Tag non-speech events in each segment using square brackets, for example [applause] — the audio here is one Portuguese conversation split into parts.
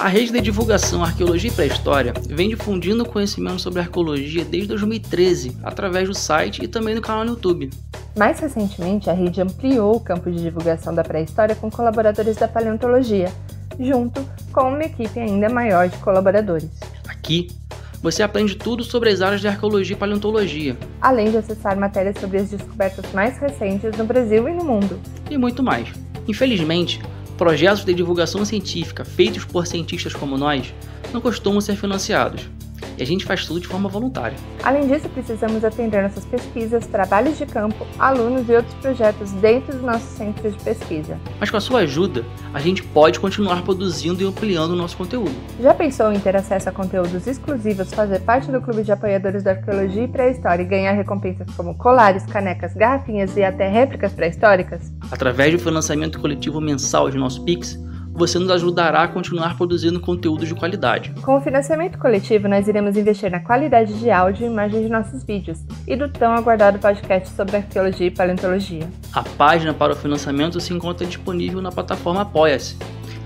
A rede de divulgação Arqueologia e Pré-História vem difundindo conhecimento sobre arqueologia desde 2013, através do site e também do canal no YouTube. Mais recentemente, a rede ampliou o campo de divulgação da pré-história com colaboradores da paleontologia, junto com uma equipe ainda maior de colaboradores. Aqui, você aprende tudo sobre as áreas de arqueologia e paleontologia, além de acessar matérias sobre as descobertas mais recentes no Brasil e no mundo, e muito mais. Infelizmente, Projetos de divulgação científica feitos por cientistas como nós não costumam ser financiados e a gente faz tudo de forma voluntária. Além disso, precisamos atender nossas pesquisas, trabalhos de campo, alunos e outros projetos dentro do nosso centro de pesquisa. Mas com a sua ajuda, a gente pode continuar produzindo e ampliando o nosso conteúdo. Já pensou em ter acesso a conteúdos exclusivos, fazer parte do clube de apoiadores da arqueologia e pré-história e ganhar recompensas como colares, canecas, garrafinhas e até réplicas pré-históricas? Através do financiamento coletivo mensal de nosso Pix, você nos ajudará a continuar produzindo conteúdo de qualidade. Com o financiamento coletivo, nós iremos investir na qualidade de áudio e imagem de nossos vídeos e do tão aguardado podcast sobre arqueologia e paleontologia. A página para o financiamento se encontra disponível na plataforma Apoia-se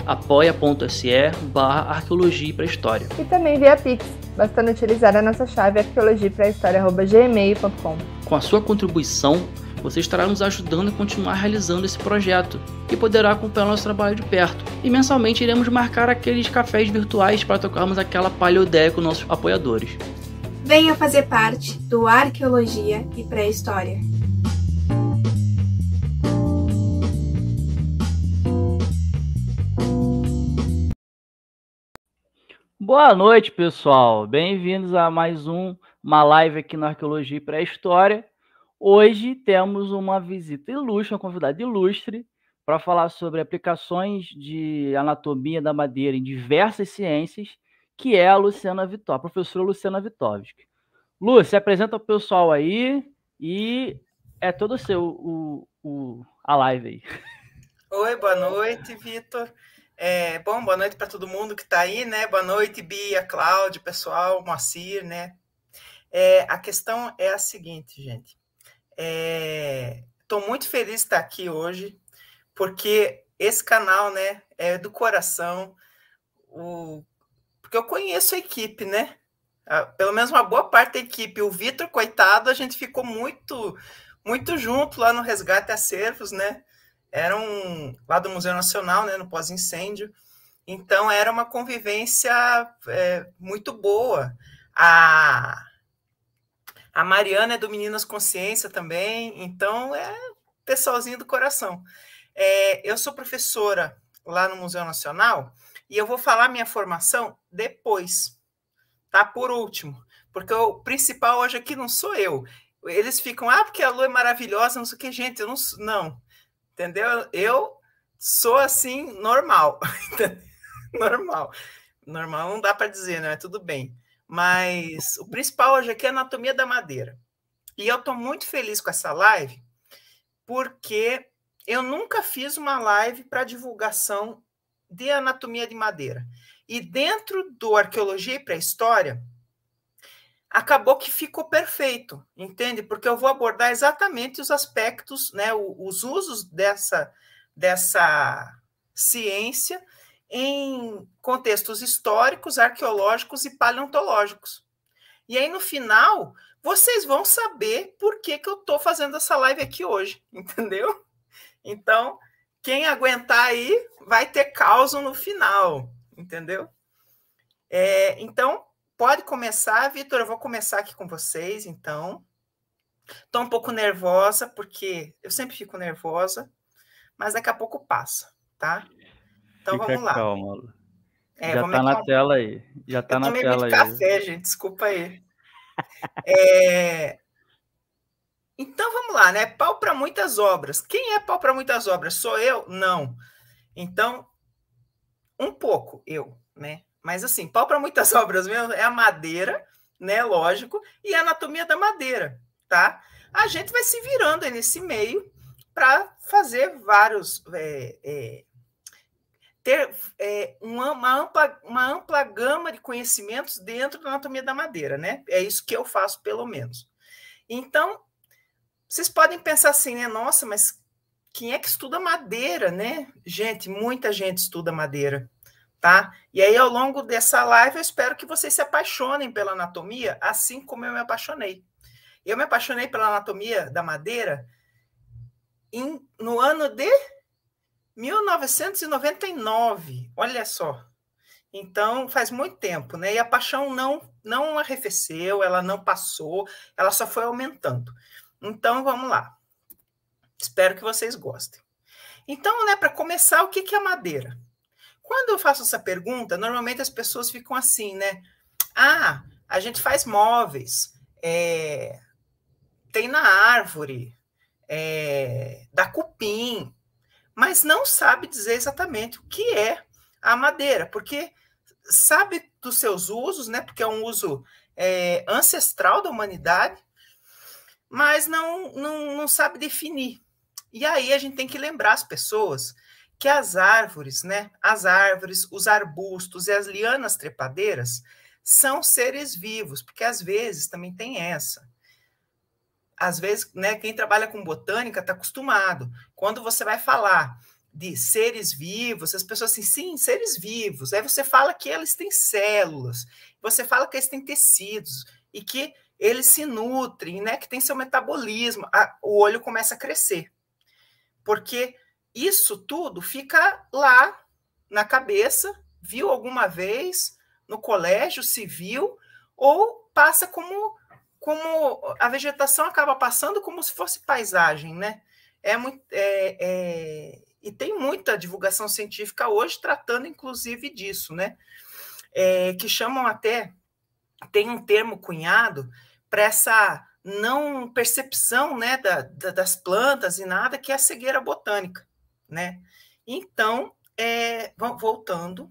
apoia.se barra arqueologia e pré-história. E também via Pix, bastando utilizar a nossa chave arqueologiapré-história.gmail.com. Com a sua contribuição, você estará nos ajudando a continuar realizando esse projeto e poderá acompanhar nosso trabalho de perto. E mensalmente iremos marcar aqueles cafés virtuais para tocarmos aquela palha ideia com nossos apoiadores. Venha fazer parte do Arqueologia e Pré-História. Boa noite, pessoal. Bem-vindos a mais um, uma live aqui na Arqueologia e Pré-História. Hoje temos uma visita ilustre, uma convidada ilustre, para falar sobre aplicações de anatomia da madeira em diversas ciências, que é a Luciana Vitor, a professora Luciana Vitovski. Lu, se apresenta o pessoal aí e é todo seu o, o, a live aí. Oi, boa noite, Vitor. É, bom, boa noite para todo mundo que está aí, né? Boa noite, Bia, Cláudio, pessoal, Moacir, né? É, a questão é a seguinte, gente. Estou é, muito feliz de estar aqui hoje, porque esse canal né, é do coração, o, porque eu conheço a equipe, né? A, pelo menos uma boa parte da equipe. O Vitor, coitado, a gente ficou muito muito junto lá no Resgate a Servos, né? Era um, lá do Museu Nacional, né, no pós-incêndio. Então, era uma convivência é, muito boa. A, a Mariana é do Meninas Consciência também, então é pessoalzinho do coração. É, eu sou professora lá no Museu Nacional e eu vou falar minha formação depois, tá? Por último, porque o principal hoje aqui não sou eu. Eles ficam, ah, porque a lua é maravilhosa, não sei o que, gente, eu não. Não, entendeu? Eu sou assim, normal, [laughs] normal. Normal não dá para dizer, né? Tudo bem. Mas o principal hoje aqui é a anatomia da madeira. E eu estou muito feliz com essa live, porque eu nunca fiz uma live para divulgação de anatomia de madeira. E dentro do arqueologia e pré-história, acabou que ficou perfeito, entende? Porque eu vou abordar exatamente os aspectos, né, os usos dessa, dessa ciência em contextos históricos, arqueológicos e paleontológicos. E aí, no final, vocês vão saber por que, que eu estou fazendo essa live aqui hoje, [laughs] entendeu? Então, quem aguentar aí vai ter caos no final, entendeu? É, então, pode começar, Vitor, eu vou começar aqui com vocês, então. Estou um pouco nervosa, porque eu sempre fico nervosa, mas daqui a pouco passa, tá? Então Fica vamos lá. Calma. É, Já tá na calma. tela aí. Já tá Eu na tela aí. café, gente, desculpa aí. [laughs] é... Então vamos lá, né? Pau para muitas obras. Quem é pau para muitas obras? Sou eu? Não. Então, um pouco eu, né? Mas assim, pau para muitas [laughs] obras mesmo é a madeira, né? Lógico, e a anatomia da madeira, tá? A gente vai se virando aí nesse meio para fazer vários é, é, ter é, uma, uma, ampla, uma ampla gama de conhecimentos dentro da anatomia da madeira, né? É isso que eu faço, pelo menos. Então, vocês podem pensar assim, né? Nossa, mas quem é que estuda madeira, né? Gente, muita gente estuda madeira, tá? E aí, ao longo dessa live, eu espero que vocês se apaixonem pela anatomia, assim como eu me apaixonei. Eu me apaixonei pela anatomia da madeira em, no ano de 1999, olha só. Então, faz muito tempo, né? E a paixão não não arrefeceu, ela não passou, ela só foi aumentando. Então, vamos lá. Espero que vocês gostem. Então, né, para começar, o que, que é madeira? Quando eu faço essa pergunta, normalmente as pessoas ficam assim, né? Ah, a gente faz móveis, é, tem na árvore, é, dá cupim, mas não sabe dizer exatamente o que é a madeira, porque sabe dos seus usos, né? Porque é um uso é, ancestral da humanidade, mas não, não, não sabe definir. E aí a gente tem que lembrar as pessoas que as árvores, né? As árvores, os arbustos e as lianas trepadeiras são seres vivos, porque às vezes também tem essa. Às vezes, né, quem trabalha com botânica está acostumado. Quando você vai falar de seres vivos, as pessoas assim, sim, seres vivos. Aí você fala que eles têm células, você fala que eles têm tecidos e que eles se nutrem, né? Que tem seu metabolismo. A, o olho começa a crescer. Porque isso tudo fica lá na cabeça, viu alguma vez no colégio civil ou passa como como a vegetação acaba passando como se fosse paisagem, né? é muito. É, é, e tem muita divulgação científica hoje tratando, inclusive, disso, né? É, que chamam até, tem um termo cunhado para essa não percepção né, da, da, das plantas e nada, que é a cegueira botânica, né? Então, é, voltando,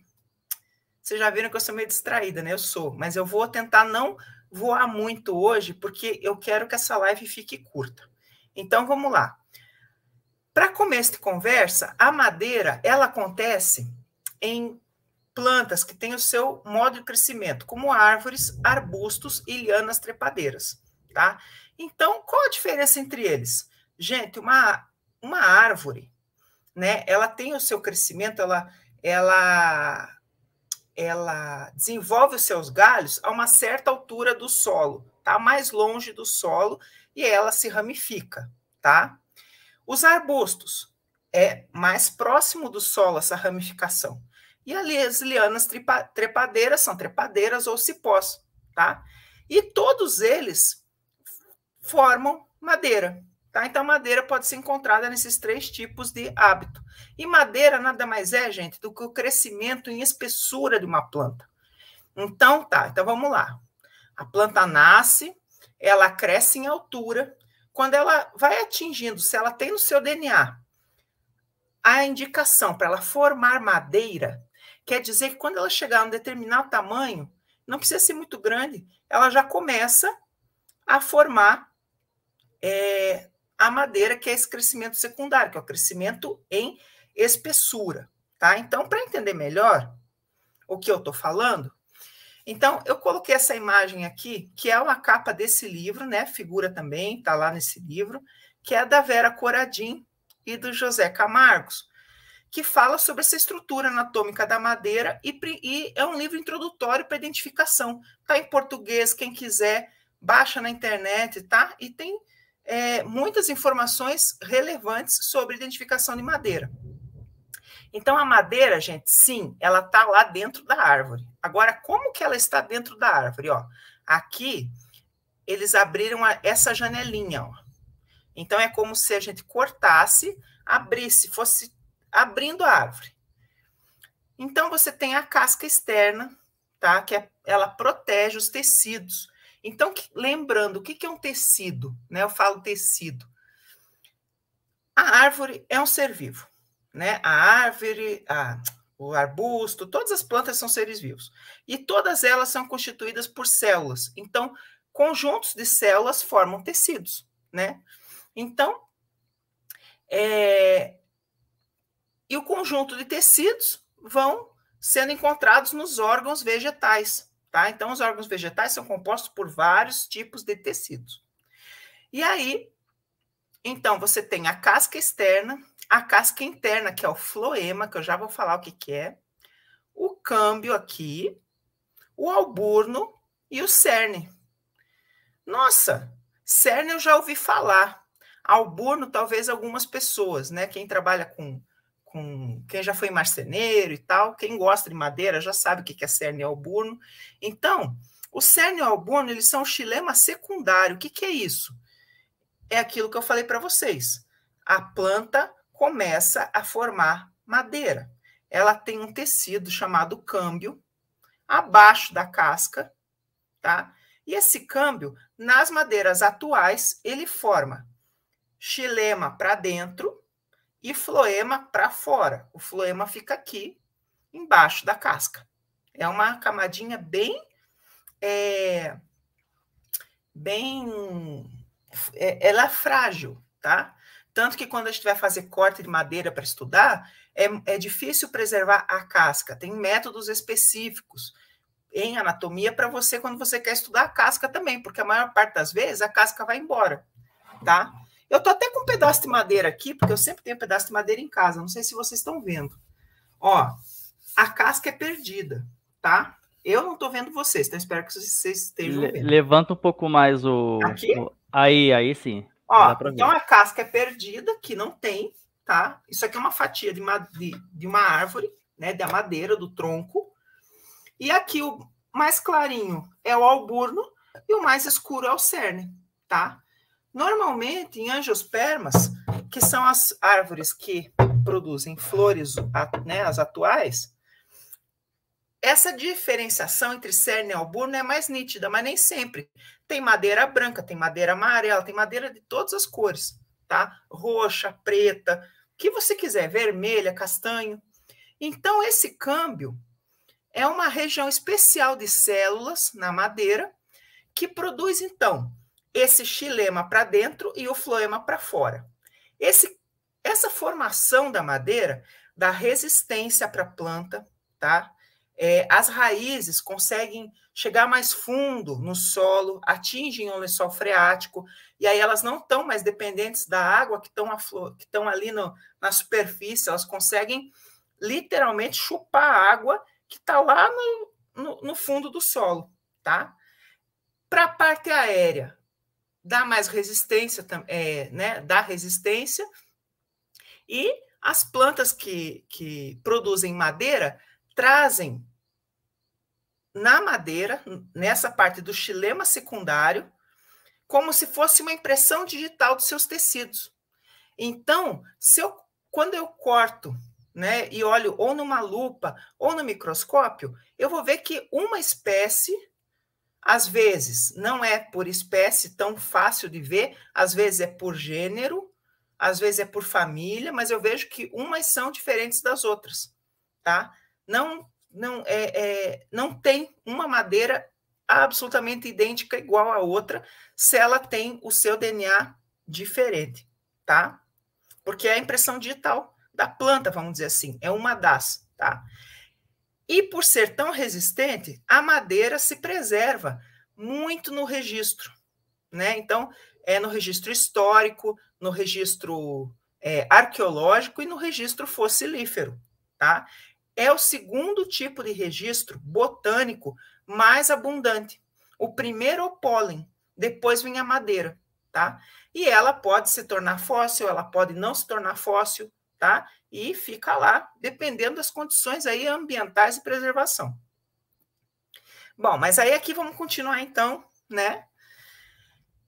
vocês já viram que eu sou meio distraída, né? Eu sou, mas eu vou tentar não voar muito hoje, porque eu quero que essa live fique curta. Então, vamos lá. Para começo de conversa, a madeira ela acontece em plantas que têm o seu modo de crescimento, como árvores, arbustos e lianas trepadeiras, tá? Então, qual a diferença entre eles? Gente, uma, uma árvore, né? Ela tem o seu crescimento, ela ela ela desenvolve os seus galhos a uma certa altura do solo, tá? Mais longe do solo e ela se ramifica, tá? Os arbustos é mais próximo do solo essa ramificação. E ali as lianas tripa, trepadeiras são trepadeiras ou cipós, tá? E todos eles formam madeira, tá? Então madeira pode ser encontrada nesses três tipos de hábito. E madeira nada mais é, gente, do que o crescimento em espessura de uma planta. Então tá, então vamos lá. A planta nasce, ela cresce em altura, quando ela vai atingindo, se ela tem no seu DNA a indicação para ela formar madeira, quer dizer que quando ela chegar a um determinado tamanho, não precisa ser muito grande, ela já começa a formar é, a madeira, que é esse crescimento secundário, que é o crescimento em espessura. Tá? Então, para entender melhor o que eu estou falando, então, eu coloquei essa imagem aqui, que é uma capa desse livro, né? Figura também, está lá nesse livro, que é da Vera Coradim e do José Camargos, que fala sobre essa estrutura anatômica da madeira e, e é um livro introdutório para identificação. Está em português, quem quiser, baixa na internet, tá? E tem é, muitas informações relevantes sobre identificação de madeira. Então, a madeira, gente, sim, ela está lá dentro da árvore. Agora, como que ela está dentro da árvore? Ó, aqui, eles abriram essa janelinha. Ó. Então, é como se a gente cortasse, abrisse, fosse abrindo a árvore. Então, você tem a casca externa, tá? Que é, ela protege os tecidos. Então, que, lembrando, o que, que é um tecido? Né? Eu falo tecido. A árvore é um ser vivo né? A árvore, a, o arbusto, todas as plantas são seres vivos. E todas elas são constituídas por células. Então, conjuntos de células formam tecidos, né? Então, é, e o conjunto de tecidos vão sendo encontrados nos órgãos vegetais, tá? Então, os órgãos vegetais são compostos por vários tipos de tecidos. E aí, então, você tem a casca externa, a casca interna, que é o floema, que eu já vou falar o que, que é, o câmbio aqui, o alburno e o cerne. Nossa, cerne eu já ouvi falar. Alburno, talvez algumas pessoas, né? Quem trabalha com, com. Quem já foi marceneiro e tal, quem gosta de madeira já sabe o que, que é cerne e alburno. Então, o cerne e o alburno, eles são xilema secundário. O que, que é isso? É aquilo que eu falei para vocês. A planta começa a formar madeira. Ela tem um tecido chamado câmbio abaixo da casca, tá? E esse câmbio, nas madeiras atuais, ele forma xilema para dentro e floema para fora. O floema fica aqui embaixo da casca. É uma camadinha bem é, bem é, ela é frágil, tá? Tanto que quando a gente vai fazer corte de madeira para estudar, é, é difícil preservar a casca. Tem métodos específicos em anatomia para você quando você quer estudar a casca também, porque a maior parte das vezes a casca vai embora, tá? Eu tô até com um pedaço de madeira aqui, porque eu sempre tenho um pedaço de madeira em casa, não sei se vocês estão vendo. Ó, a casca é perdida, tá? Eu não tô vendo vocês, então espero que vocês estejam vendo. Levanta um pouco mais o... Aqui? O... Aí, aí sim. Ó, então a casca é perdida, que não tem, tá? Isso aqui é uma fatia de uma, de, de uma árvore, né? Da madeira, do tronco. E aqui o mais clarinho é o alburno e o mais escuro é o cerne, tá? Normalmente, em angiospermas, que são as árvores que produzem flores, né, as atuais, essa diferenciação entre cerne e alburno é mais nítida, mas nem sempre. Tem madeira branca, tem madeira amarela, tem madeira de todas as cores, tá? Roxa, preta, o que você quiser, vermelha, castanho. Então, esse câmbio é uma região especial de células na madeira que produz, então, esse xilema para dentro e o floema para fora. Esse, essa formação da madeira dá resistência para a planta, tá? é, as raízes conseguem chegar mais fundo no solo, atingem o lençol freático, e aí elas não estão mais dependentes da água que estão ali no, na superfície, elas conseguem literalmente chupar a água que está lá no, no, no fundo do solo, tá? Para a parte aérea, dá mais resistência, é, né? Dá resistência. E as plantas que, que produzem madeira trazem na madeira, nessa parte do chilema secundário, como se fosse uma impressão digital dos seus tecidos. Então, se eu, quando eu corto né, e olho ou numa lupa ou no microscópio, eu vou ver que uma espécie, às vezes, não é por espécie tão fácil de ver, às vezes é por gênero, às vezes é por família, mas eu vejo que umas são diferentes das outras, tá? não, não, é, é, não tem uma madeira absolutamente idêntica igual à outra se ela tem o seu DNA diferente, tá? Porque é a impressão digital da planta, vamos dizer assim, é uma das, tá? E por ser tão resistente, a madeira se preserva muito no registro, né? Então, é no registro histórico, no registro é, arqueológico e no registro fossilífero, tá? é o segundo tipo de registro botânico mais abundante. O primeiro é o pólen, depois vem a madeira, tá? E ela pode se tornar fóssil, ela pode não se tornar fóssil, tá? E fica lá, dependendo das condições aí ambientais e preservação. Bom, mas aí aqui vamos continuar então, né?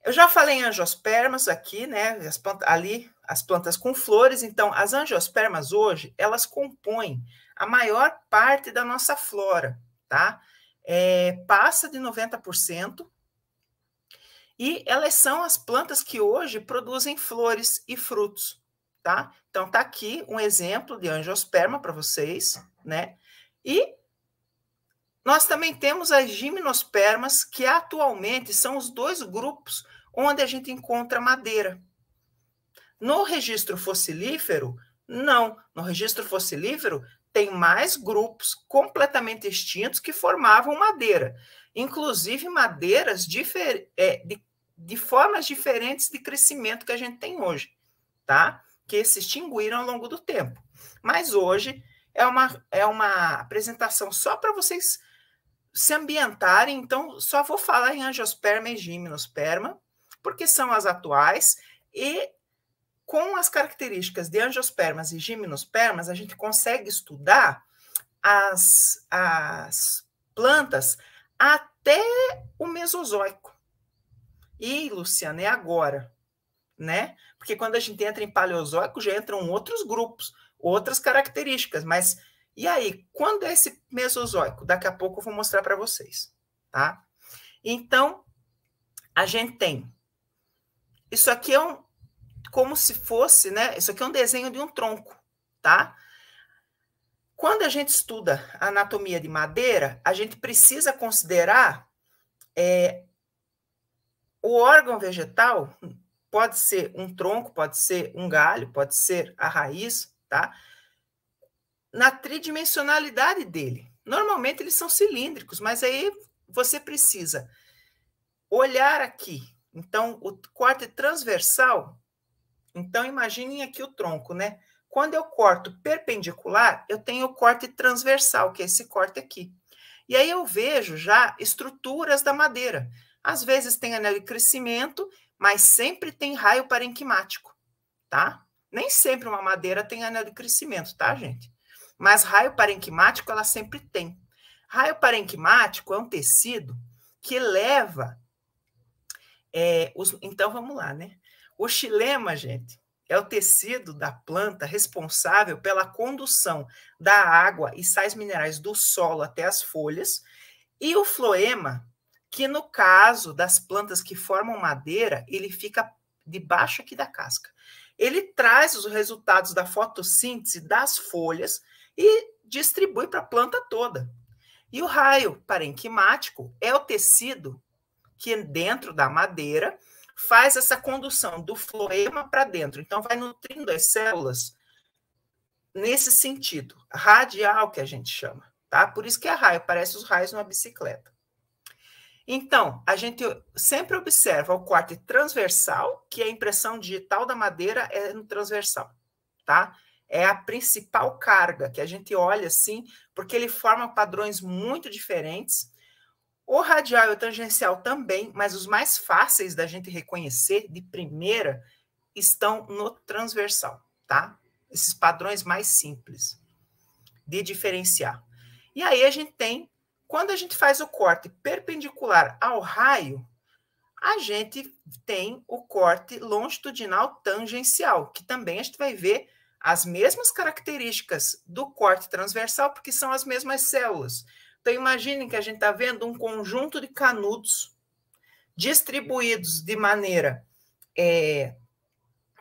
Eu já falei em angiospermas aqui, né? As plantas, ali, as plantas com flores. Então, as angiospermas hoje, elas compõem a maior parte da nossa flora, tá? É, passa de 90%, e elas são as plantas que hoje produzem flores e frutos, tá? Então, tá aqui um exemplo de angiosperma para vocês, né? E nós também temos as gimnospermas, que atualmente são os dois grupos onde a gente encontra madeira. No registro fossilífero, não. No registro fossilífero, tem mais grupos completamente extintos que formavam madeira, inclusive madeiras difer é, de, de formas diferentes de crescimento que a gente tem hoje, tá? Que se extinguiram ao longo do tempo. Mas hoje é uma, é uma apresentação só para vocês se ambientarem, então só vou falar em angiosperma e gimnosperma, porque são as atuais, e com as características de angiospermas e gimnospermas, a gente consegue estudar as, as plantas até o Mesozoico. E, Luciana, é agora, né? Porque quando a gente entra em Paleozoico, já entram outros grupos, outras características. Mas e aí, quando é esse Mesozoico? Daqui a pouco eu vou mostrar para vocês, tá? Então, a gente tem. Isso aqui é um, como se fosse, né? Isso aqui é um desenho de um tronco, tá? Quando a gente estuda a anatomia de madeira, a gente precisa considerar é, o órgão vegetal pode ser um tronco, pode ser um galho, pode ser a raiz, tá? Na tridimensionalidade dele. Normalmente eles são cilíndricos, mas aí você precisa olhar aqui. Então, o corte transversal então, imaginem aqui o tronco, né? Quando eu corto perpendicular, eu tenho o corte transversal, que é esse corte aqui. E aí eu vejo já estruturas da madeira. Às vezes tem anel de crescimento, mas sempre tem raio parenquimático, tá? Nem sempre uma madeira tem anel de crescimento, tá, gente? Mas raio parenquimático ela sempre tem. Raio parenquimático é um tecido que leva. É, os, então vamos lá, né? O xilema, gente, é o tecido da planta responsável pela condução da água e sais minerais do solo até as folhas, e o floema, que no caso das plantas que formam madeira, ele fica debaixo aqui da casca. Ele traz os resultados da fotossíntese das folhas e distribui para a planta toda. E o raio parenquimático é o tecido que dentro da madeira faz essa condução do floema para dentro. Então, vai nutrindo as células nesse sentido, radial que a gente chama, tá? Por isso que é raio, parece os raios numa bicicleta. Então, a gente sempre observa o corte transversal, que a impressão digital da madeira é no transversal, tá? É a principal carga que a gente olha assim, porque ele forma padrões muito diferentes o radial e o tangencial também, mas os mais fáceis da gente reconhecer de primeira estão no transversal, tá? Esses padrões mais simples de diferenciar. E aí a gente tem, quando a gente faz o corte perpendicular ao raio, a gente tem o corte longitudinal tangencial, que também a gente vai ver as mesmas características do corte transversal, porque são as mesmas células então, imaginem que a gente está vendo um conjunto de canudos distribuídos de maneira, é,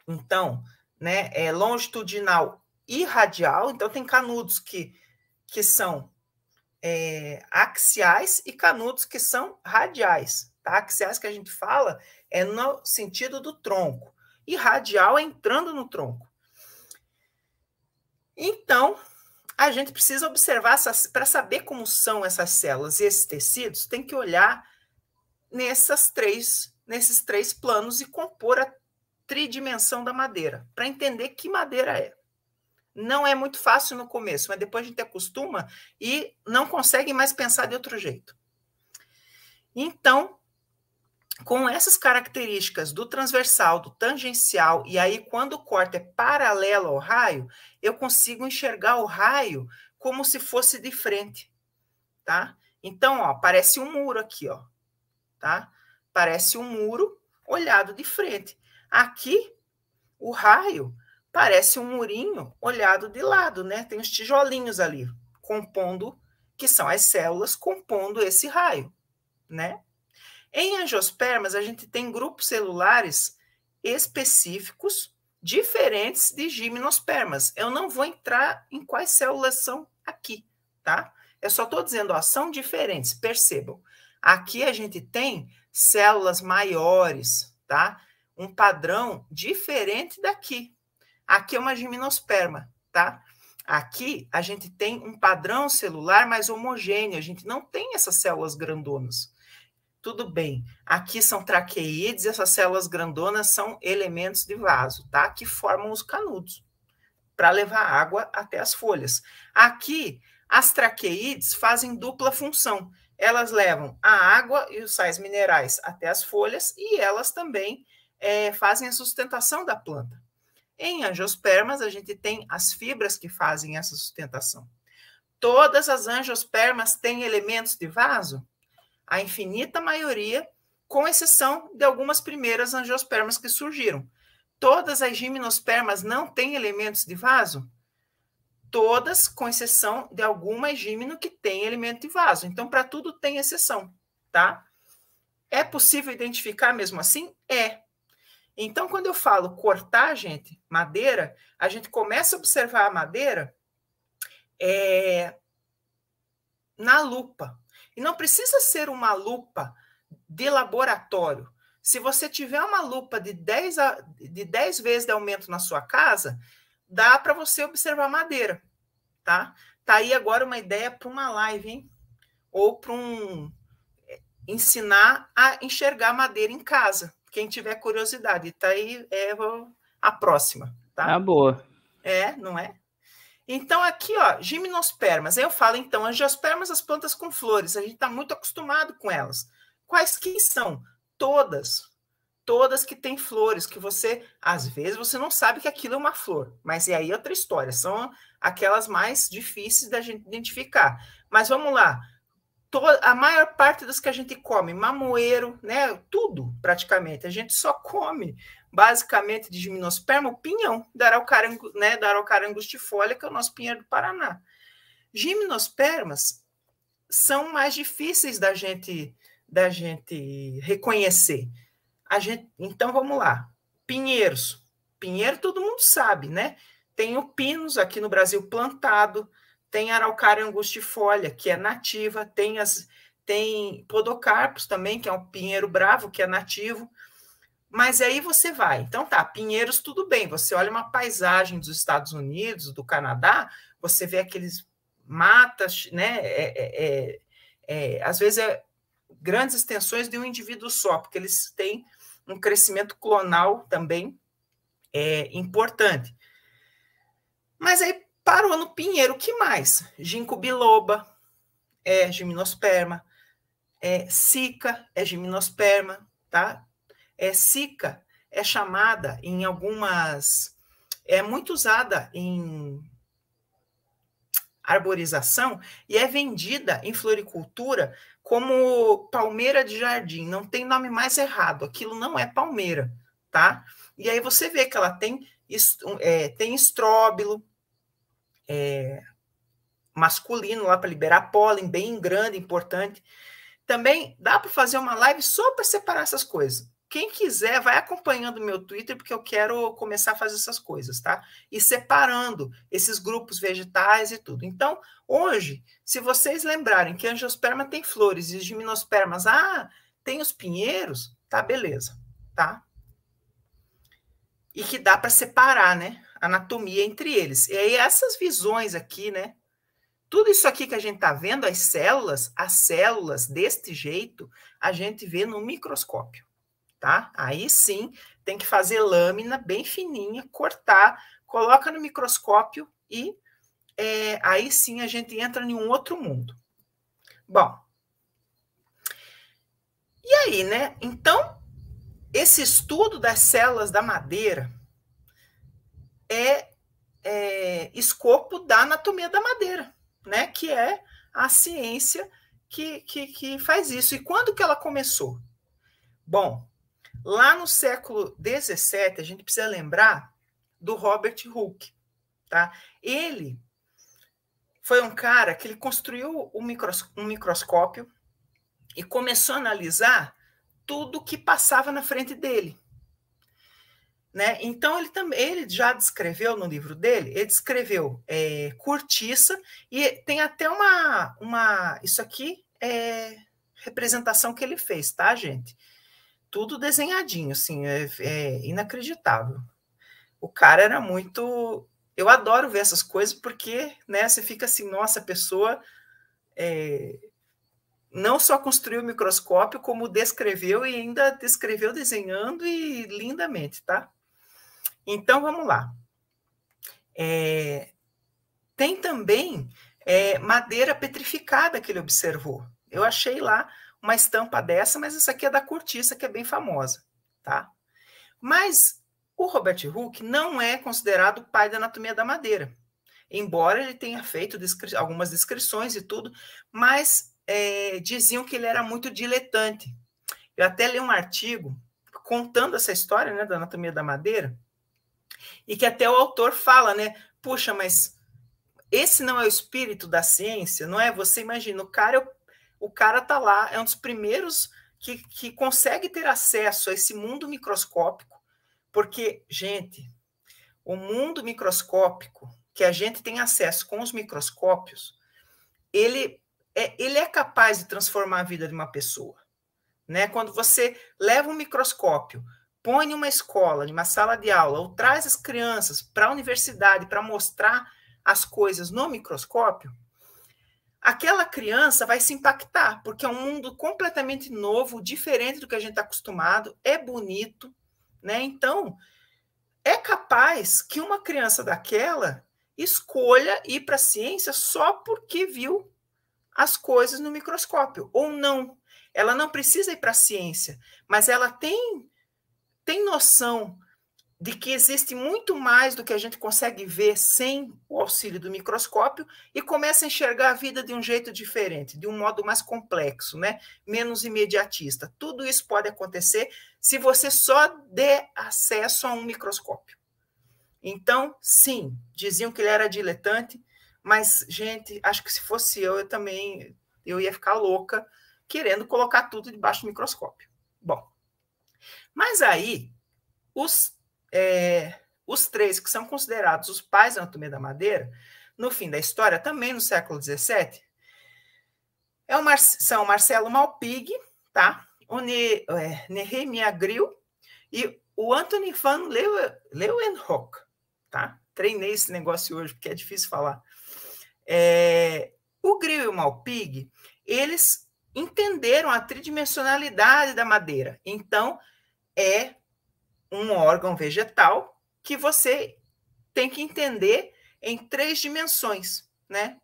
então, né, é, longitudinal e radial. Então, tem canudos que, que são é, axiais e canudos que são radiais. Tá? Axiais que a gente fala é no sentido do tronco, e radial é entrando no tronco. Então, a gente precisa observar para saber como são essas células e esses tecidos, tem que olhar nessas três, nesses três planos e compor a tridimensão da madeira, para entender que madeira é. Não é muito fácil no começo, mas depois a gente acostuma e não consegue mais pensar de outro jeito. Então, com essas características do transversal, do tangencial, e aí quando o corte é paralelo ao raio, eu consigo enxergar o raio como se fosse de frente, tá? Então, ó, parece um muro aqui, ó, tá? Parece um muro olhado de frente. Aqui, o raio parece um murinho olhado de lado, né? Tem os tijolinhos ali compondo, que são as células compondo esse raio, né? Em angiospermas, a gente tem grupos celulares específicos, diferentes de gimnospermas. Eu não vou entrar em quais células são aqui, tá? Eu só estou dizendo, ó, são diferentes, percebam. Aqui a gente tem células maiores, tá? Um padrão diferente daqui. Aqui é uma gimnosperma, tá? Aqui a gente tem um padrão celular mais homogêneo, a gente não tem essas células grandonas tudo bem. Aqui são traqueídeos, essas células grandonas são elementos de vaso, tá? Que formam os canudos para levar água até as folhas. Aqui, as traqueídes fazem dupla função. Elas levam a água e os sais minerais até as folhas e elas também é, fazem a sustentação da planta. Em angiospermas, a gente tem as fibras que fazem essa sustentação. Todas as angiospermas têm elementos de vaso? a infinita maioria, com exceção de algumas primeiras angiospermas que surgiram. Todas as gimnospermas não têm elementos de vaso? Todas, com exceção de alguma gimno que tem elemento de vaso. Então, para tudo tem exceção, tá? É possível identificar mesmo assim? É. Então, quando eu falo cortar, gente, madeira, a gente começa a observar a madeira é, na lupa, e não precisa ser uma lupa de laboratório. Se você tiver uma lupa de 10, a, de 10 vezes de aumento na sua casa, dá para você observar madeira, tá? Tá aí agora uma ideia para uma live, hein? Ou para um eh, ensinar a enxergar madeira em casa. Quem tiver curiosidade, tá aí é a próxima, tá? Ah, boa. É, não é? Então, aqui, ó, gimnospermas. Eu falo, então, angiospermas, as plantas com flores. A gente está muito acostumado com elas. Quais que são? Todas. Todas que têm flores, que você, às vezes, você não sabe que aquilo é uma flor. Mas e é aí, outra história. São aquelas mais difíceis da gente identificar. Mas vamos lá a maior parte dos que a gente come, mamoeiro, né? Tudo praticamente. A gente só come basicamente de gimnosperma, pinhão da Araucarangus, né, da Araucarangus que é o nosso pinheiro do Paraná. Gimnospermas são mais difíceis da gente da gente reconhecer. A gente, então vamos lá. Pinheiros. Pinheiro todo mundo sabe, né? Tem o pinus aqui no Brasil plantado, tem araucária angustifolia, que é nativa, tem as tem podocarpos também, que é um pinheiro bravo, que é nativo. Mas aí você vai. Então tá, pinheiros tudo bem. Você olha uma paisagem dos Estados Unidos, do Canadá, você vê aqueles matas, né? É, é, é, é às vezes é grandes extensões de um indivíduo só, porque eles têm um crescimento clonal também é importante. Mas aí ano pinheiro, que mais? Ginkgo biloba, é gimnosperma. É, sica é gimnosperma, tá? É, sica é chamada em algumas... É muito usada em arborização e é vendida em floricultura como palmeira de jardim. Não tem nome mais errado, aquilo não é palmeira, tá? E aí você vê que ela tem, é, tem estróbilo, é, masculino lá para liberar pólen, bem grande, importante. Também dá para fazer uma live só para separar essas coisas. Quem quiser, vai acompanhando o meu Twitter, porque eu quero começar a fazer essas coisas, tá? E separando esses grupos vegetais e tudo. Então, hoje, se vocês lembrarem que angiosperma tem flores e os gimnospermas, ah, tem os pinheiros, tá, beleza, tá? E que dá para separar, né? anatomia entre eles. E aí essas visões aqui, né? Tudo isso aqui que a gente está vendo, as células, as células deste jeito, a gente vê no microscópio, tá? Aí sim, tem que fazer lâmina bem fininha, cortar, coloca no microscópio e é, aí sim a gente entra em um outro mundo. Bom, e aí, né? Então, esse estudo das células da madeira é, é escopo da anatomia da madeira, né? Que é a ciência que, que, que faz isso. E quando que ela começou? Bom, lá no século XVII, a gente precisa lembrar do Robert Hooke, tá? Ele foi um cara que ele construiu um, micros, um microscópio e começou a analisar tudo que passava na frente dele. Né? Então ele também ele já descreveu no livro dele, ele descreveu é, cortiça e tem até uma, uma isso aqui é representação que ele fez, tá, gente? Tudo desenhadinho, assim, é, é inacreditável. O cara era muito. Eu adoro ver essas coisas porque, né? Você fica assim, nossa, a pessoa é, não só construiu o microscópio como descreveu e ainda descreveu desenhando e lindamente, tá? Então, vamos lá. É, tem também é, madeira petrificada que ele observou. Eu achei lá uma estampa dessa, mas essa aqui é da cortiça, que é bem famosa, tá? Mas o Robert Hooke não é considerado o pai da anatomia da madeira, embora ele tenha feito descri algumas descrições e tudo, mas é, diziam que ele era muito diletante. Eu até li um artigo contando essa história né, da anatomia da madeira, e que até o autor fala, né? Puxa, mas esse não é o espírito da ciência, não é? Você imagina, o cara, é o cara tá lá, é um dos primeiros que, que consegue ter acesso a esse mundo microscópico, porque, gente, o mundo microscópico que a gente tem acesso com os microscópios, ele é, ele é capaz de transformar a vida de uma pessoa. Né? Quando você leva um microscópio põe numa escola, numa sala de aula, ou traz as crianças para a universidade para mostrar as coisas no microscópio, aquela criança vai se impactar, porque é um mundo completamente novo, diferente do que a gente está acostumado, é bonito, né? Então, é capaz que uma criança daquela escolha ir para a ciência só porque viu as coisas no microscópio, ou não. Ela não precisa ir para a ciência, mas ela tem tem noção de que existe muito mais do que a gente consegue ver sem o auxílio do microscópio e começa a enxergar a vida de um jeito diferente, de um modo mais complexo, né? menos imediatista. Tudo isso pode acontecer se você só der acesso a um microscópio. Então, sim, diziam que ele era diletante, mas, gente, acho que se fosse eu, eu também eu ia ficar louca querendo colocar tudo debaixo do microscópio. Bom, mas aí, os, é, os três que são considerados os pais da anatomia da madeira, no fim da história, também no século XVII, é Mar são Marcelo Malpig, tá? o ne é, Nehemia Grill e o Anthony van Leeuwenhoek. tá? Treinei esse negócio hoje, porque é difícil falar. É, o Grill e o Malpig, eles entenderam a tridimensionalidade da madeira. Então, é um órgão vegetal que você tem que entender em três dimensões, né?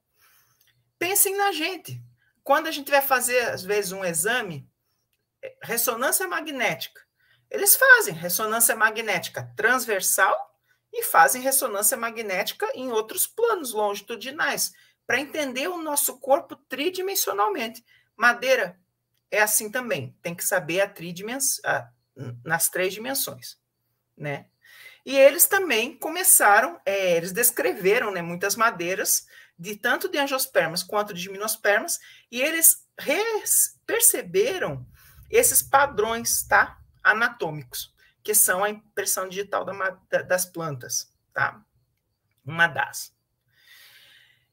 Pensem na gente. Quando a gente vai fazer, às vezes, um exame, é, ressonância magnética. Eles fazem ressonância magnética transversal e fazem ressonância magnética em outros planos longitudinais, para entender o nosso corpo tridimensionalmente. Madeira é assim também, tem que saber a, tridimens a nas três dimensões, né? E eles também começaram, é, eles descreveram né, muitas madeiras, de tanto de angiospermas quanto de gimnospermas, e eles perceberam esses padrões tá, anatômicos, que são a impressão digital da, das plantas, tá? Uma das.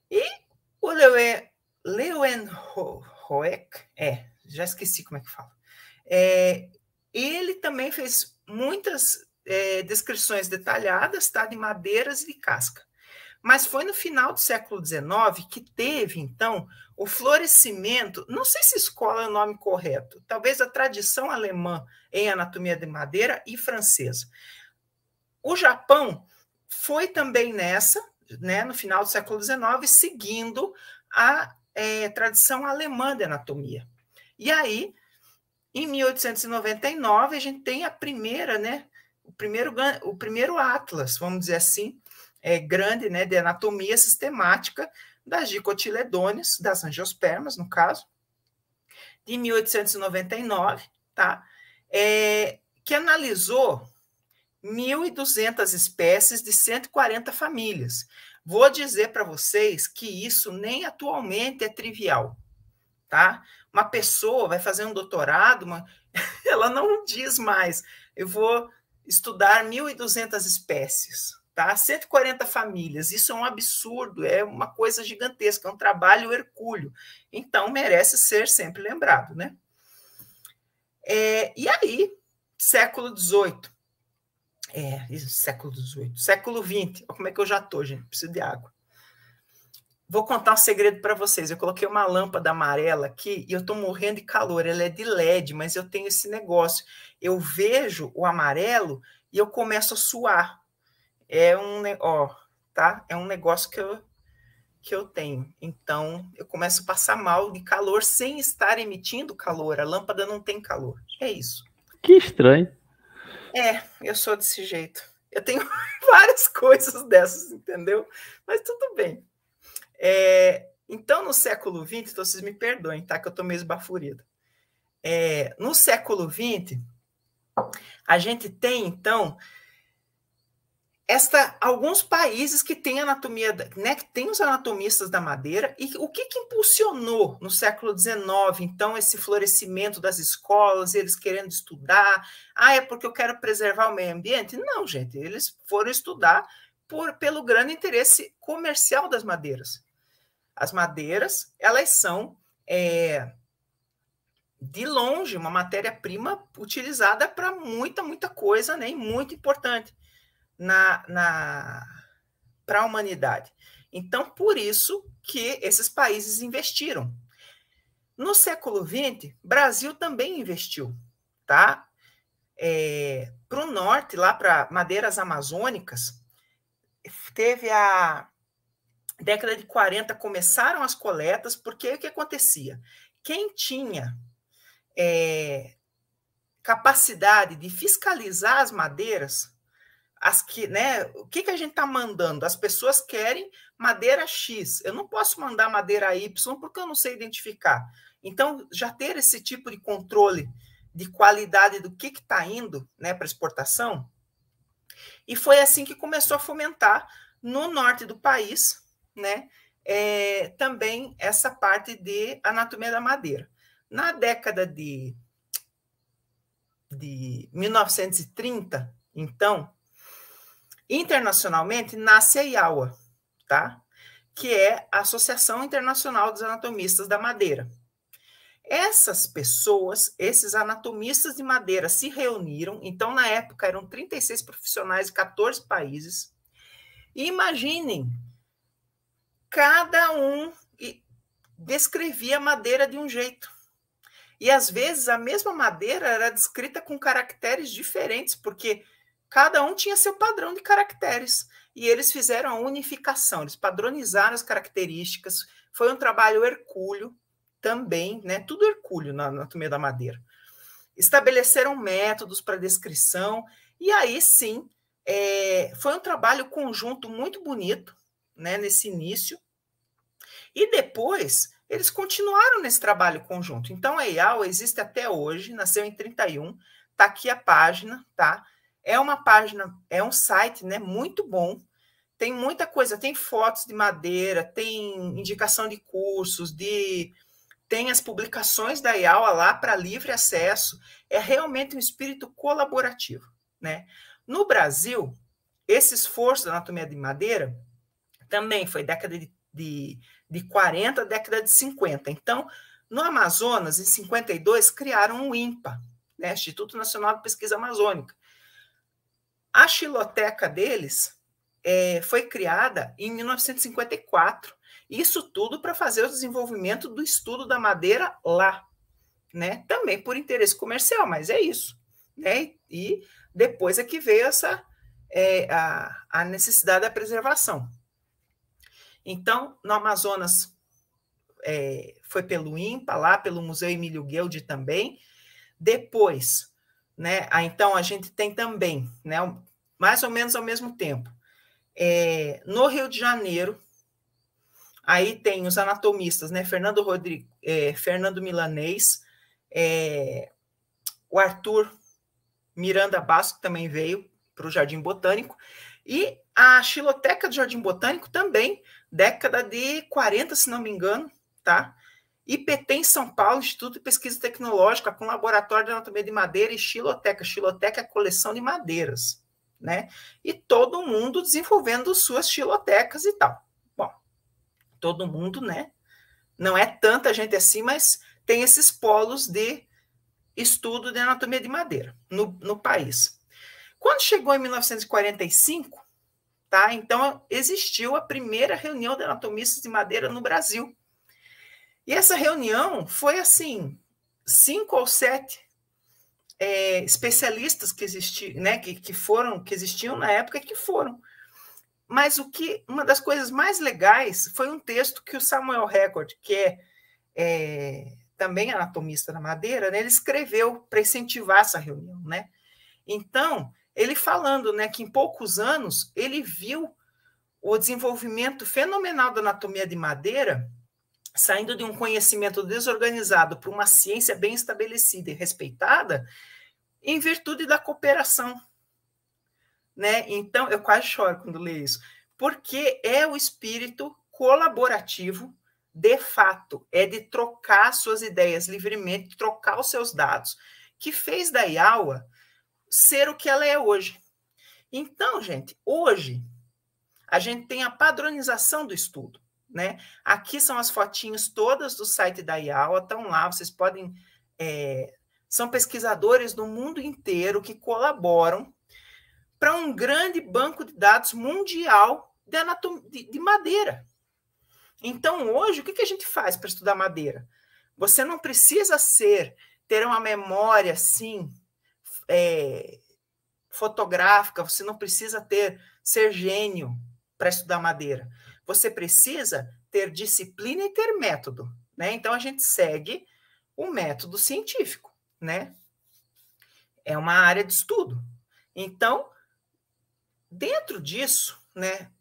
E o Leeuwenhoek, é, já esqueci como é que fala, é, ele também fez muitas é, descrições detalhadas tá, de madeiras e de casca. Mas foi no final do século XIX que teve, então, o florescimento. Não sei se escola é o nome correto, talvez a tradição alemã em anatomia de madeira e francesa. O Japão foi também nessa, né, no final do século XIX, seguindo a é, tradição alemã de anatomia. E aí em 1899, a gente tem a primeira, né, o primeiro, o primeiro atlas, vamos dizer assim, é, grande, né, de anatomia sistemática das dicotiledones, das angiospermas, no caso, de 1899, tá? É, que analisou 1.200 espécies de 140 famílias. Vou dizer para vocês que isso nem atualmente é trivial, tá? uma pessoa vai fazer um doutorado, uma... [laughs] ela não diz mais, eu vou estudar 1.200 espécies, tá? 140 famílias, isso é um absurdo, é uma coisa gigantesca, é um trabalho hercúleo, então merece ser sempre lembrado, né? É, e aí, século XVIII, é, século XVIII, século XX, como é que eu já tô, gente? Preciso de água. Vou contar um segredo para vocês. Eu coloquei uma lâmpada amarela aqui e eu estou morrendo de calor. Ela é de LED, mas eu tenho esse negócio. Eu vejo o amarelo e eu começo a suar. É um, ó, tá? É um negócio que eu que eu tenho. Então, eu começo a passar mal de calor sem estar emitindo calor. A lâmpada não tem calor. É isso. Que estranho. É, eu sou desse jeito. Eu tenho [laughs] várias coisas dessas, entendeu? Mas tudo bem. É, então, no século XX, então vocês me perdoem, tá? Que eu estou meio esbaforido. É, no século XX, a gente tem, então, esta, alguns países que têm anatomia, né, que têm os anatomistas da madeira, e o que, que impulsionou no século XIX, então, esse florescimento das escolas, eles querendo estudar, ah, é porque eu quero preservar o meio ambiente? Não, gente, eles foram estudar por, pelo grande interesse comercial das madeiras. As madeiras, elas são, é, de longe, uma matéria-prima utilizada para muita, muita coisa, né? E muito importante na, na, para a humanidade. Então, por isso que esses países investiram. No século XX, Brasil também investiu, tá? É, para o norte, lá para madeiras amazônicas, teve a década de 40 começaram as coletas, porque é o que acontecia? Quem tinha é, capacidade de fiscalizar as madeiras, as que, né, o que, que a gente está mandando? As pessoas querem madeira X. Eu não posso mandar madeira Y porque eu não sei identificar. Então, já ter esse tipo de controle de qualidade do que está indo né, para exportação, e foi assim que começou a fomentar no norte do país né, é, também essa parte de anatomia da madeira. Na década de, de 1930, então, internacionalmente, nasce a IAWA, tá? que é a Associação Internacional dos Anatomistas da Madeira. Essas pessoas, esses anatomistas de madeira, se reuniram. Então, na época, eram 36 profissionais de 14 países. E imaginem cada um descrevia a madeira de um jeito. E às vezes a mesma madeira era descrita com caracteres diferentes, porque cada um tinha seu padrão de caracteres. E eles fizeram a unificação, eles padronizaram as características. Foi um trabalho hercúleo também, né? Tudo hercúleo na anatomia da madeira. Estabeleceram métodos para descrição, e aí sim é, foi um trabalho conjunto muito bonito, né, nesse início. E depois eles continuaram nesse trabalho conjunto. Então, a IAL existe até hoje, nasceu em 31, está aqui a página, tá? É uma página, é um site né, muito bom, tem muita coisa, tem fotos de madeira, tem indicação de cursos, de tem as publicações da IAL lá para livre acesso. É realmente um espírito colaborativo. Né? No Brasil, esse esforço da anatomia de madeira também foi década de, de, de 40, década de 50. Então, no Amazonas, em 52, criaram o INPA, né? Instituto Nacional de Pesquisa Amazônica. A xiloteca deles é, foi criada em 1954. Isso tudo para fazer o desenvolvimento do estudo da madeira lá, né? Também por interesse comercial, mas é isso, né? E depois é que veio essa é, a, a necessidade da preservação. Então, no Amazonas é, foi pelo INPA, lá pelo Museu Emílio Gueldi também. Depois, né? Então a gente tem também, né? Mais ou menos ao mesmo tempo. É, no Rio de Janeiro, aí tem os anatomistas, né? Fernando Rodrigo, é, Fernando Milanês, é, o Arthur Miranda Basco também veio para o Jardim Botânico e a Xiloteca do Jardim Botânico também década de 40, se não me engano, tá? IPT em São Paulo, Instituto de Pesquisa Tecnológica, com Laboratório de Anatomia de Madeira e Xiloteca. Xiloteca é coleção de madeiras, né? E todo mundo desenvolvendo suas xilotecas e tal. Bom, todo mundo, né? Não é tanta gente assim, mas tem esses polos de estudo de anatomia de madeira no, no país. Quando chegou em 1945, Tá? Então, existiu a primeira reunião de anatomistas de madeira no Brasil. E essa reunião foi assim: cinco ou sete é, especialistas que existiam, né, que, que foram, que existiam na época, que foram. Mas o que uma das coisas mais legais foi um texto que o Samuel Record, que é, é também anatomista da madeira, né, ele escreveu para incentivar essa reunião, né? Então, ele falando né, que em poucos anos ele viu o desenvolvimento fenomenal da anatomia de madeira, saindo de um conhecimento desorganizado para uma ciência bem estabelecida e respeitada, em virtude da cooperação. Né? Então, eu quase choro quando leio isso, porque é o espírito colaborativo, de fato, é de trocar suas ideias livremente, trocar os seus dados, que fez da IAWA ser o que ela é hoje. Então, gente, hoje a gente tem a padronização do estudo, né? Aqui são as fotinhas todas do site da IAWA, estão lá, vocês podem. É, são pesquisadores do mundo inteiro que colaboram para um grande banco de dados mundial de, anatom... de, madeira. Então, hoje, o que, que a gente faz para estudar madeira? Você não precisa ser, ter uma memória assim, é, fotográfica, você não precisa ter ser gênio para estudar madeira. Você precisa ter disciplina e ter método, né? Então a gente segue o método científico, né? É uma área de estudo. Então, dentro disso, né,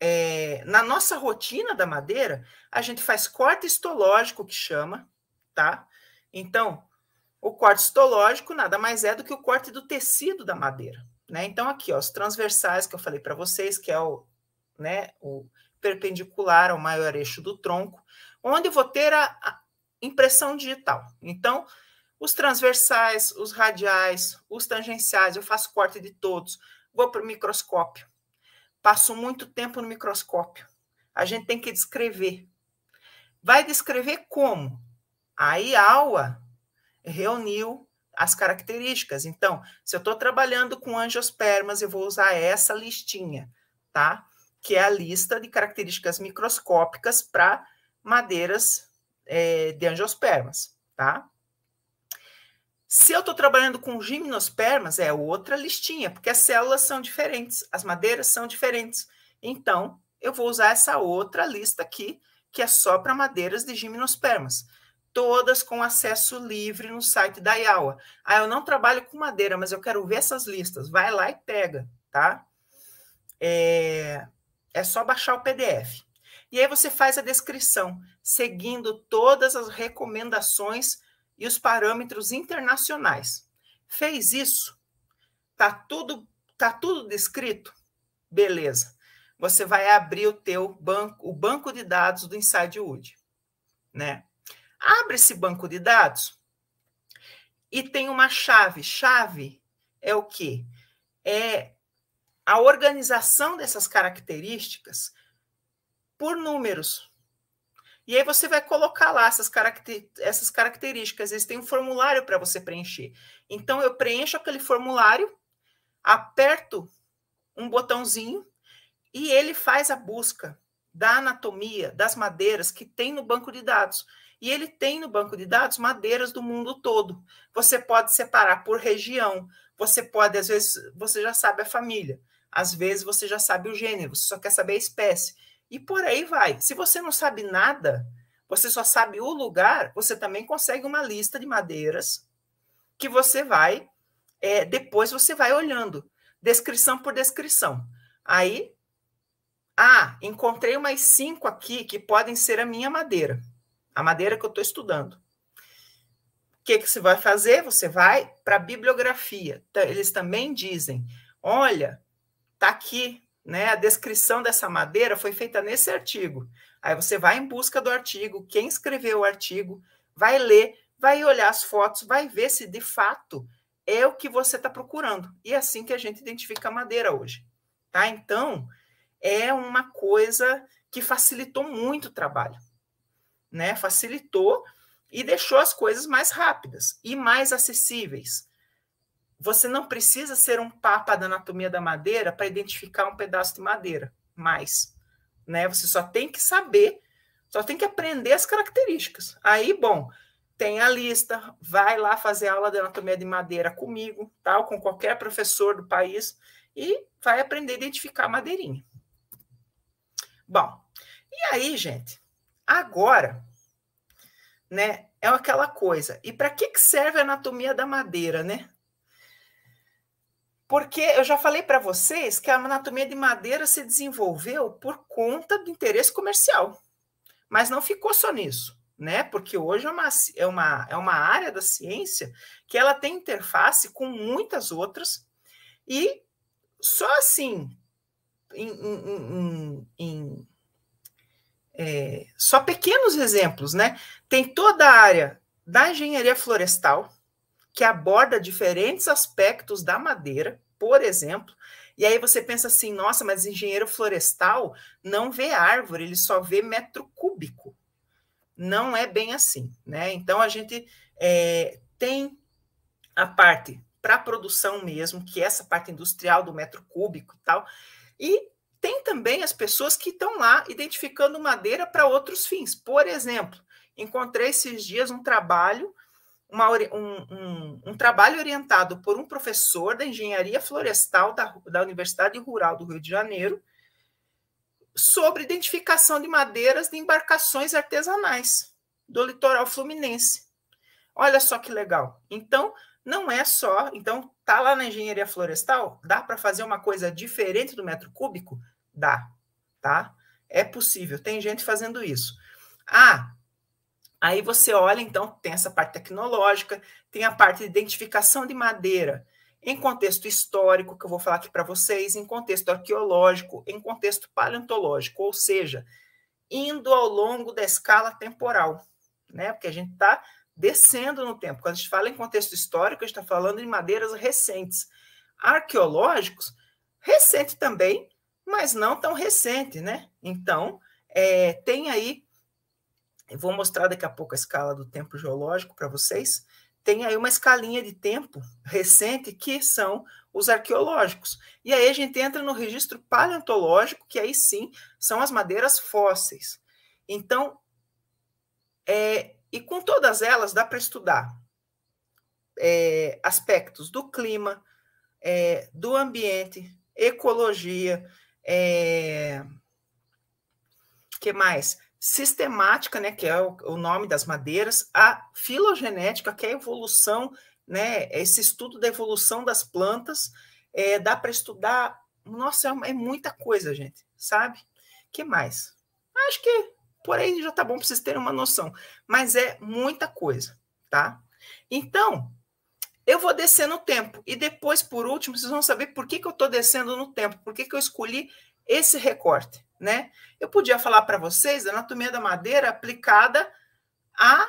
é, na nossa rotina da madeira, a gente faz corte histológico, que chama, tá? Então, o corte histológico nada mais é do que o corte do tecido da madeira. Né? Então, aqui, ó, os transversais que eu falei para vocês, que é o, né, o perpendicular ao maior eixo do tronco, onde eu vou ter a, a impressão digital. Então, os transversais, os radiais, os tangenciais, eu faço corte de todos. Vou para o microscópio. Passo muito tempo no microscópio. A gente tem que descrever. Vai descrever como? Aí, aula reuniu as características. Então, se eu estou trabalhando com angiospermas, eu vou usar essa listinha, tá? Que é a lista de características microscópicas para madeiras é, de angiospermas, tá? Se eu estou trabalhando com gimnospermas, é outra listinha, porque as células são diferentes, as madeiras são diferentes. Então, eu vou usar essa outra lista aqui, que é só para madeiras de gimnospermas todas com acesso livre no site da IAWA. Ah, eu não trabalho com madeira, mas eu quero ver essas listas. Vai lá e pega, tá? É, é só baixar o PDF. E aí você faz a descrição, seguindo todas as recomendações e os parâmetros internacionais. Fez isso? Tá tudo tá tudo descrito? Beleza. Você vai abrir o teu banco, o banco de dados do Inside Wood, né? Abre esse banco de dados e tem uma chave. Chave é o quê? É a organização dessas características por números. E aí você vai colocar lá essas, caracter, essas características. Eles têm um formulário para você preencher. Então eu preencho aquele formulário, aperto um botãozinho e ele faz a busca da anatomia das madeiras que tem no banco de dados. E ele tem no banco de dados madeiras do mundo todo. Você pode separar por região, você pode, às vezes, você já sabe a família, às vezes você já sabe o gênero, você só quer saber a espécie. E por aí vai. Se você não sabe nada, você só sabe o lugar, você também consegue uma lista de madeiras que você vai, é, depois você vai olhando, descrição por descrição. Aí, ah, encontrei umas cinco aqui que podem ser a minha madeira a madeira que eu estou estudando. O que, que você vai fazer? Você vai para a bibliografia. Eles também dizem: olha, tá aqui, né? A descrição dessa madeira foi feita nesse artigo. Aí você vai em busca do artigo, quem escreveu o artigo, vai ler, vai olhar as fotos, vai ver se de fato é o que você está procurando. E é assim que a gente identifica a madeira hoje. Tá? Então, é uma coisa que facilitou muito o trabalho né, facilitou e deixou as coisas mais rápidas e mais acessíveis. Você não precisa ser um papa da anatomia da madeira para identificar um pedaço de madeira, mais, né? Você só tem que saber, só tem que aprender as características. Aí, bom, tem a lista, vai lá fazer aula de anatomia de madeira comigo, tal, com qualquer professor do país e vai aprender a identificar a madeirinha. Bom, e aí, gente, Agora, né, é aquela coisa. E para que, que serve a anatomia da madeira, né? Porque eu já falei para vocês que a anatomia de madeira se desenvolveu por conta do interesse comercial. Mas não ficou só nisso, né? Porque hoje é uma, é uma, é uma área da ciência que ela tem interface com muitas outras e só assim, em, em, em, em é, só pequenos exemplos, né? Tem toda a área da engenharia florestal, que aborda diferentes aspectos da madeira, por exemplo. E aí você pensa assim, nossa, mas engenheiro florestal não vê árvore, ele só vê metro cúbico. Não é bem assim, né? Então a gente é, tem a parte para produção mesmo, que é essa parte industrial do metro cúbico e tal, e tem também as pessoas que estão lá identificando madeira para outros fins. Por exemplo, encontrei esses dias um trabalho, uma, um, um, um, trabalho orientado por um professor da engenharia florestal da, da Universidade Rural do Rio de Janeiro sobre identificação de madeiras de embarcações artesanais do litoral fluminense. Olha só que legal. Então, não é só. Então, Tá lá na engenharia florestal? Dá para fazer uma coisa diferente do metro cúbico? Dá, tá? É possível, tem gente fazendo isso. Ah, aí você olha, então, tem essa parte tecnológica, tem a parte de identificação de madeira, em contexto histórico, que eu vou falar aqui para vocês, em contexto arqueológico, em contexto paleontológico, ou seja, indo ao longo da escala temporal, né? Porque a gente está descendo no tempo. Quando a gente fala em contexto histórico, a gente está falando em madeiras recentes. Arqueológicos, recente também, mas não tão recente, né? Então, é, tem aí, eu vou mostrar daqui a pouco a escala do tempo geológico para vocês, tem aí uma escalinha de tempo recente que são os arqueológicos. E aí a gente entra no registro paleontológico, que aí sim são as madeiras fósseis. Então, é, e com todas elas dá para estudar é, aspectos do clima, é, do ambiente, ecologia, é, que mais? Sistemática, né, que é o, o, nome das madeiras, a filogenética, que é a evolução, né, esse estudo da evolução das plantas, é, dá para estudar, nossa, é, é, muita coisa, gente, sabe? que mais? Acho que porém já tá bom para vocês terem uma noção. Mas é muita coisa, tá? Então, eu vou descer no tempo. E depois, por último, vocês vão saber por que, que eu estou descendo no tempo, por que, que eu escolhi esse recorte, né? Eu podia falar para vocês da anatomia da madeira aplicada à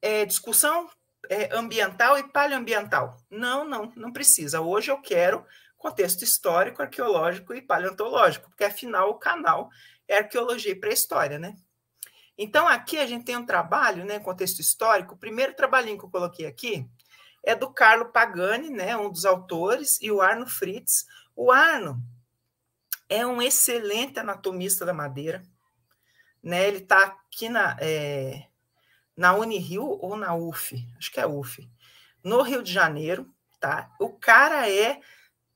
é, discussão é, ambiental e paleoambiental. Não, não, não precisa. Hoje eu quero contexto histórico, arqueológico e paleontológico, porque afinal o canal é arqueologia e pré-história, né? Então, aqui a gente tem um trabalho, né, contexto histórico. O primeiro trabalhinho que eu coloquei aqui é do Carlo Pagani, né, um dos autores, e o Arno Fritz. O Arno é um excelente anatomista da madeira, né? Ele está aqui na é, na Unirio ou na UF, acho que é UF, no Rio de Janeiro, tá? O cara é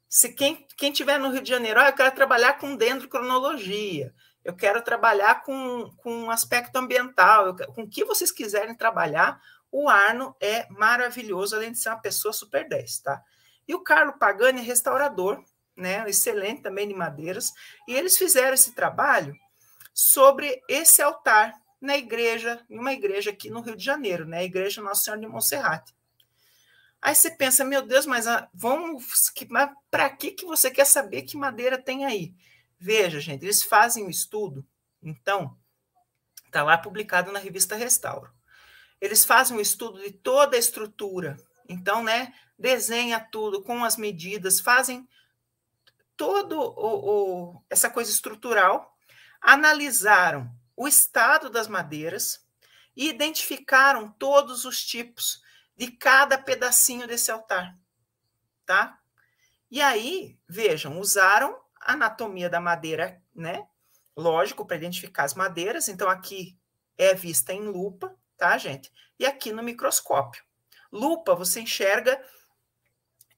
se quem, quem tiver no Rio de Janeiro, ah, eu quero trabalhar com dendrocronologia, eu quero trabalhar com, com um aspecto ambiental, eu, com o que vocês quiserem trabalhar, o Arno é maravilhoso, além de ser uma pessoa super 10, tá? E o Carlo Pagani é restaurador, né? Excelente também de madeiras, e eles fizeram esse trabalho sobre esse altar na igreja, em uma igreja aqui no Rio de Janeiro, né? A igreja Nossa Senhora de Monserrate. Aí você pensa, meu Deus, mas vamos, para que que você quer saber que madeira tem aí? Veja, gente, eles fazem um estudo, então, está lá publicado na revista Restauro. Eles fazem um estudo de toda a estrutura, então, né, desenha tudo com as medidas, fazem todo o, o essa coisa estrutural, analisaram o estado das madeiras e identificaram todos os tipos de cada pedacinho desse altar, tá? E aí, vejam, usaram anatomia da madeira, né? Lógico, para identificar as madeiras. Então, aqui é vista em lupa, tá, gente? E aqui no microscópio. Lupa, você enxerga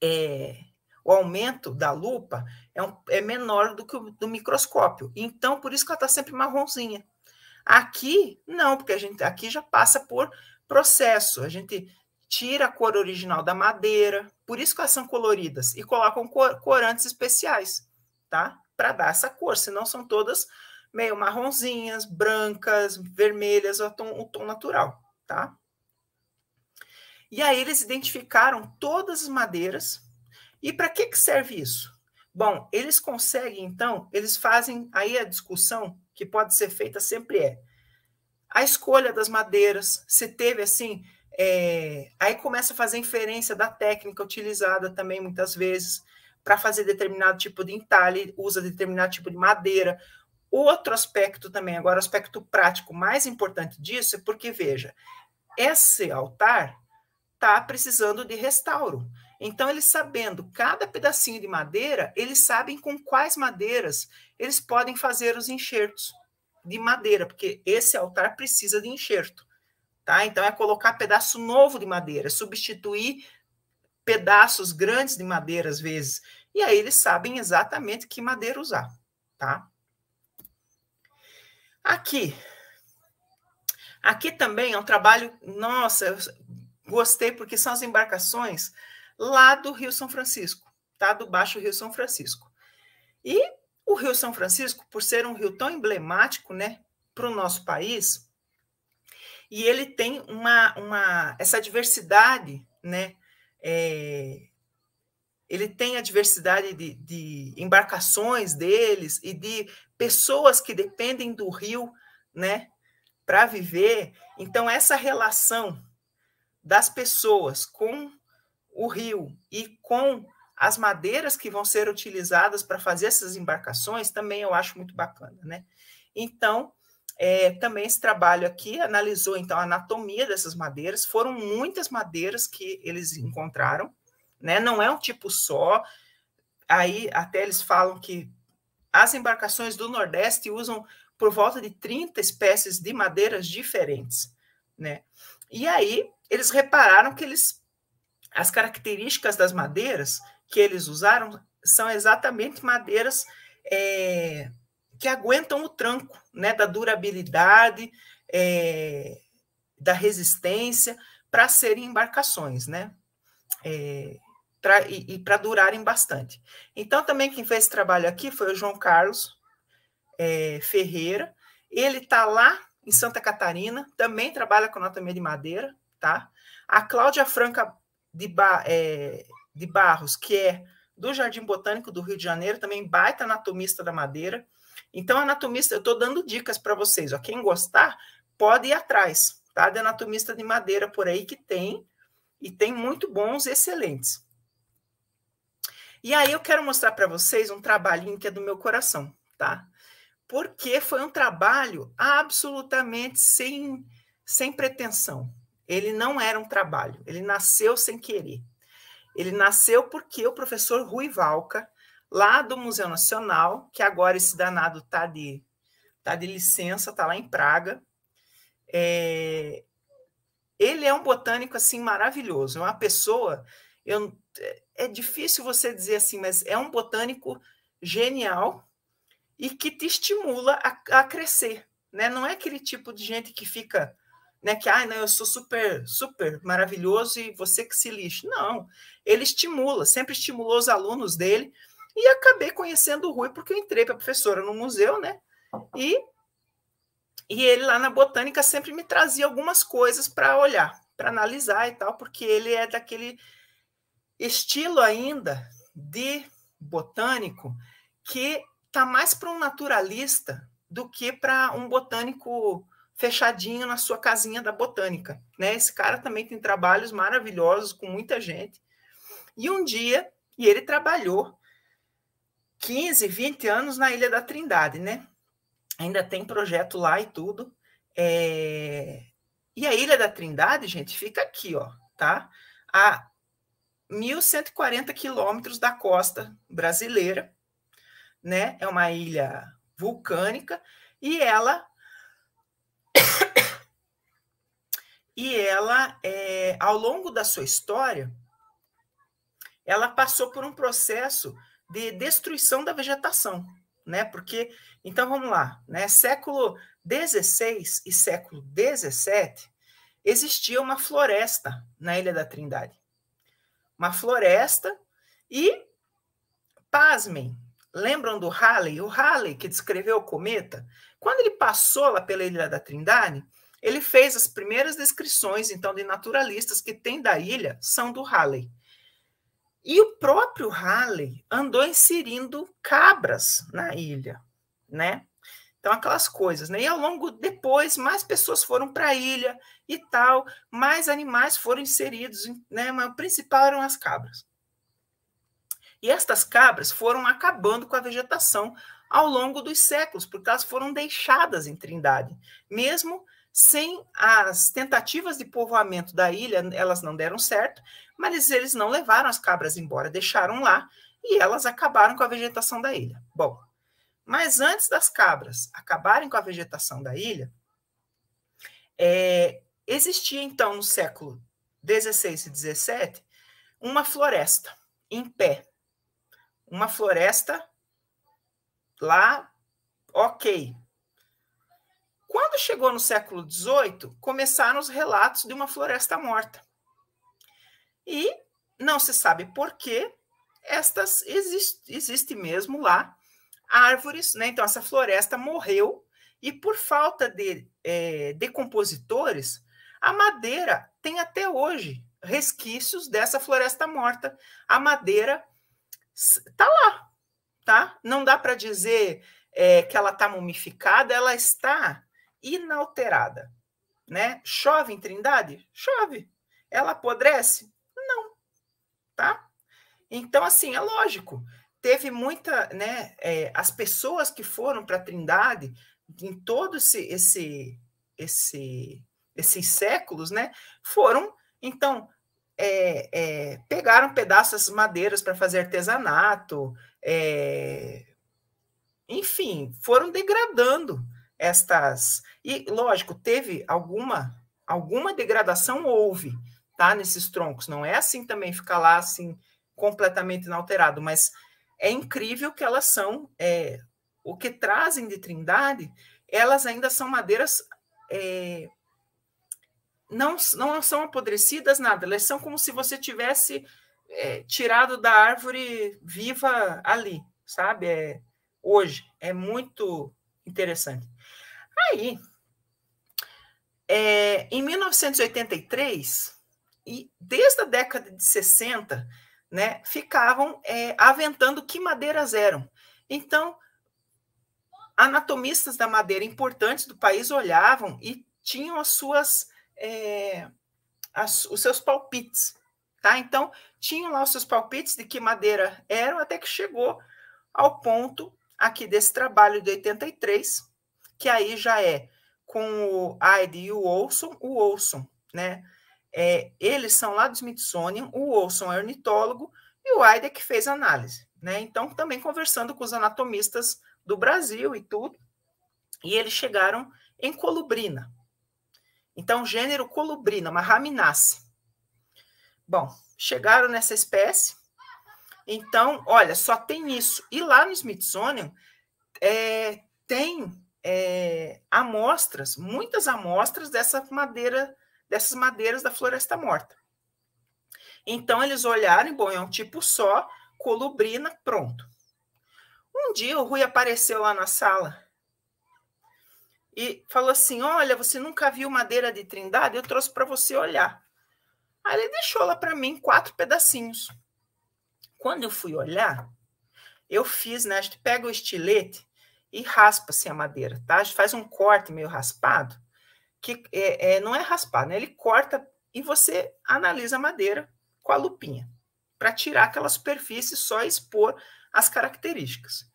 é, o aumento da lupa é, um, é menor do que o do microscópio. Então, por isso que ela está sempre marronzinha. Aqui, não, porque a gente aqui já passa por processo. A gente tira a cor original da madeira, por isso que elas são coloridas, e colocam cor, corantes especiais tá? Para dar essa cor, senão são todas meio marronzinhas, brancas, vermelhas, o tom, o tom natural, tá? E aí eles identificaram todas as madeiras. E para que, que serve isso? Bom, eles conseguem, então, eles fazem, aí a discussão que pode ser feita sempre é a escolha das madeiras, se teve assim, é, aí começa a fazer inferência da técnica utilizada também muitas vezes para fazer determinado tipo de entalhe, usa determinado tipo de madeira. Outro aspecto também, agora aspecto prático mais importante disso é porque veja, esse altar está precisando de restauro. Então, eles sabendo cada pedacinho de madeira, eles sabem com quais madeiras eles podem fazer os enxertos de madeira, porque esse altar precisa de enxerto. Tá? Então, é colocar pedaço novo de madeira, substituir pedaços grandes de madeira, às vezes. E aí eles sabem exatamente que madeira usar, tá? Aqui. Aqui também é um trabalho, nossa, eu gostei, porque são as embarcações lá do Rio São Francisco, tá? Do Baixo Rio São Francisco. E o Rio São Francisco, por ser um rio tão emblemático, né, para o nosso país, e ele tem uma, uma essa diversidade, né, é, ele tem a diversidade de, de, embarcações deles e de pessoas que dependem do rio, né, para viver. Então essa relação das pessoas com o rio e com as madeiras que vão ser utilizadas para fazer essas embarcações também eu acho muito bacana, né? Então é, também esse trabalho aqui analisou então a anatomia dessas madeiras. Foram muitas madeiras que eles encontraram, né? Não é um tipo só. Aí até eles falam que as embarcações do Nordeste usam por volta de 30 espécies de madeiras diferentes, né? E aí eles repararam que eles as características das madeiras que eles usaram são exatamente madeiras é, que aguentam o tranco, né, da durabilidade, é, da resistência para serem embarcações, né? É, pra, e, e para durarem bastante. Então, também quem fez esse trabalho aqui foi o João Carlos é, Ferreira. Ele está lá em Santa Catarina, também trabalha com anatomia de madeira, tá? A Cláudia Franca de, ba, é, de Barros, que é do Jardim Botânico do Rio de Janeiro, também baita anatomista da madeira. Então, anatomista, eu estou dando dicas para vocês. Ó. Quem gostar, pode ir atrás, tá? De anatomista de madeira por aí que tem, e tem muito bons, excelentes. E aí eu quero mostrar para vocês um trabalhinho que é do meu coração, tá? Porque foi um trabalho absolutamente sem, sem pretensão. Ele não era um trabalho, ele nasceu sem querer. Ele nasceu porque o professor Rui Valca, lá do Museu Nacional, que agora esse danado está de, tá de licença, está lá em Praga. É, ele é um botânico assim maravilhoso, é uma pessoa. Eu, é difícil você dizer assim, mas é um botânico genial e que te estimula a, a crescer, né? Não é aquele tipo de gente que fica, né? Que ah, não, eu sou super, super maravilhoso e você que se lixe. Não, ele estimula, sempre estimulou os alunos dele e acabei conhecendo o Rui, porque eu entrei para professora no museu, né? E, e ele lá na botânica sempre me trazia algumas coisas para olhar, para analisar e tal, porque ele é daquele estilo ainda de botânico que está mais para um naturalista do que para um botânico fechadinho na sua casinha da botânica. Né? Esse cara também tem trabalhos maravilhosos com muita gente. E um dia, e ele trabalhou 15, 20 anos na Ilha da Trindade, né? Ainda tem projeto lá e tudo. É... E a Ilha da Trindade, gente, fica aqui, ó, tá? A 1.140 quilômetros da costa brasileira, né? É uma ilha vulcânica e ela [coughs] e ela, é, ao longo da sua história, ela passou por um processo de destruição da vegetação, né? Porque, então vamos lá, né? Século 16 e século 17 existia uma floresta na Ilha da Trindade, uma floresta e, pasmem, lembram do Halley? O Halley que descreveu o cometa, quando ele passou lá pela Ilha da Trindade, ele fez as primeiras descrições, então, de naturalistas que tem da ilha, são do Halley. E o próprio Halley andou inserindo cabras na ilha, né? Então, aquelas coisas, né? E ao longo depois, mais pessoas foram para a ilha e tal, mais animais foram inseridos, né? Mas o principal eram as cabras. E estas cabras foram acabando com a vegetação ao longo dos séculos, porque elas foram deixadas em Trindade, mesmo sem as tentativas de povoamento da ilha, elas não deram certo, mas eles não levaram as cabras embora, deixaram lá e elas acabaram com a vegetação da ilha. Bom, mas antes das cabras acabarem com a vegetação da ilha, é, existia então no século 16 e 17 uma floresta em pé, uma floresta lá, ok, quando chegou no século XVIII, começaram os relatos de uma floresta morta. E não se sabe por que estas existe, existe mesmo lá árvores, né? Então essa floresta morreu e por falta de é, decompositores, a madeira tem até hoje resquícios dessa floresta morta. A madeira está lá, tá? Não dá para dizer é, que ela está mumificada, ela está inalterada. Né? Chove em Trindade? Chove. Ela apodrece? Não. Tá? Então, assim, é lógico. Teve muita, né? É, as pessoas que foram para Trindade em todos esse, esse, esse, esses séculos, né? Foram, então, é, é, pegaram pedaços de madeiras para fazer artesanato, é, enfim, foram degradando estas. E, lógico, teve alguma, alguma degradação, houve, tá? Nesses troncos. Não é assim também ficar lá assim, completamente inalterado, mas é incrível que elas são. É, o que trazem de Trindade, elas ainda são madeiras. É, não, não são apodrecidas, nada, elas são como se você tivesse é, tirado da árvore viva ali, sabe? É, hoje. É muito interessante. Aí, é, em 1983, e desde a década de 60, né, ficavam é, aventando que madeiras eram. Então, anatomistas da madeira importantes do país olhavam e tinham as suas é, as, os seus palpites, tá? Então tinham lá os seus palpites de que madeira eram até que chegou ao ponto aqui desse trabalho de 83 que aí já é com o Hyde e o Olson, o Olson, né? É, eles são lá do Smithsonian, o Olson é ornitólogo e o Hyde é que fez a análise, né? Então, também conversando com os anatomistas do Brasil e tudo, e eles chegaram em colubrina. Então, gênero colubrina, uma raminace. Bom, chegaram nessa espécie, então, olha, só tem isso. E lá no Smithsonian é, tem é, amostras, muitas amostras dessa madeira, dessas madeiras da floresta morta. Então eles olharam, bom, é um tipo só, colubrina, pronto. Um dia o Rui apareceu lá na sala e falou assim: Olha, você nunca viu madeira de trindade? Eu trouxe para você olhar. Aí ele deixou lá para mim quatro pedacinhos. Quando eu fui olhar, eu fiz, né? A gente pega o estilete e raspa-se assim a madeira, tá? Faz um corte meio raspado, que é, é, não é raspado, né? Ele corta e você analisa a madeira com a lupinha, para tirar aquela superfície e só expor as características.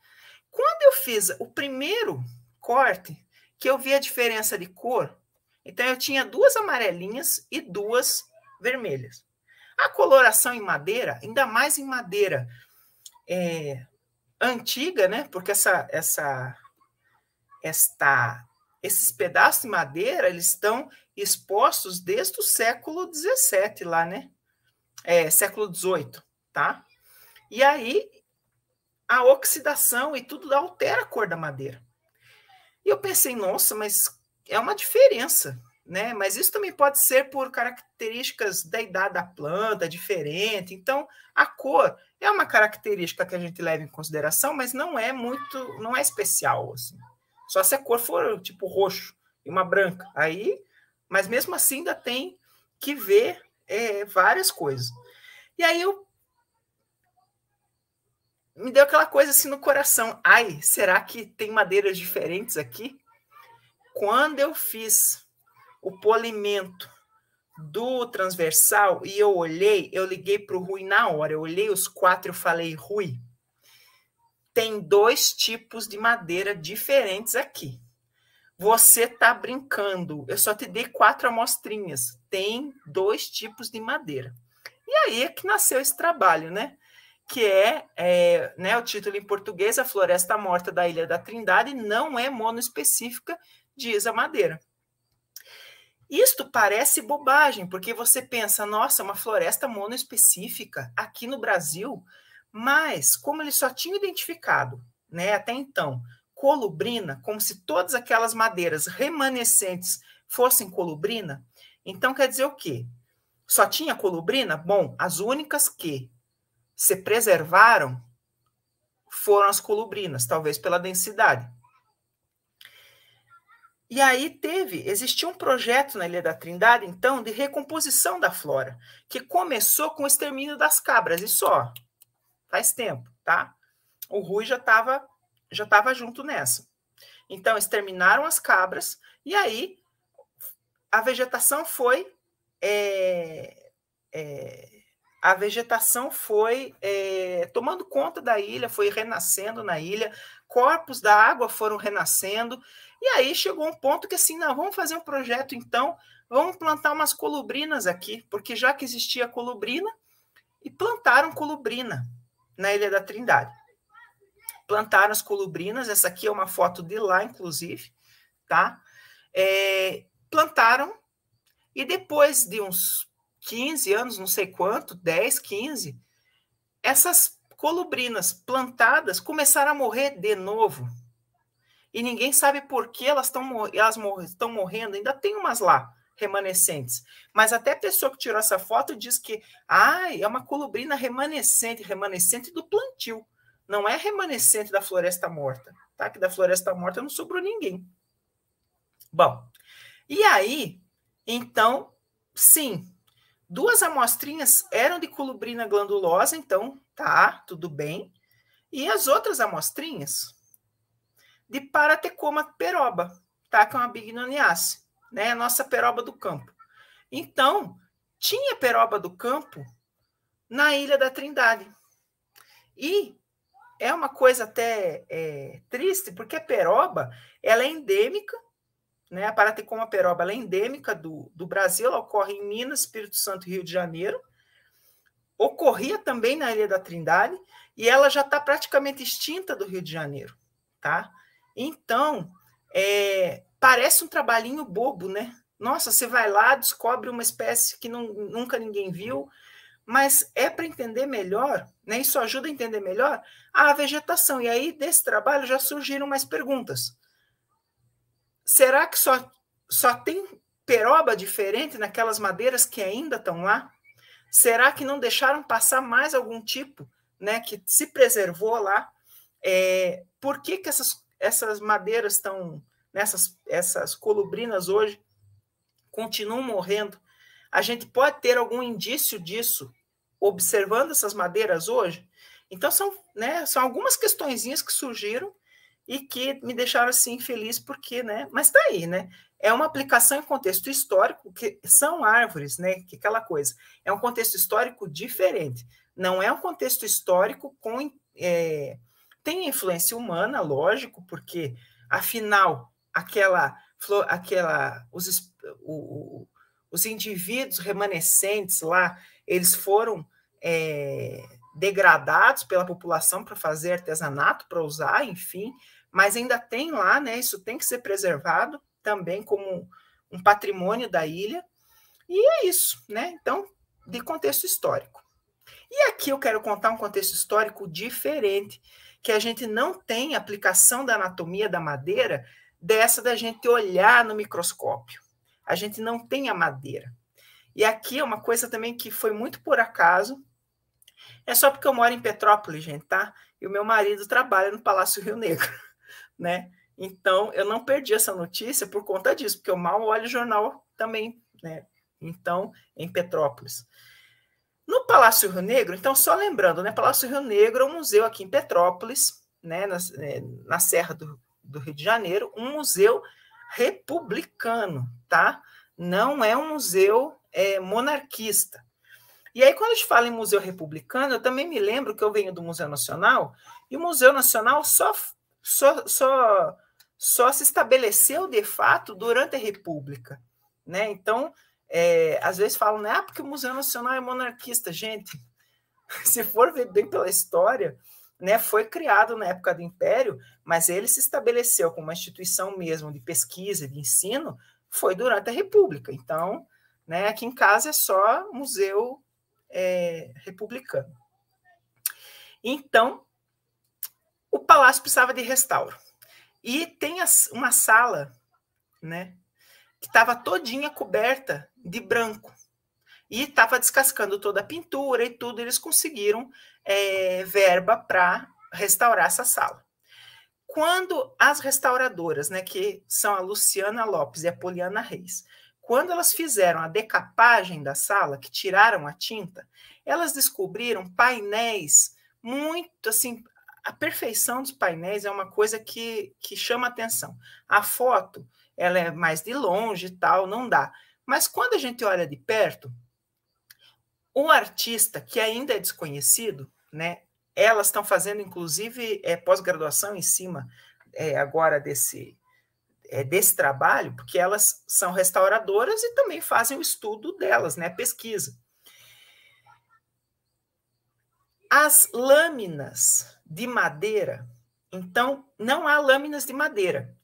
Quando eu fiz o primeiro corte, que eu vi a diferença de cor, então eu tinha duas amarelinhas e duas vermelhas. A coloração em madeira, ainda mais em madeira é, antiga, né? Porque essa, essa, esta, esses pedaços de madeira eles estão expostos desde o século 17 lá, né? É, século 18, tá? E aí a oxidação e tudo altera a cor da madeira. E eu pensei, nossa, mas é uma diferença né? Mas isso também pode ser por características da idade da planta, diferente. Então, a cor é uma característica que a gente leva em consideração, mas não é muito, não é especial assim. Só se a cor for tipo roxo e uma branca, aí, mas mesmo assim ainda tem que ver é, várias coisas. E aí eu me deu aquela coisa assim no coração. Ai, será que tem madeiras diferentes aqui? Quando eu fiz o polimento do transversal e eu olhei, eu liguei para o Rui na hora, eu olhei os quatro e falei, Rui, tem dois tipos de madeira diferentes aqui. Você está brincando, eu só te dei quatro amostrinhas, tem dois tipos de madeira. E aí é que nasceu esse trabalho, né? Que é, é né, o título em português, A Floresta Morta da Ilha da Trindade, não é monoespecífica, diz a madeira. Isto parece bobagem, porque você pensa, nossa, é uma floresta monoespecífica aqui no Brasil, mas como ele só tinha identificado, né, até então, colubrina, como se todas aquelas madeiras remanescentes fossem colubrina, então quer dizer o quê? Só tinha colubrina? Bom, as únicas que se preservaram foram as colubrinas, talvez pela densidade. E aí teve, existia um projeto na Ilha da Trindade, então, de recomposição da flora, que começou com o extermínio das cabras, e só. Faz tempo, tá? O Rui já estava já tava junto nessa. Então, exterminaram as cabras, e aí a vegetação foi. É, é, a vegetação foi é, tomando conta da ilha, foi renascendo na ilha, corpos da água foram renascendo, e aí chegou um ponto que assim, não, vamos fazer um projeto então, vamos plantar umas colubrinas aqui, porque já que existia colubrina, e plantaram colubrina na Ilha da Trindade. Plantaram as colubrinas, essa aqui é uma foto de lá, inclusive, tá? É, plantaram, e depois de uns 15 anos, não sei quanto, 10, 15, essas colubrinas plantadas começaram a morrer de novo e ninguém sabe por que elas estão elas estão morrendo. Ainda tem umas lá remanescentes. Mas até a pessoa que tirou essa foto diz que ah, é uma colubrina remanescente, remanescente do plantio. Não é remanescente da floresta morta, tá? Que da floresta morta não sobrou ninguém. Bom, e aí, então, sim, duas amostrinhas eram de colubrina glandulosa, então, tá, tudo bem. E as outras amostrinhas, de Paratecoma peroba, tá? que é uma bignoniace, né? É a nossa peroba do campo. Então, tinha peroba do campo na Ilha da Trindade. E é uma coisa até é, triste, porque a peroba ela é endêmica, né? a Paratecoma peroba é endêmica do, do Brasil, ela ocorre em Minas, Espírito Santo e Rio de Janeiro. Ocorria também na Ilha da Trindade e ela já está praticamente extinta do Rio de Janeiro. Tá? Então, é, parece um trabalhinho bobo, né? Nossa, você vai lá, descobre uma espécie que não, nunca ninguém viu, mas é para entender melhor, né? Isso ajuda a entender melhor a vegetação. E aí, desse trabalho, já surgiram mais perguntas. Será que só, só tem peroba diferente naquelas madeiras que ainda estão lá? Será que não deixaram passar mais algum tipo, né, que se preservou lá? É, por que, que essas essas madeiras estão, nessas essas colubrinas hoje, continuam morrendo. A gente pode ter algum indício disso observando essas madeiras hoje? Então, são, né, são algumas questõezinhas que surgiram e que me deixaram assim feliz, porque, né? Mas tá aí, né? É uma aplicação em contexto histórico, que são árvores, né? Que aquela coisa. É um contexto histórico diferente. Não é um contexto histórico com. É, tem influência humana, lógico, porque afinal aquela aquela os, o, os indivíduos remanescentes lá eles foram é, degradados pela população para fazer artesanato, para usar, enfim, mas ainda tem lá, né? Isso tem que ser preservado também como um patrimônio da ilha. E é isso, né? Então, de contexto histórico. E aqui eu quero contar um contexto histórico diferente, que a gente não tem aplicação da anatomia da madeira dessa da gente olhar no microscópio. A gente não tem a madeira. E aqui é uma coisa também que foi muito por acaso. É só porque eu moro em Petrópolis, gente, tá? E o meu marido trabalha no Palácio Rio Negro, [laughs] né? Então, eu não perdi essa notícia por conta disso, porque eu mal olho o jornal também, né? Então, em Petrópolis. No Palácio Rio Negro, então, só lembrando, né? Palácio Rio Negro é um museu aqui em Petrópolis, né? Na, é, na Serra do, do Rio de Janeiro, um museu republicano, tá? Não é um museu é, monarquista. E aí, quando a gente fala em museu republicano, eu também me lembro que eu venho do Museu Nacional, e o Museu Nacional só, só, só, só se estabeleceu de fato durante a República. Né? Então, é, às vezes falam, né? Ah, porque o Museu Nacional é monarquista. Gente, [laughs] se for ver bem pela história, né, foi criado na época do Império, mas ele se estabeleceu como uma instituição mesmo de pesquisa, de ensino, foi durante a República. Então, né, aqui em casa é só museu é, republicano. Então, o palácio precisava de restauro. E tem uma sala, né, que estava todinha coberta de branco e estava descascando toda a pintura e tudo. Eles conseguiram é, verba para restaurar essa sala. Quando as restauradoras, né, que são a Luciana Lopes e a Poliana Reis, quando elas fizeram a decapagem da sala, que tiraram a tinta, elas descobriram painéis muito assim. A perfeição dos painéis é uma coisa que, que chama atenção. A foto ela é mais de longe e tal, não dá. Mas quando a gente olha de perto, o artista que ainda é desconhecido, né? Elas estão fazendo, inclusive, é, pós-graduação em cima é, agora desse, é, desse trabalho, porque elas são restauradoras e também fazem o estudo delas, né? Pesquisa. As lâminas de madeira, então, não há lâminas de madeira.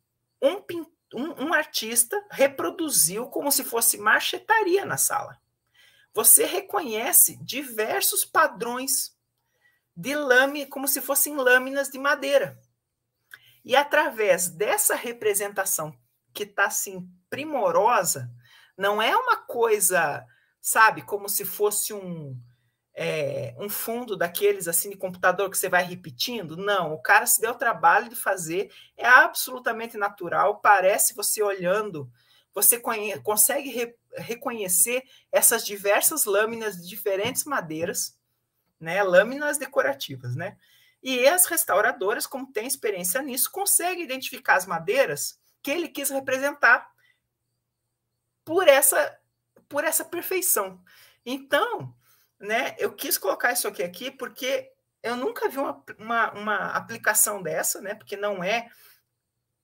Um pintor um, um artista reproduziu como se fosse marchetaria na sala. Você reconhece diversos padrões de lâmina, como se fossem lâminas de madeira. E através dessa representação que está assim primorosa, não é uma coisa, sabe, como se fosse um, é, um fundo daqueles assim de computador que você vai repetindo? Não, o cara se deu o trabalho de fazer, é absolutamente natural, parece você olhando, você conhe, consegue re, reconhecer essas diversas lâminas de diferentes madeiras, né, lâminas decorativas, né? E as restauradoras, como têm experiência nisso, conseguem identificar as madeiras que ele quis representar por essa por essa perfeição. Então, né? Eu quis colocar isso aqui, aqui porque eu nunca vi uma, uma, uma aplicação dessa, né? Porque não é,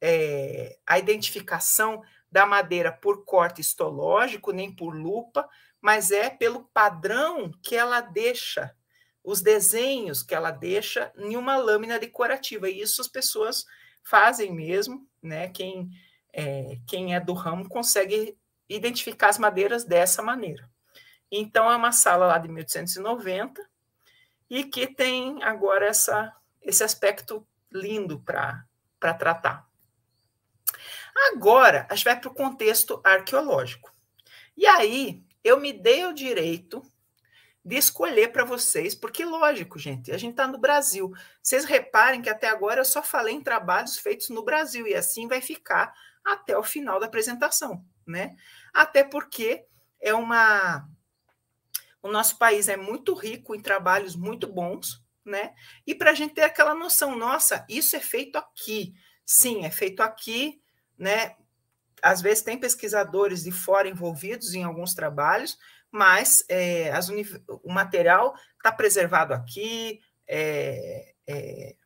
é a identificação da madeira por corte histológico, nem por lupa, mas é pelo padrão que ela deixa, os desenhos que ela deixa em uma lâmina decorativa. E isso as pessoas fazem mesmo, né? Quem é, quem é do ramo consegue identificar as madeiras dessa maneira. Então, é uma sala lá de 1890 e que tem agora essa, esse aspecto lindo para tratar. Agora, a gente vai para o contexto arqueológico. E aí, eu me dei o direito de escolher para vocês, porque, lógico, gente, a gente está no Brasil. Vocês reparem que até agora eu só falei em trabalhos feitos no Brasil, e assim vai ficar até o final da apresentação, né? Até porque é uma o nosso país é muito rico em trabalhos muito bons, né? E para a gente ter aquela noção, nossa, isso é feito aqui. Sim, é feito aqui, né? Às vezes tem pesquisadores de fora envolvidos em alguns trabalhos, mas é, o material está preservado aqui, é, é,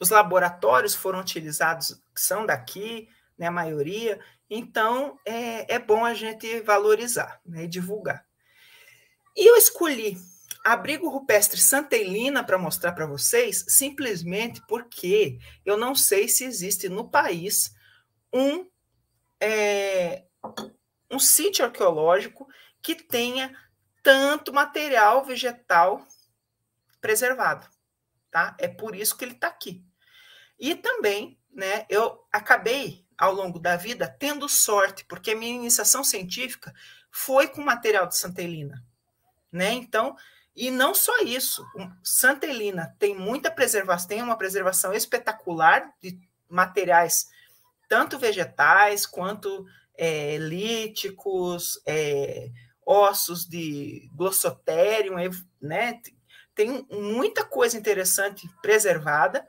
os laboratórios foram utilizados, são daqui, né, a maioria. Então, é, é bom a gente valorizar né, e divulgar. E eu escolhi abrigo rupestre Santelina para mostrar para vocês, simplesmente porque eu não sei se existe no país um, é, um sítio arqueológico que tenha tanto material vegetal preservado. Tá? É por isso que ele está aqui. E também, né, eu acabei ao longo da vida, tendo sorte, porque a minha iniciação científica foi com material de Santa Helena, né? Então, e não só isso, Santa Helena tem muita preservação, tem uma preservação espetacular de materiais, tanto vegetais quanto é, líticos, é, ossos de glossoterium, né? Tem muita coisa interessante preservada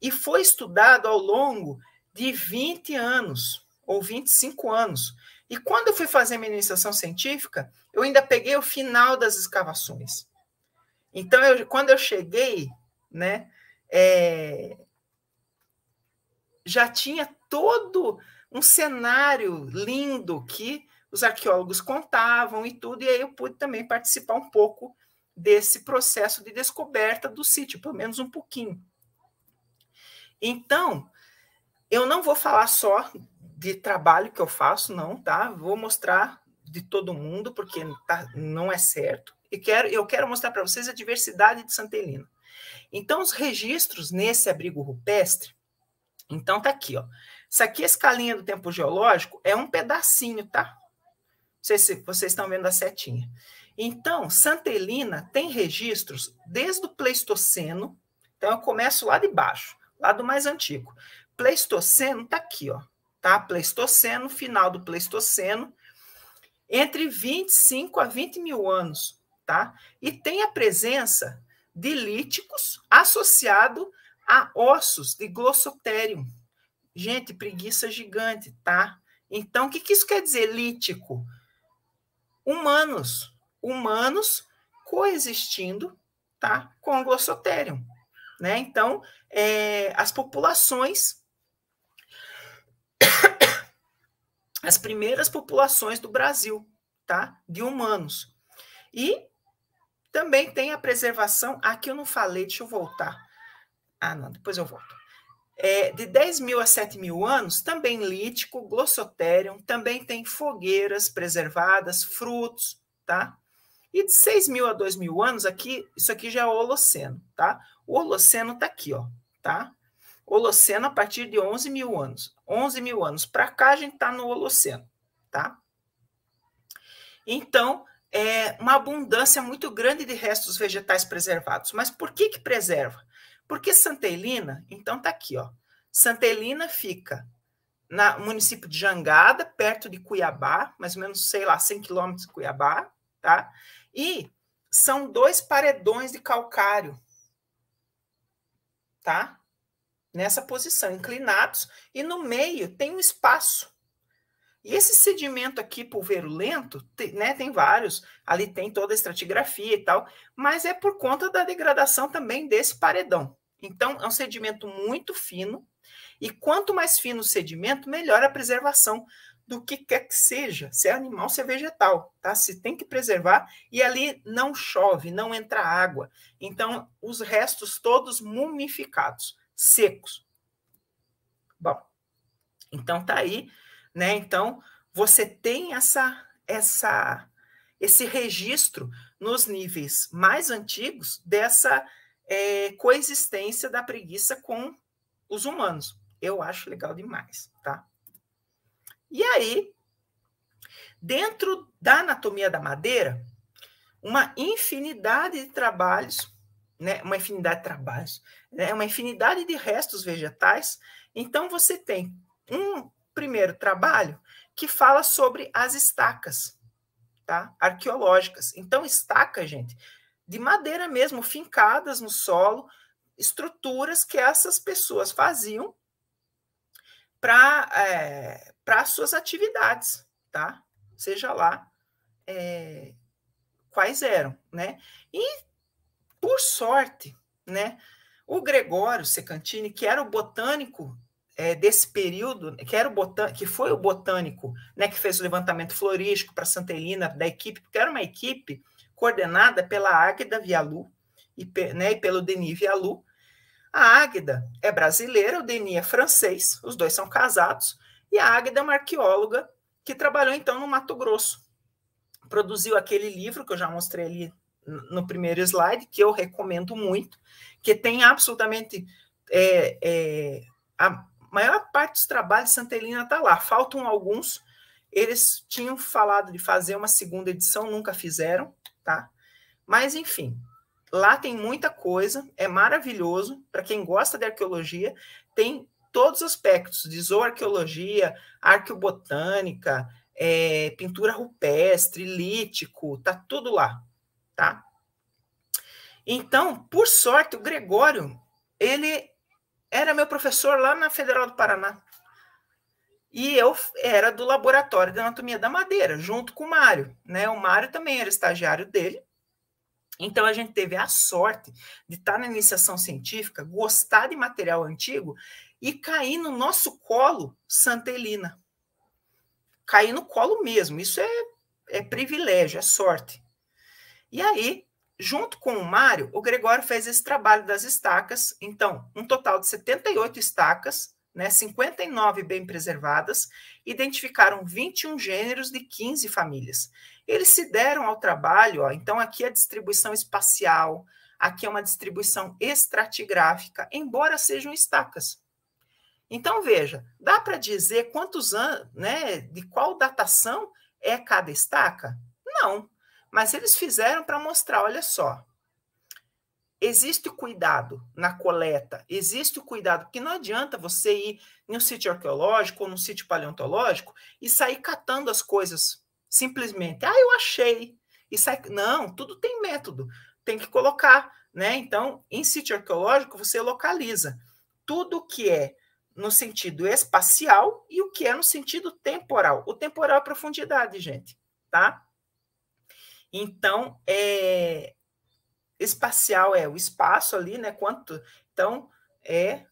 e foi estudado ao longo de 20 anos ou 25 anos. E quando eu fui fazer minha iniciação científica, eu ainda peguei o final das escavações. Então, eu, quando eu cheguei, né, é, já tinha todo um cenário lindo que os arqueólogos contavam e tudo, e aí eu pude também participar um pouco desse processo de descoberta do sítio, pelo menos um pouquinho. Então, eu não vou falar só de trabalho que eu faço, não, tá? Vou mostrar de todo mundo, porque tá, não é certo. E quero, eu quero mostrar para vocês a diversidade de Santelina. Então, os registros nesse abrigo rupestre, então tá aqui, ó. Isso aqui, a escalinha do tempo geológico, é um pedacinho, tá? Não sei se vocês estão vendo a setinha. Então, Santelina tem registros desde o Pleistoceno, então eu começo lá de baixo, lá do mais antigo. Pleistoceno está aqui, ó, tá? Pleistoceno, final do Pleistoceno, entre 25 a 20 mil anos, tá? E tem a presença de líticos associado a ossos de glossotério. Gente, preguiça gigante, tá? Então, o que, que isso quer dizer, lítico? Humanos, humanos coexistindo, tá? Com Glossotérium, glossotério, né? Então, é, as populações [coughs] as primeiras populações do Brasil, tá? De humanos. E também tem a preservação, aqui eu não falei, deixa eu voltar. Ah, não, depois eu volto. É, de 10 mil a 7 mil anos, também lítico, glossoterium, também tem fogueiras preservadas, frutos, tá? E de 6 mil a 2 mil anos, aqui, isso aqui já é o Holoceno, tá? O Holoceno tá aqui, ó, tá? Holoceno a partir de 11 mil anos. 11 mil anos para cá, a gente está no Holoceno, tá? Então, é uma abundância muito grande de restos vegetais preservados. Mas por que que preserva? Porque Santelina, então tá aqui, ó. Santelina fica no município de Jangada, perto de Cuiabá, mais ou menos, sei lá, 100 quilômetros de Cuiabá, tá? E são dois paredões de calcário, tá? nessa posição, inclinados, e no meio tem um espaço. E esse sedimento aqui pulverulento, né, tem vários, ali tem toda a estratigrafia e tal, mas é por conta da degradação também desse paredão. Então, é um sedimento muito fino, e quanto mais fino o sedimento, melhor a preservação do que quer que seja, se é animal, se é vegetal, tá? Se tem que preservar, e ali não chove, não entra água. Então, os restos todos mumificados secos. Bom, então tá aí, né? Então você tem essa essa esse registro nos níveis mais antigos dessa é, coexistência da preguiça com os humanos. Eu acho legal demais, tá? E aí, dentro da anatomia da madeira, uma infinidade de trabalhos, né? Uma infinidade de trabalhos, né, é uma infinidade de restos vegetais. Então, você tem um primeiro trabalho que fala sobre as estacas tá? arqueológicas. Então, estaca, gente, de madeira mesmo, fincadas no solo, estruturas que essas pessoas faziam para é, para suas atividades, tá? Seja lá é, quais eram, né? E por sorte, né? O Gregório Secantini, que era o botânico é, desse período, que, era o botan que foi o botânico né, que fez o levantamento florístico para Santa Helena, da equipe, porque era uma equipe coordenada pela Águeda Vialu e, né, e pelo Denis Vialu. A Águeda é brasileira, o Denis é francês, os dois são casados, e a Águeda é uma arqueóloga que trabalhou então no Mato Grosso. Produziu aquele livro que eu já mostrei ali no primeiro slide, que eu recomendo muito, que tem absolutamente é, é, a maior parte dos trabalhos de Santa Helena está lá. Faltam alguns. Eles tinham falado de fazer uma segunda edição, nunca fizeram, tá? Mas enfim, lá tem muita coisa, é maravilhoso para quem gosta de arqueologia. Tem todos os aspectos de zoarqueologia, arqueobotânica, é, pintura rupestre, lítico, tá tudo lá, tá? Então, por sorte, o Gregório, ele era meu professor lá na Federal do Paraná. E eu era do laboratório de anatomia da madeira, junto com o Mário. Né? O Mário também era estagiário dele. Então, a gente teve a sorte de estar na iniciação científica, gostar de material antigo e cair no nosso colo Santelina. Cair no colo mesmo. Isso é, é privilégio, é sorte. E aí, Junto com o Mário, o Gregório fez esse trabalho das estacas, então, um total de 78 estacas, né, 59 bem preservadas, identificaram 21 gêneros de 15 famílias. Eles se deram ao trabalho, ó, então aqui a é distribuição espacial, aqui é uma distribuição estratigráfica, embora sejam estacas. Então, veja, dá para dizer quantos anos, né, de qual datação é cada estaca? Não. Mas eles fizeram para mostrar, olha só, existe o cuidado na coleta, existe o cuidado, porque não adianta você ir em um sítio arqueológico ou num sítio paleontológico e sair catando as coisas simplesmente. Ah, eu achei. E sai... Não, tudo tem método, tem que colocar, né? Então, em sítio arqueológico, você localiza tudo que é no sentido espacial e o que é no sentido temporal. O temporal é profundidade, gente, tá? Então, é, espacial é o espaço ali, né? Quanto. Então, é,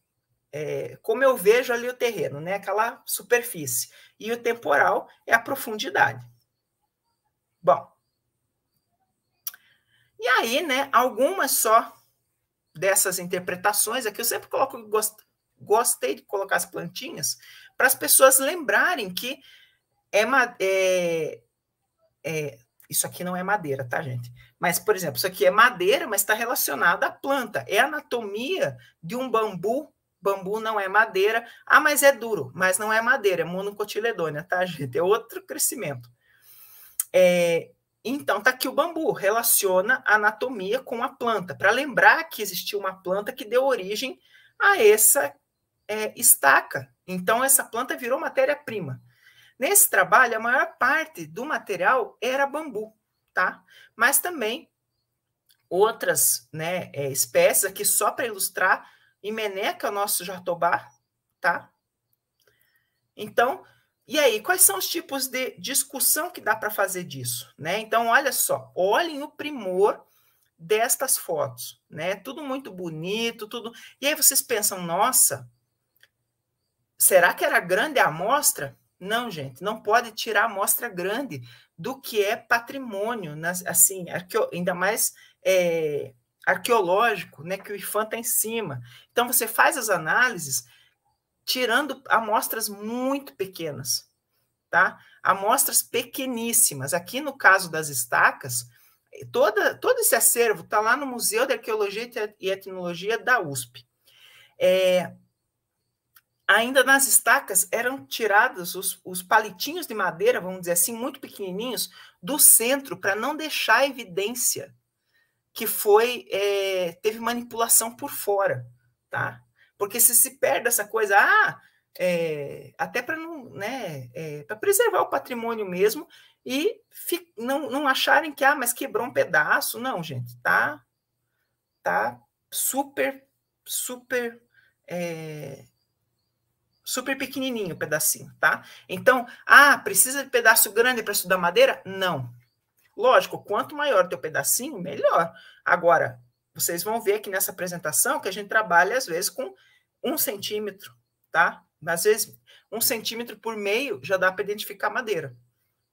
é, como eu vejo ali o terreno, né? Aquela superfície. E o temporal é a profundidade. Bom. E aí, né? Algumas só dessas interpretações aqui, é eu sempre coloco, gost, gostei de colocar as plantinhas, para as pessoas lembrarem que é, é, é isso aqui não é madeira, tá, gente? Mas, por exemplo, isso aqui é madeira, mas está relacionado à planta. É anatomia de um bambu. Bambu não é madeira. Ah, mas é duro. Mas não é madeira, é monocotiledônia, tá, gente? É outro crescimento. É, então, tá aqui o bambu, relaciona a anatomia com a planta, para lembrar que existiu uma planta que deu origem a essa é, estaca. Então, essa planta virou matéria-prima. Nesse trabalho, a maior parte do material era bambu, tá? Mas também outras né, é, espécies, aqui só para ilustrar, Imeneca é o nosso jatobá, tá? Então, e aí, quais são os tipos de discussão que dá para fazer disso? Né? Então, olha só, olhem o primor destas fotos, né? Tudo muito bonito, tudo. E aí vocês pensam, nossa, será que era grande a amostra? Não, gente, não pode tirar amostra grande do que é patrimônio, assim, ainda mais é, arqueológico, né, que o IFAM está em cima. Então, você faz as análises tirando amostras muito pequenas, tá? Amostras pequeníssimas. Aqui, no caso das estacas, toda, todo esse acervo está lá no Museu de Arqueologia e Etnologia da USP. É, ainda nas estacas eram tirados os, os, palitinhos de madeira, vamos dizer assim, muito pequenininhos, do centro para não deixar evidência que foi é, teve manipulação por fora, tá? Porque se se perde essa coisa, ah, é, até para não, né, é, para preservar o patrimônio mesmo e fi, não, não acharem que ah, mas quebrou um pedaço, não, gente, tá? Tá super super é, super pequenininho o pedacinho, tá? Então, ah, precisa de pedaço grande para estudar madeira? Não. Lógico, quanto maior o teu pedacinho, melhor. Agora, vocês vão ver aqui nessa apresentação que a gente trabalha, às vezes, com um centímetro, tá? Às vezes, um centímetro por meio já dá para identificar madeira,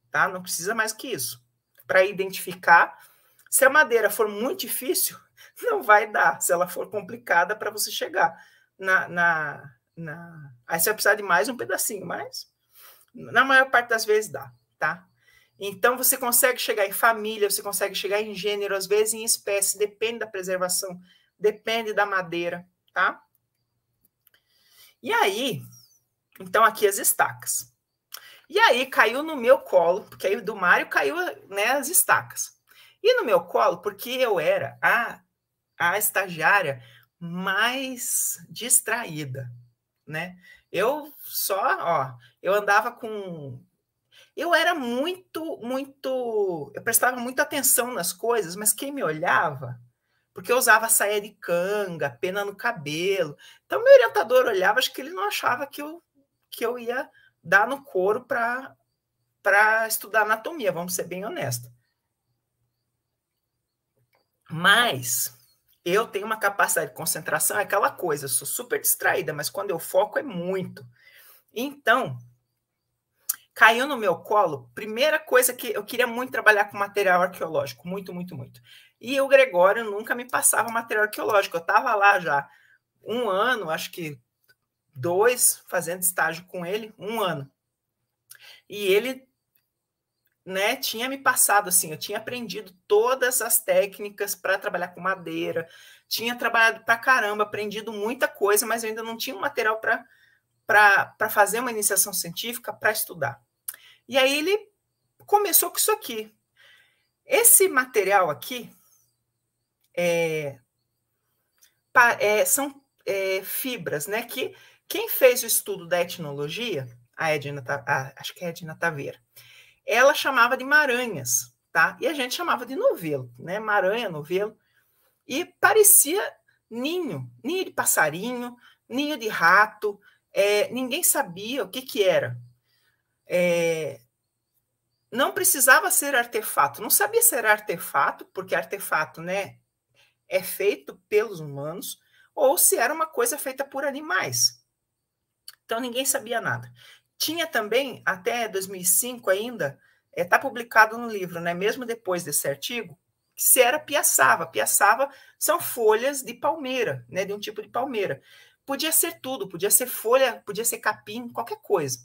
tá? Não precisa mais que isso. Para identificar, se a madeira for muito difícil, [laughs] não vai dar. Se ela for complicada para você chegar na, na, na... Aí você vai precisar de mais um pedacinho, mas na maior parte das vezes dá, tá? Então você consegue chegar em família, você consegue chegar em gênero, às vezes em espécie, depende da preservação, depende da madeira, tá? E aí, então aqui as estacas. E aí caiu no meu colo, porque aí do Mário caiu né, as estacas. E no meu colo, porque eu era a, a estagiária mais distraída, né? Eu só, ó, eu andava com eu era muito, muito. Eu prestava muita atenção nas coisas, mas quem me olhava, porque eu usava saia de canga, pena no cabelo. Então, meu orientador olhava, acho que ele não achava que eu, que eu ia dar no couro para estudar anatomia, vamos ser bem honestos. Mas eu tenho uma capacidade de concentração, é aquela coisa, eu sou super distraída, mas quando eu foco é muito. Então, caiu no meu colo, primeira coisa que eu queria muito trabalhar com material arqueológico, muito, muito, muito. E o Gregório nunca me passava material arqueológico, eu estava lá já um ano, acho que dois, fazendo estágio com ele, um ano. E ele né, tinha me passado assim, eu tinha aprendido todas as técnicas para trabalhar com madeira, tinha trabalhado pra caramba, aprendido muita coisa, mas eu ainda não tinha um material para fazer uma iniciação científica para estudar. E aí ele começou com isso aqui. Esse material aqui é, é, são é, fibras, né? Que quem fez o estudo da etnologia, a Edna, a, acho que é a Edna Taveira, ela chamava de maranhas, tá? E a gente chamava de novelo, né? Maranha, novelo. E parecia ninho, ninho de passarinho, ninho de rato, é, ninguém sabia o que, que era. É, não precisava ser artefato, não sabia ser artefato, porque artefato né, é feito pelos humanos, ou se era uma coisa feita por animais. Então ninguém sabia nada. Tinha também, até 2005 ainda, está eh, é, publicado no livro, né, mesmo depois desse artigo, que se era piaçava. Piaçava são folhas de palmeira, né, de um tipo de palmeira. Podia ser tudo, podia ser folha, podia ser capim, qualquer coisa.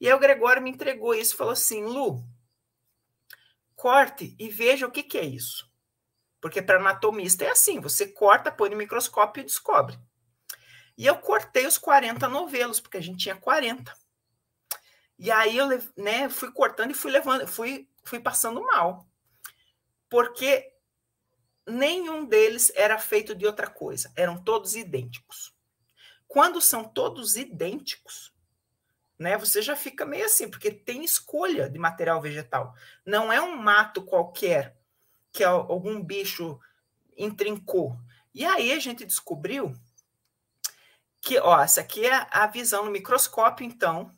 E aí o Gregório me entregou isso e falou assim: Lu, corte e veja o que, que é isso. Porque para anatomista é assim: você corta, põe no microscópio e descobre. E eu cortei os 40 novelos, porque a gente tinha 40. E aí eu né, fui cortando e fui levando, fui, fui passando mal. Porque nenhum deles era feito de outra coisa, eram todos idênticos. Quando são todos idênticos, né, você já fica meio assim, porque tem escolha de material vegetal. Não é um mato qualquer que algum bicho intrincou. E aí a gente descobriu que, ó, essa aqui é a visão no microscópio, então,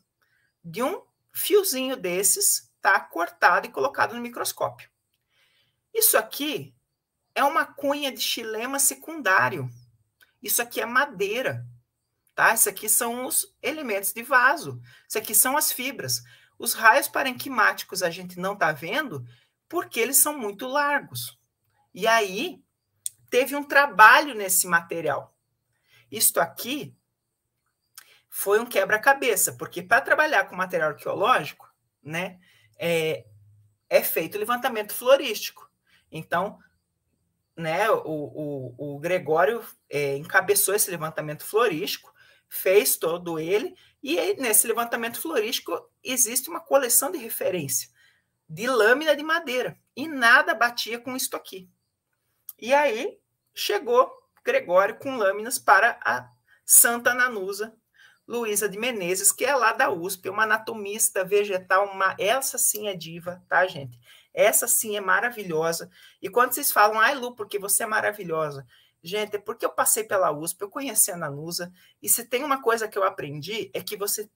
de um fiozinho desses, tá? Cortado e colocado no microscópio. Isso aqui é uma cunha de xilema secundário. Isso aqui é madeira, tá? Isso aqui são os elementos de vaso. Isso aqui são as fibras. Os raios parenquimáticos a gente não tá vendo porque eles são muito largos. E aí teve um trabalho nesse material. Isto aqui foi um quebra-cabeça, porque para trabalhar com material arqueológico, né, é, é feito levantamento florístico. Então, né, o, o, o Gregório é, encabeçou esse levantamento florístico, fez todo ele, e aí, nesse levantamento florístico existe uma coleção de referência de lâmina de madeira, e nada batia com isso aqui. E aí chegou Gregório com lâminas para a Santa Nanusa Luísa de Menezes, que é lá da USP, uma anatomista vegetal, uma, essa sim é diva, tá, gente? Essa sim é maravilhosa. E quando vocês falam, ai, Lu, porque você é maravilhosa. Gente, é porque eu passei pela USP, eu conheci a Nanusa, e se tem uma coisa que eu aprendi é que você,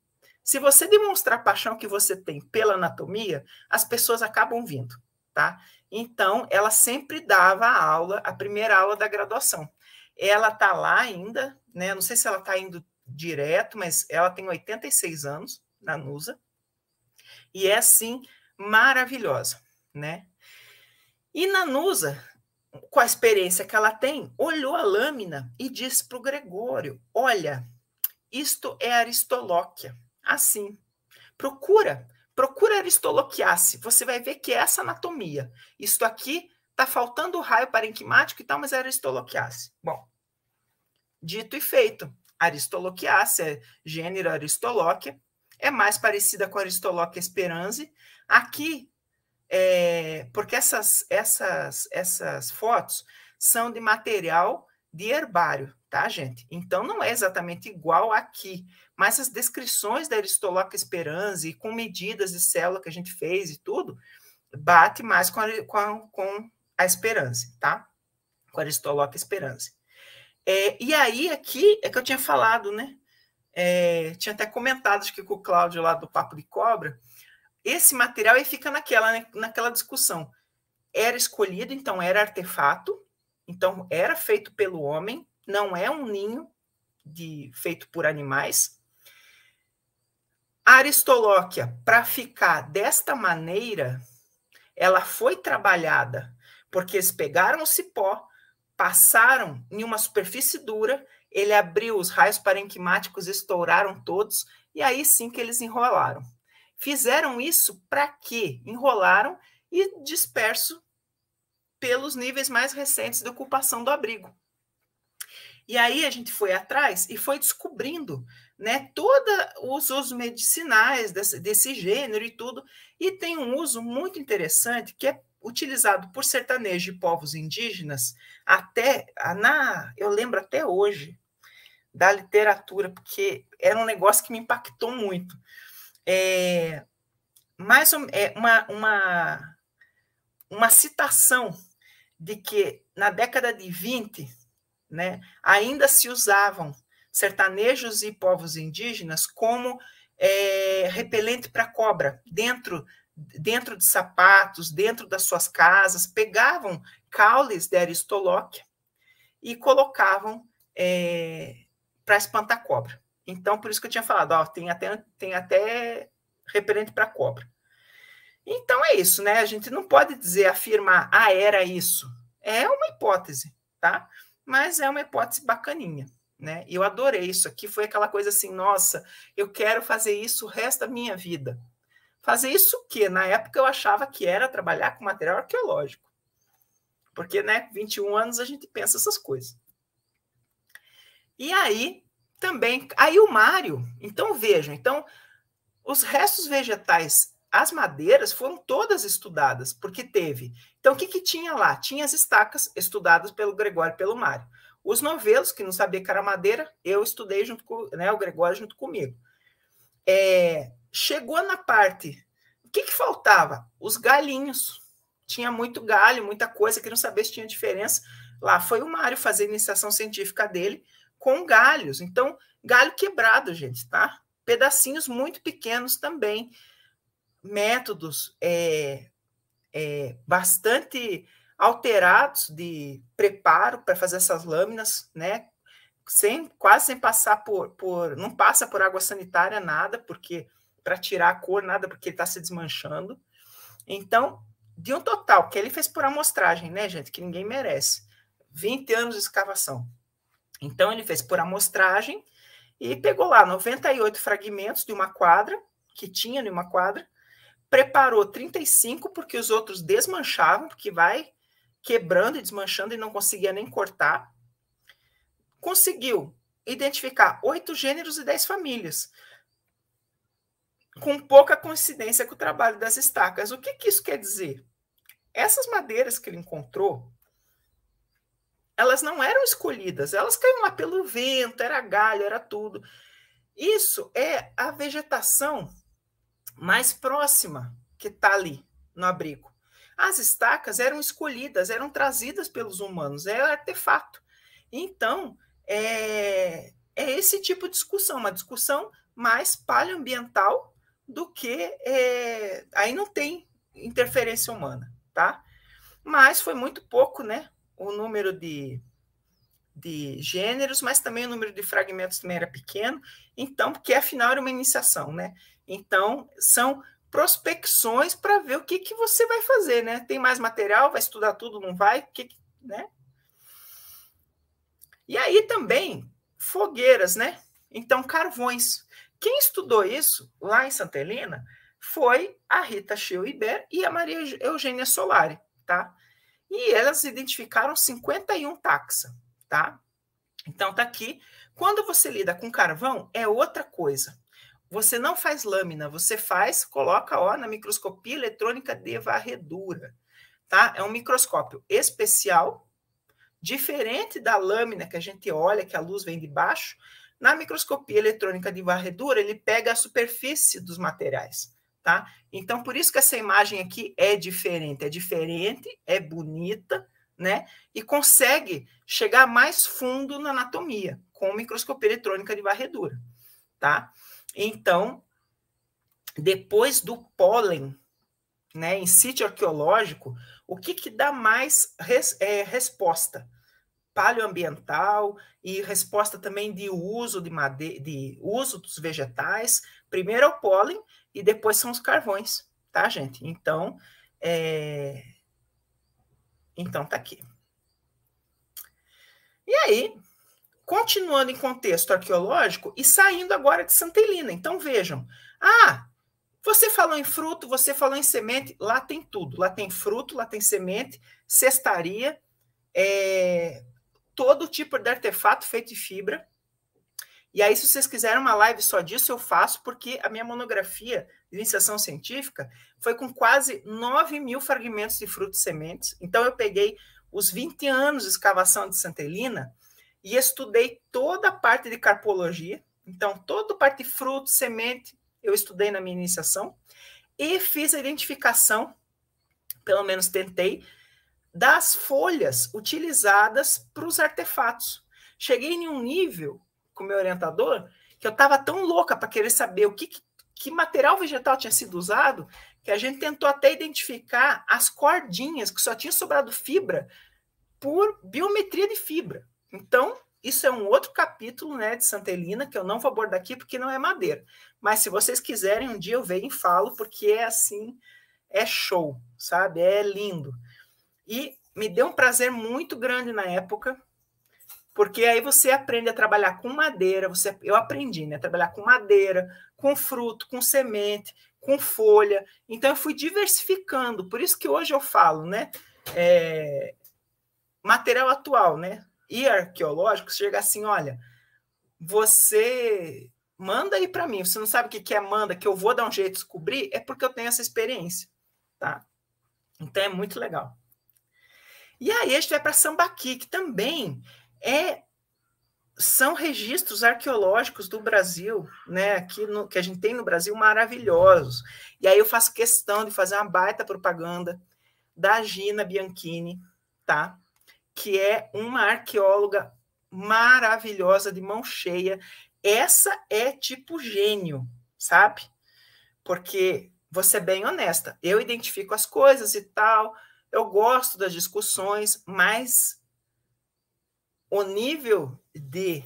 se você demonstrar a paixão que você tem pela anatomia, as pessoas acabam vindo, tá? Então, ela sempre dava a aula, a primeira aula da graduação. Ela tá lá ainda, né? Não sei se ela tá indo direto, mas ela tem 86 anos, Nanusa, e é assim maravilhosa, né? E Nanusa, com a experiência que ela tem, olhou a lâmina e disse para o Gregório: Olha, isto é Aristolóquia, assim. Procura, procura aristoloquiasse, você vai ver que é essa anatomia. Isto aqui está faltando o raio parenquimático e tal, mas é aristoloquiasse. Bom, dito e feito. Aristolochiaceae, gênero Aristolochia, é mais parecida com Aristolochia esperanzi. Aqui, é, porque essas, essas, essas fotos são de material de herbário, tá, gente? Então, não é exatamente igual aqui, mas as descrições da Aristolochia esperanzi, com medidas de célula que a gente fez e tudo, bate mais com a, com a, com a tá? Com a Aristolochia esperanzi. É, e aí, aqui é que eu tinha falado, né? É, tinha até comentado acho que com o Cláudio lá do Papo de Cobra. Esse material aí fica naquela, né, naquela discussão. Era escolhido, então era artefato, então era feito pelo homem, não é um ninho de feito por animais. A Aristolóquia, para ficar desta maneira, ela foi trabalhada, porque eles pegaram o cipó, passaram em uma superfície dura, ele abriu os raios parenquimáticos, estouraram todos, e aí sim que eles enrolaram. Fizeram isso para quê? Enrolaram e disperso pelos níveis mais recentes de ocupação do abrigo. E aí a gente foi atrás e foi descobrindo né, todos os usos medicinais desse, desse gênero e tudo. E tem um uso muito interessante que é utilizado por sertanejos e povos indígenas até na, eu lembro até hoje da literatura, porque era um negócio que me impactou muito. É, mais um, é, uma, uma, uma citação de que na década de 20, né, ainda se usavam sertanejos e povos indígenas como é, repelente para cobra dentro dentro de sapatos, dentro das suas casas, pegavam caules de aristoloque e colocavam é, para espantar cobra. Então, por isso que eu tinha falado, ó, tem até, tem até repelente para cobra. Então é isso, né? A gente não pode dizer, afirmar, ah, era isso. É uma hipótese, tá? Mas é uma hipótese bacaninha, né? Eu adorei isso aqui, foi aquela coisa assim, nossa, eu quero fazer isso o resto da minha vida. Fazer isso que na época eu achava que era trabalhar com material arqueológico. Porque, né, 21 anos a gente pensa essas coisas. E aí, também, aí o Mário, então vejam, então os restos vegetais, as madeiras foram todas estudadas, porque teve. Então o que, que tinha lá? Tinha as estacas estudadas pelo Gregório e pelo Mário. Os novelos, que não sabia que era madeira, eu estudei junto com né, o Gregório junto comigo. É, Chegou na parte. O que, que faltava? Os galinhos. Tinha muito galho, muita coisa, queriam saber se tinha diferença. Lá foi o Mário fazer a iniciação científica dele com galhos. Então, galho quebrado, gente, tá? Pedacinhos muito pequenos também. Métodos é, é, bastante alterados de preparo para fazer essas lâminas, né? Sem, quase sem passar por, por. Não passa por água sanitária, nada, porque para tirar a cor, nada, porque ele está se desmanchando. Então, de um total, que ele fez por amostragem, né, gente? Que ninguém merece. 20 anos de escavação. Então, ele fez por amostragem e pegou lá 98 fragmentos de uma quadra, que tinha numa quadra, preparou 35, porque os outros desmanchavam, porque vai quebrando e desmanchando e não conseguia nem cortar. Conseguiu identificar oito gêneros e dez famílias com pouca coincidência com o trabalho das estacas. O que, que isso quer dizer? Essas madeiras que ele encontrou, elas não eram escolhidas, elas caíram lá pelo vento, era galho, era tudo. Isso é a vegetação mais próxima que está ali no abrigo. As estacas eram escolhidas, eram trazidas pelos humanos, é artefato. Então, é, é esse tipo de discussão, uma discussão mais paleoambiental do que é, aí não tem interferência humana, tá? Mas foi muito pouco, né? O número de, de gêneros, mas também o número de fragmentos também era pequeno, então, porque afinal era uma iniciação, né? Então, são prospecções para ver o que, que você vai fazer, né? Tem mais material, vai estudar tudo, não vai? Que, né? E aí também fogueiras, né? Então, carvões. Quem estudou isso lá em Santa Helena foi a Rita Scheuber e a Maria Eugênia Solari, tá? E elas identificaram 51 taxa, tá? Então tá aqui. Quando você lida com carvão é outra coisa. Você não faz lâmina, você faz, coloca ó na microscopia eletrônica de varredura, tá? É um microscópio especial, diferente da lâmina que a gente olha que a luz vem de baixo na microscopia eletrônica de varredura, ele pega a superfície dos materiais, tá? Então, por isso que essa imagem aqui é diferente, é diferente, é bonita, né? E consegue chegar mais fundo na anatomia com microscopia eletrônica de varredura, tá? Então, depois do pólen, né, em sítio arqueológico, o que que dá mais res, é, resposta? paleoambiental e resposta também de uso de madeira, de uso dos vegetais. Primeiro é o pólen e depois são os carvões, tá, gente? Então, é... então tá aqui. E aí, continuando em contexto arqueológico e saindo agora de Santa Helena. Então vejam, ah, você falou em fruto, você falou em semente, lá tem tudo, lá tem fruto, lá tem semente, cestaria, é, todo tipo de artefato feito de fibra. E aí, se vocês quiserem uma live só disso, eu faço, porque a minha monografia de iniciação científica foi com quase 9 mil fragmentos de frutos e sementes. Então, eu peguei os 20 anos de escavação de Santa Helena e estudei toda a parte de carpologia. Então, toda a parte de fruto, semente, eu estudei na minha iniciação. E fiz a identificação, pelo menos tentei, das folhas utilizadas para os artefatos. Cheguei em um nível com meu orientador que eu estava tão louca para querer saber o que, que material vegetal tinha sido usado que a gente tentou até identificar as cordinhas que só tinha sobrado fibra por biometria de fibra. Então, isso é um outro capítulo né, de Santelina que eu não vou abordar aqui porque não é madeira. Mas se vocês quiserem, um dia eu venho e falo, porque é assim, é show, sabe? É lindo. E me deu um prazer muito grande na época, porque aí você aprende a trabalhar com madeira, você, eu aprendi né, a trabalhar com madeira, com fruto, com semente, com folha. Então eu fui diversificando, por isso que hoje eu falo, né? É, material atual, né? E arqueológico, chega assim, olha, você manda aí para mim. Você não sabe o que, que é manda, que eu vou dar um jeito de descobrir, é porque eu tenho essa experiência, tá? Então é muito legal. E aí a gente vai para Sambaqui, que também é são registros arqueológicos do Brasil, né, aqui no, que a gente tem no Brasil maravilhosos. E aí eu faço questão de fazer uma baita propaganda da Gina Bianchini, tá? Que é uma arqueóloga maravilhosa de mão cheia. Essa é tipo gênio, sabe? Porque você é bem honesta. Eu identifico as coisas e tal, eu gosto das discussões, mas o nível de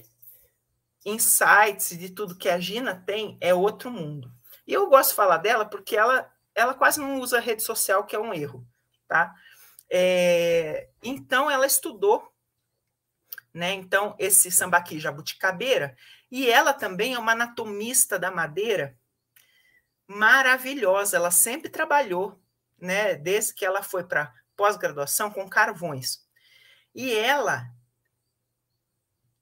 insights e de tudo que a Gina tem é outro mundo. E eu gosto de falar dela porque ela, ela quase não usa rede social, que é um erro, tá? É, então ela estudou, né? Então esse sambaqui jabuticabeira e ela também é uma anatomista da madeira maravilhosa. Ela sempre trabalhou né, desde que ela foi para pós-graduação com carvões. E ela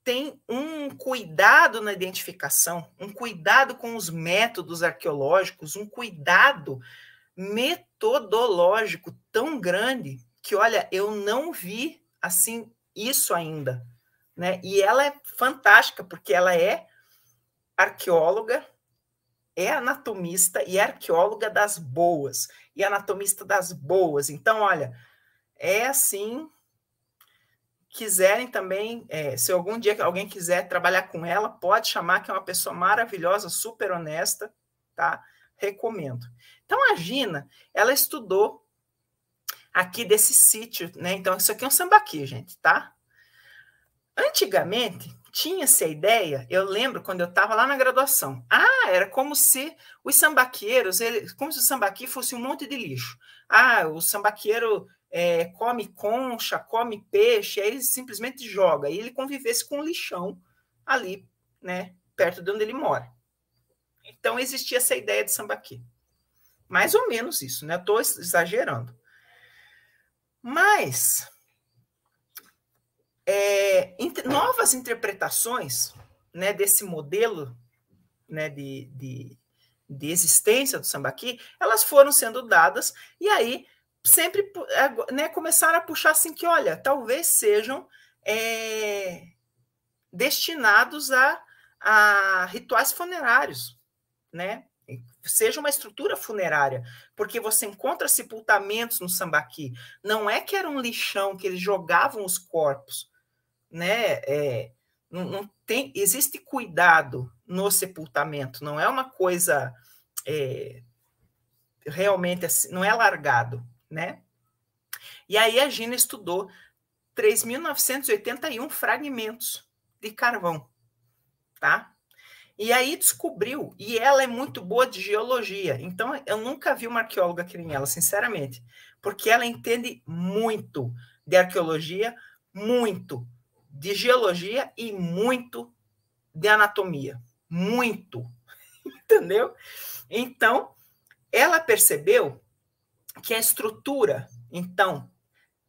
tem um cuidado na identificação, um cuidado com os métodos arqueológicos, um cuidado metodológico tão grande que, olha, eu não vi assim isso ainda, né? E ela é fantástica porque ela é arqueóloga, é anatomista e é arqueóloga das boas e anatomista das boas. Então, olha, é assim. Quiserem também, é, se algum dia alguém quiser trabalhar com ela, pode chamar, que é uma pessoa maravilhosa, super honesta, tá? Recomendo. Então, a Gina, ela estudou aqui desse sítio, né? Então, isso aqui é um sambaqui, gente, tá? Antigamente, tinha essa ideia, eu lembro quando eu estava lá na graduação, ah, era como se os sambaqueiros, ele, como se o sambaqui fosse um monte de lixo. Ah, o sambaqueiro é, come concha, come peixe, aí ele simplesmente joga, e ele convivesse com o lixão ali, né, perto de onde ele mora. Então existia essa ideia de sambaqui. Mais ou menos isso, né? Estou exagerando. Mas é, novas interpretações né, desse modelo né, de, de, de, existência do sambaqui, elas foram sendo dadas, e aí sempre é, né, começaram a puxar assim que, olha, talvez sejam é, destinados a, a rituais funerários, né? seja uma estrutura funerária, porque você encontra sepultamentos no Sambaqui. Não é que era um lixão que eles jogavam os corpos, né? É, não, não, tem, existe cuidado no sepultamento, não é uma coisa é, realmente assim, não é largado, né? E aí a Gina estudou 3.981 fragmentos de carvão, tá? E aí descobriu, e ela é muito boa de geologia, então eu nunca vi uma arqueóloga que nem ela, sinceramente, porque ela entende muito de arqueologia, muito de geologia e muito de anatomia. Muito. [laughs] Entendeu? Então, ela percebeu que a estrutura, então,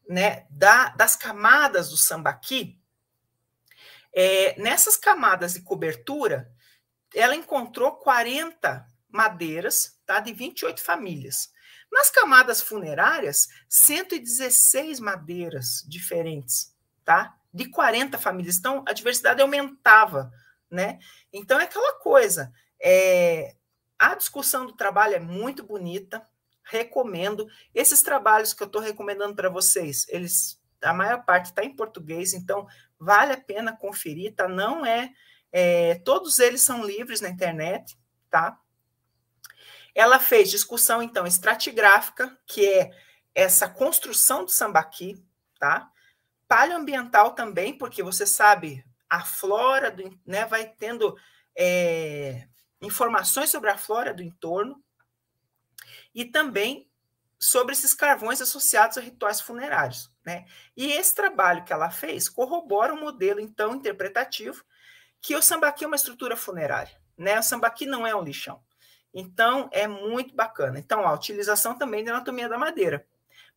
né, da, das camadas do sambaqui, é, nessas camadas de cobertura, ela encontrou 40 madeiras tá, de 28 famílias. Nas camadas funerárias, 116 madeiras diferentes, tá? de 40 famílias. Então, a diversidade aumentava, né? Então, é aquela coisa. É, a discussão do trabalho é muito bonita, recomendo. Esses trabalhos que eu estou recomendando para vocês, eles a maior parte está em português, então vale a pena conferir, tá? Não é, é, todos eles são livres na internet, tá? Ela fez discussão então estratigráfica, que é essa construção do sambaqui, tá? Paleoambiental também, porque você sabe, a flora do, né, vai tendo é, informações sobre a flora do entorno e também sobre esses carvões associados a rituais funerários. Né? E esse trabalho que ela fez corrobora o um modelo, então, interpretativo, que o sambaqui é uma estrutura funerária. Né? O sambaqui não é um lixão. Então, é muito bacana. Então, a utilização também da anatomia da madeira.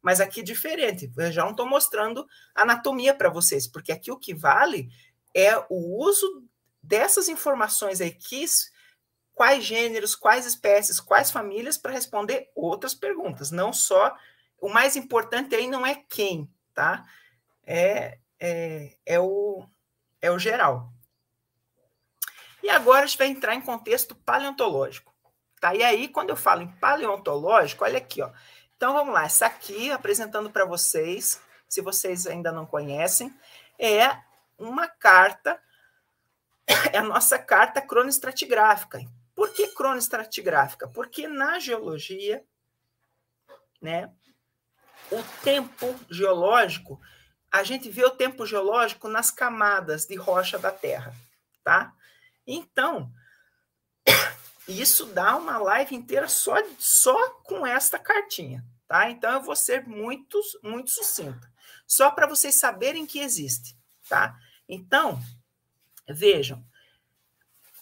Mas aqui é diferente, eu já não estou mostrando anatomia para vocês, porque aqui o que vale é o uso dessas informações aí, que, quais gêneros, quais espécies, quais famílias, para responder outras perguntas. Não só. O mais importante aí não é quem, tá? É, é, é, o, é o geral. E agora a gente vai entrar em contexto paleontológico. Tá? E aí, quando eu falo em paleontológico, olha aqui, ó. Então vamos lá, essa aqui apresentando para vocês, se vocês ainda não conhecem, é uma carta, [coughs] é a nossa carta cronoestratigráfica. Por que cronoestratigráfica? Porque na geologia, né, o tempo geológico, a gente vê o tempo geológico nas camadas de rocha da Terra, tá? Então, e isso dá uma live inteira só, só com esta cartinha, tá? Então eu vou ser muito, muito sucinta, só para vocês saberem que existe, tá? Então, vejam,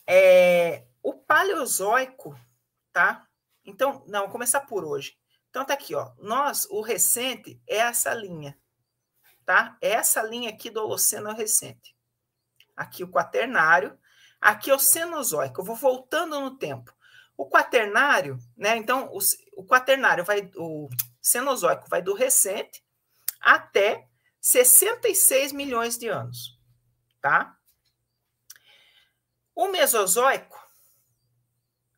é, o Paleozoico, tá? Então, não, começar por hoje. Então tá aqui, ó. Nós, o recente é essa linha, tá? É essa linha aqui do Holoceno recente. Aqui o quaternário, Aqui é o Cenozoico, eu vou voltando no tempo. O quaternário, né? Então, o, o quaternário vai, o Cenozoico vai do recente até 66 milhões de anos, tá? O Mesozoico,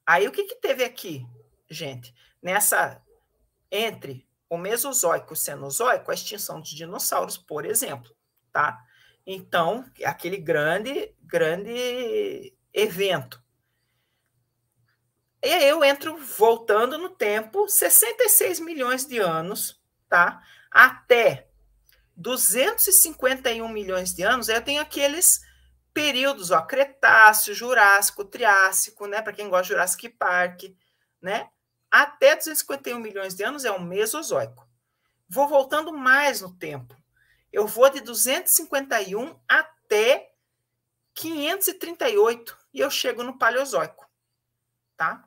aí o que, que teve aqui, gente? Nessa, entre o Mesozoico e o Cenozoico, a extinção dos dinossauros, por exemplo, tá? Então, aquele grande, grande evento. E aí eu entro voltando no tempo, 66 milhões de anos, tá? Até 251 milhões de anos, eu tenho aqueles períodos, ó, Cretáceo, Jurássico, Triássico, né? Para quem gosta de Jurassic Park, né? Até 251 milhões de anos é o Mesozoico. Vou voltando mais no tempo. Eu vou de 251 até 538 e eu chego no Paleozoico, tá?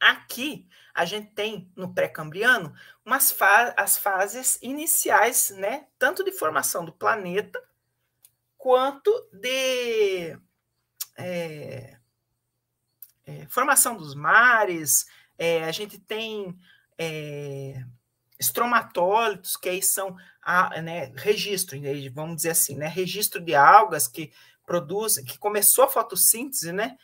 Aqui a gente tem no pré-cambriano umas fa as fases iniciais, né, tanto de formação do planeta quanto de é, é, formação dos mares. É, a gente tem é, estromatólitos, que aí são a, né, registro, né, vamos dizer assim, né, registro de algas que produzem, que começou a fotossíntese, né?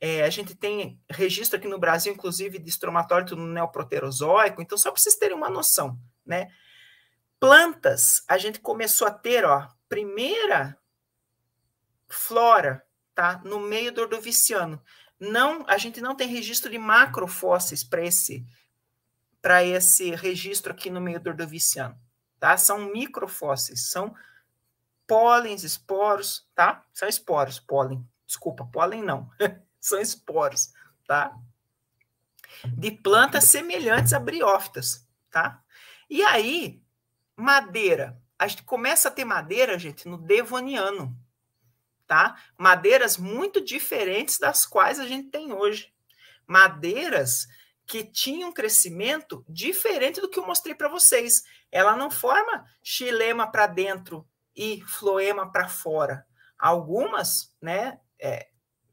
É, a gente tem registro aqui no Brasil, inclusive, de estromatólito no neoproterozoico, então só para vocês terem uma noção, né? Plantas, a gente começou a ter, ó, primeira flora, tá? No meio do Ordoviciano. Não, a gente não tem registro de macrofósseis para esse para esse registro aqui no meio do ordoviciano, tá? São microfósseis, são pólens, esporos, tá? São esporos, pólen. Desculpa, pólen não. [laughs] são esporos, tá? De plantas semelhantes a briófitas, tá? E aí, madeira. A gente começa a ter madeira, gente, no Devoniano, tá? Madeiras muito diferentes das quais a gente tem hoje. Madeiras que tinha um crescimento diferente do que eu mostrei para vocês. Ela não forma xilema para dentro e floema para fora. Algumas, né, é,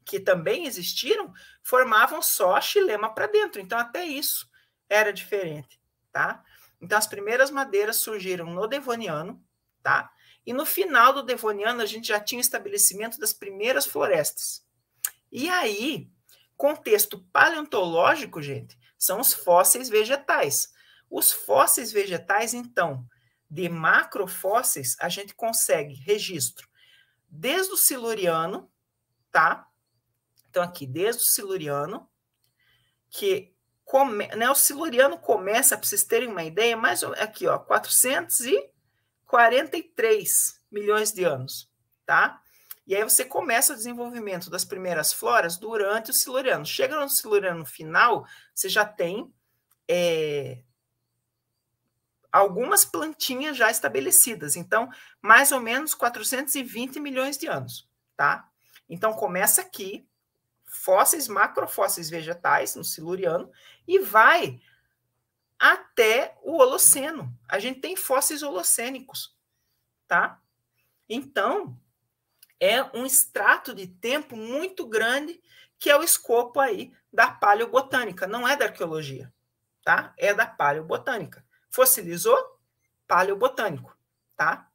que também existiram, formavam só xilema para dentro. Então, até isso era diferente, tá? Então, as primeiras madeiras surgiram no Devoniano, tá? E no final do Devoniano, a gente já tinha o estabelecimento das primeiras florestas. E aí, contexto paleontológico, gente, são os fósseis vegetais. Os fósseis vegetais, então, de macrofósseis, a gente consegue registro desde o Siluriano, tá? Então, aqui, desde o Siluriano, que come, né, o Siluriano começa, para vocês terem uma ideia, mais aqui, ó, 443 milhões de anos, tá? E aí você começa o desenvolvimento das primeiras floras durante o siluriano. Chega no siluriano final, você já tem é, algumas plantinhas já estabelecidas. Então, mais ou menos 420 milhões de anos, tá? Então, começa aqui, fósseis, macrofósseis vegetais no siluriano, e vai até o Holoceno. A gente tem fósseis holocênicos, tá? Então, é um extrato de tempo muito grande que é o escopo aí da paleobotânica, não é da arqueologia, tá? É da paleobotânica. Fossilizou? Paleobotânico, tá?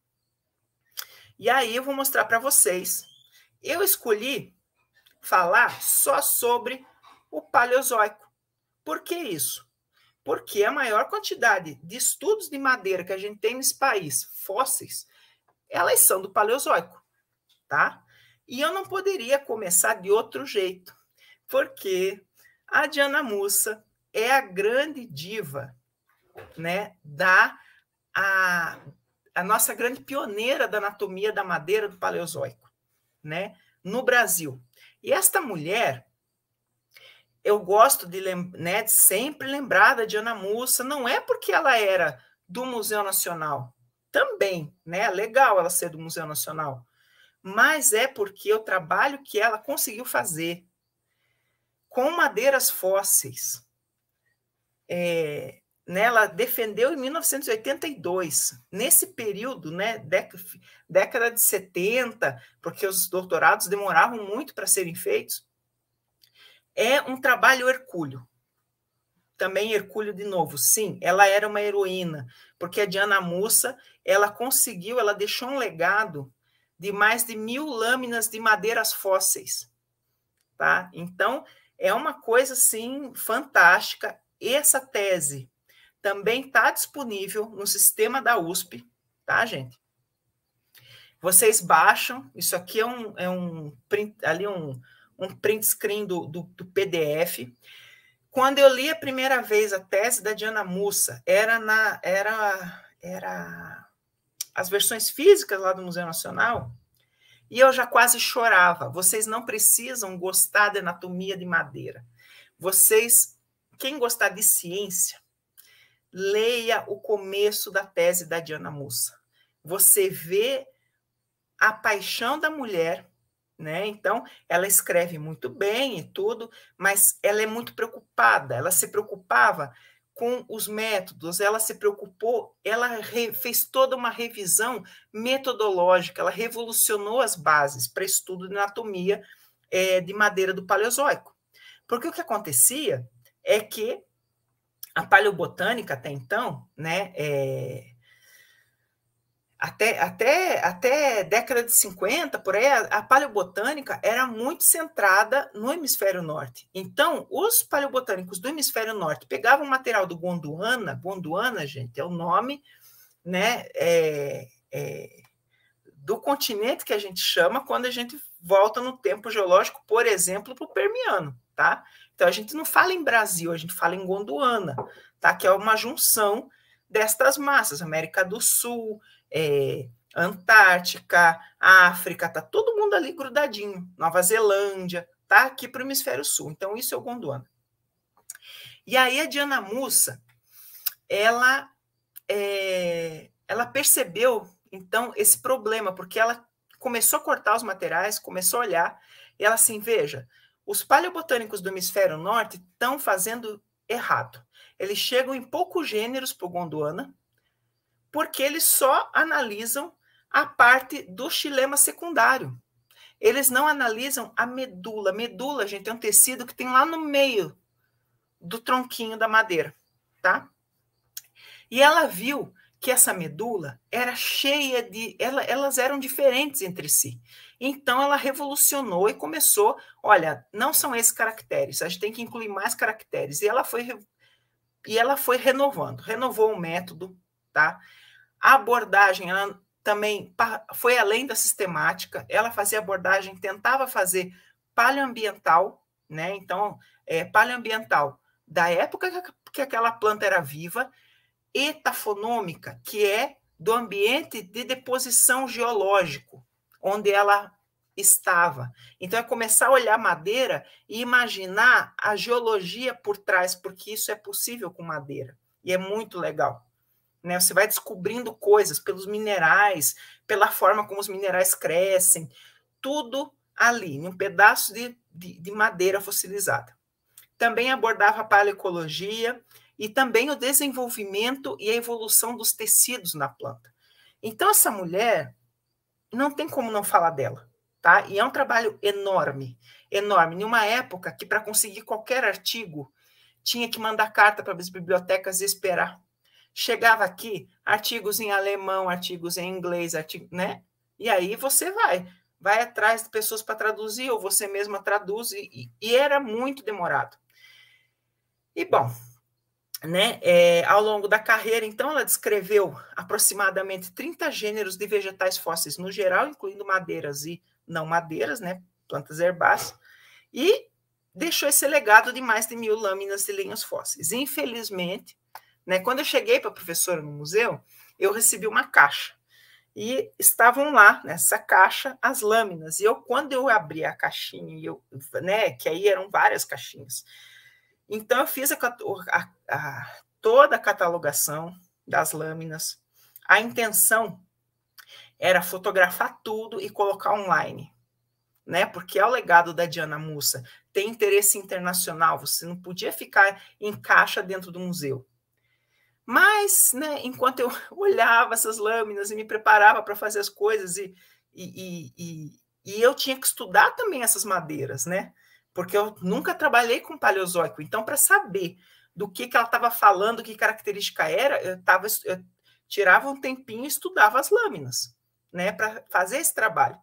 E aí eu vou mostrar para vocês. Eu escolhi falar só sobre o paleozoico. Por que isso? Porque a maior quantidade de estudos de madeira que a gente tem nesse país, fósseis, elas são do paleozoico tá? E eu não poderia começar de outro jeito, porque a Diana Mussa é a grande diva, né, da a, a nossa grande pioneira da anatomia da madeira do Paleozoico, né, no Brasil. E esta mulher, eu gosto de, né, sempre lembrar da Diana Mussa, não é porque ela era do Museu Nacional, também, né, é legal ela ser do Museu Nacional, mas é porque o trabalho que ela conseguiu fazer com madeiras fósseis. É, né, ela defendeu em 1982, nesse período, né, década de 70, porque os doutorados demoravam muito para serem feitos, é um trabalho hercúleo. Também hercúleo de novo, sim, ela era uma heroína, porque a Diana Mussa, ela conseguiu, ela deixou um legado de mais de mil lâminas de madeiras fósseis. Tá? Então, é uma coisa, assim fantástica. Essa tese também está disponível no sistema da USP, tá, gente? Vocês baixam, isso aqui é um, é um print, ali um, um print screen do, do, do PDF. Quando eu li a primeira vez a tese da Diana Mussa, era na era era as versões físicas lá do Museu Nacional, e eu já quase chorava. Vocês não precisam gostar de anatomia de madeira. Vocês, quem gostar de ciência, leia o começo da tese da Diana Mussa. Você vê a paixão da mulher, né? Então, ela escreve muito bem e tudo, mas ela é muito preocupada, ela se preocupava com os métodos, ela se preocupou, ela fez toda uma revisão metodológica, ela revolucionou as bases para estudo de anatomia é, de madeira do Paleozoico. Porque o que acontecia é que a paleobotânica até então, né, é, até, até, até década de 50, por aí, a, a paleobotânica era muito centrada no hemisfério norte. Então, os paleobotânicos do hemisfério norte pegavam material do Gondwana, Gondwana, gente, é o nome né, é, é, do continente que a gente chama quando a gente volta no tempo geológico, por exemplo, para o Permiano, tá? Então, a gente não fala em Brasil, a gente fala em Gondwana, tá? Que é uma junção destas massas, América do Sul, é, Antártica, África, tá todo mundo ali grudadinho, Nova Zelândia, tá aqui para o hemisfério sul. Então, isso é o Gondwana. E aí a Diana Mussa, ela, é, ela percebeu, então, esse problema, porque ela começou a cortar os materiais, começou a olhar, e ela assim, veja, os paleobotânicos do hemisfério norte estão fazendo errado. Eles chegam em poucos gêneros para o Gondwana, porque eles só analisam a parte do xilema secundário. Eles não analisam a medula. Medula, gente, é um tecido que tem lá no meio do tronquinho da madeira, tá? E ela viu que essa medula era cheia de. Ela, elas eram diferentes entre si. Então ela revolucionou e começou. Olha, não são esses caracteres, a gente tem que incluir mais caracteres. E ela foi, e ela foi renovando, renovou o método, tá? A abordagem, ela também foi além da sistemática, ela fazia abordagem, tentava fazer paleoambiental, né? Então, é, paleoambiental da época que aquela planta era viva, e tafonômica, que é do ambiente de deposição geológico, onde ela estava. Então, é começar a olhar madeira e imaginar a geologia por trás, porque isso é possível com madeira, e é muito legal. Né? Você vai descobrindo coisas pelos minerais, pela forma como os minerais crescem, tudo ali, em um pedaço de, de, de madeira fossilizada. Também abordava a paleoecologia e também o desenvolvimento e a evolução dos tecidos na planta. Então, essa mulher, não tem como não falar dela. Tá? E é um trabalho enorme, enorme. Em uma época que, para conseguir qualquer artigo, tinha que mandar carta para as bibliotecas e esperar Chegava aqui, artigos em alemão, artigos em inglês, artigo, né? E aí você vai, vai atrás de pessoas para traduzir, ou você mesma traduz, e, e era muito demorado. E bom, né, é, ao longo da carreira, então, ela descreveu aproximadamente 30 gêneros de vegetais fósseis no geral, incluindo madeiras e não madeiras, né, plantas herbáceas, e deixou esse legado de mais de mil lâminas de lenhos fósseis. Infelizmente, né? Quando eu cheguei para a professora no museu, eu recebi uma caixa. E estavam lá nessa caixa as lâminas. E eu, quando eu abri a caixinha, eu, né, que aí eram várias caixinhas, então eu fiz a, a, a, toda a catalogação das lâminas. A intenção era fotografar tudo e colocar online, né? Porque é o legado da Diana Mussa, tem interesse internacional, você não podia ficar em caixa dentro do museu. Mas, né, enquanto eu [laughs] olhava essas lâminas e me preparava para fazer as coisas, e, e, e, e, eu tinha que estudar também essas madeiras, né? Porque eu nunca trabalhei com paleozoico. Então, para saber do que, que ela estava falando, que característica era, eu, tava, eu tirava um tempinho e estudava as lâminas, né, para fazer esse trabalho.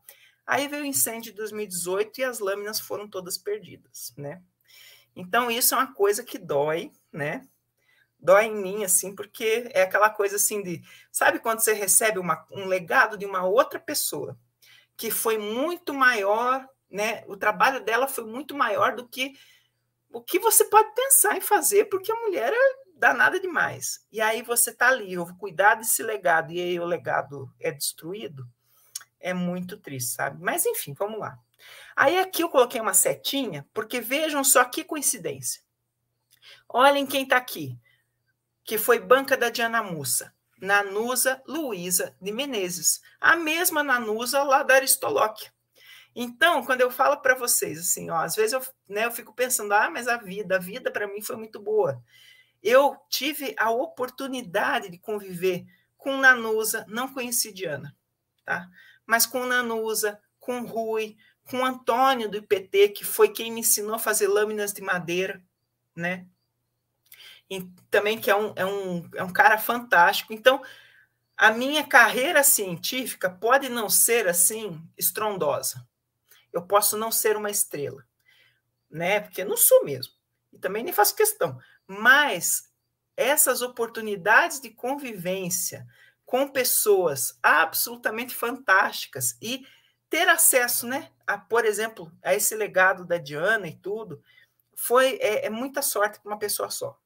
Aí veio o incêndio de 2018 e as lâminas foram todas perdidas, né? Então, isso é uma coisa que dói, né? dói em mim, assim, porque é aquela coisa assim de. Sabe quando você recebe uma, um legado de uma outra pessoa, que foi muito maior, né? O trabalho dela foi muito maior do que o que você pode pensar em fazer, porque a mulher é danada demais. E aí você tá ali, eu vou cuidar desse legado, e aí o legado é destruído. É muito triste, sabe? Mas enfim, vamos lá. Aí aqui eu coloquei uma setinha, porque vejam só que coincidência. Olhem quem está aqui que foi banca da Diana Mussa, Nanusa Luísa de Menezes, a mesma Nanusa lá da Aristolóquia. Então, quando eu falo para vocês assim, ó, às vezes eu, né, eu fico pensando, ah, mas a vida, a vida para mim foi muito boa. Eu tive a oportunidade de conviver com Nanusa, não conheci Diana, tá? Mas com Nanusa, com Rui, com Antônio do IPT, que foi quem me ensinou a fazer lâminas de madeira, né? e também que é um, é, um, é um cara fantástico. Então, a minha carreira científica pode não ser assim estrondosa. Eu posso não ser uma estrela, né? Porque não sou mesmo. E também nem faço questão. Mas essas oportunidades de convivência com pessoas absolutamente fantásticas e ter acesso, né, a, por exemplo, a esse legado da Diana e tudo, foi é, é muita sorte para uma pessoa só.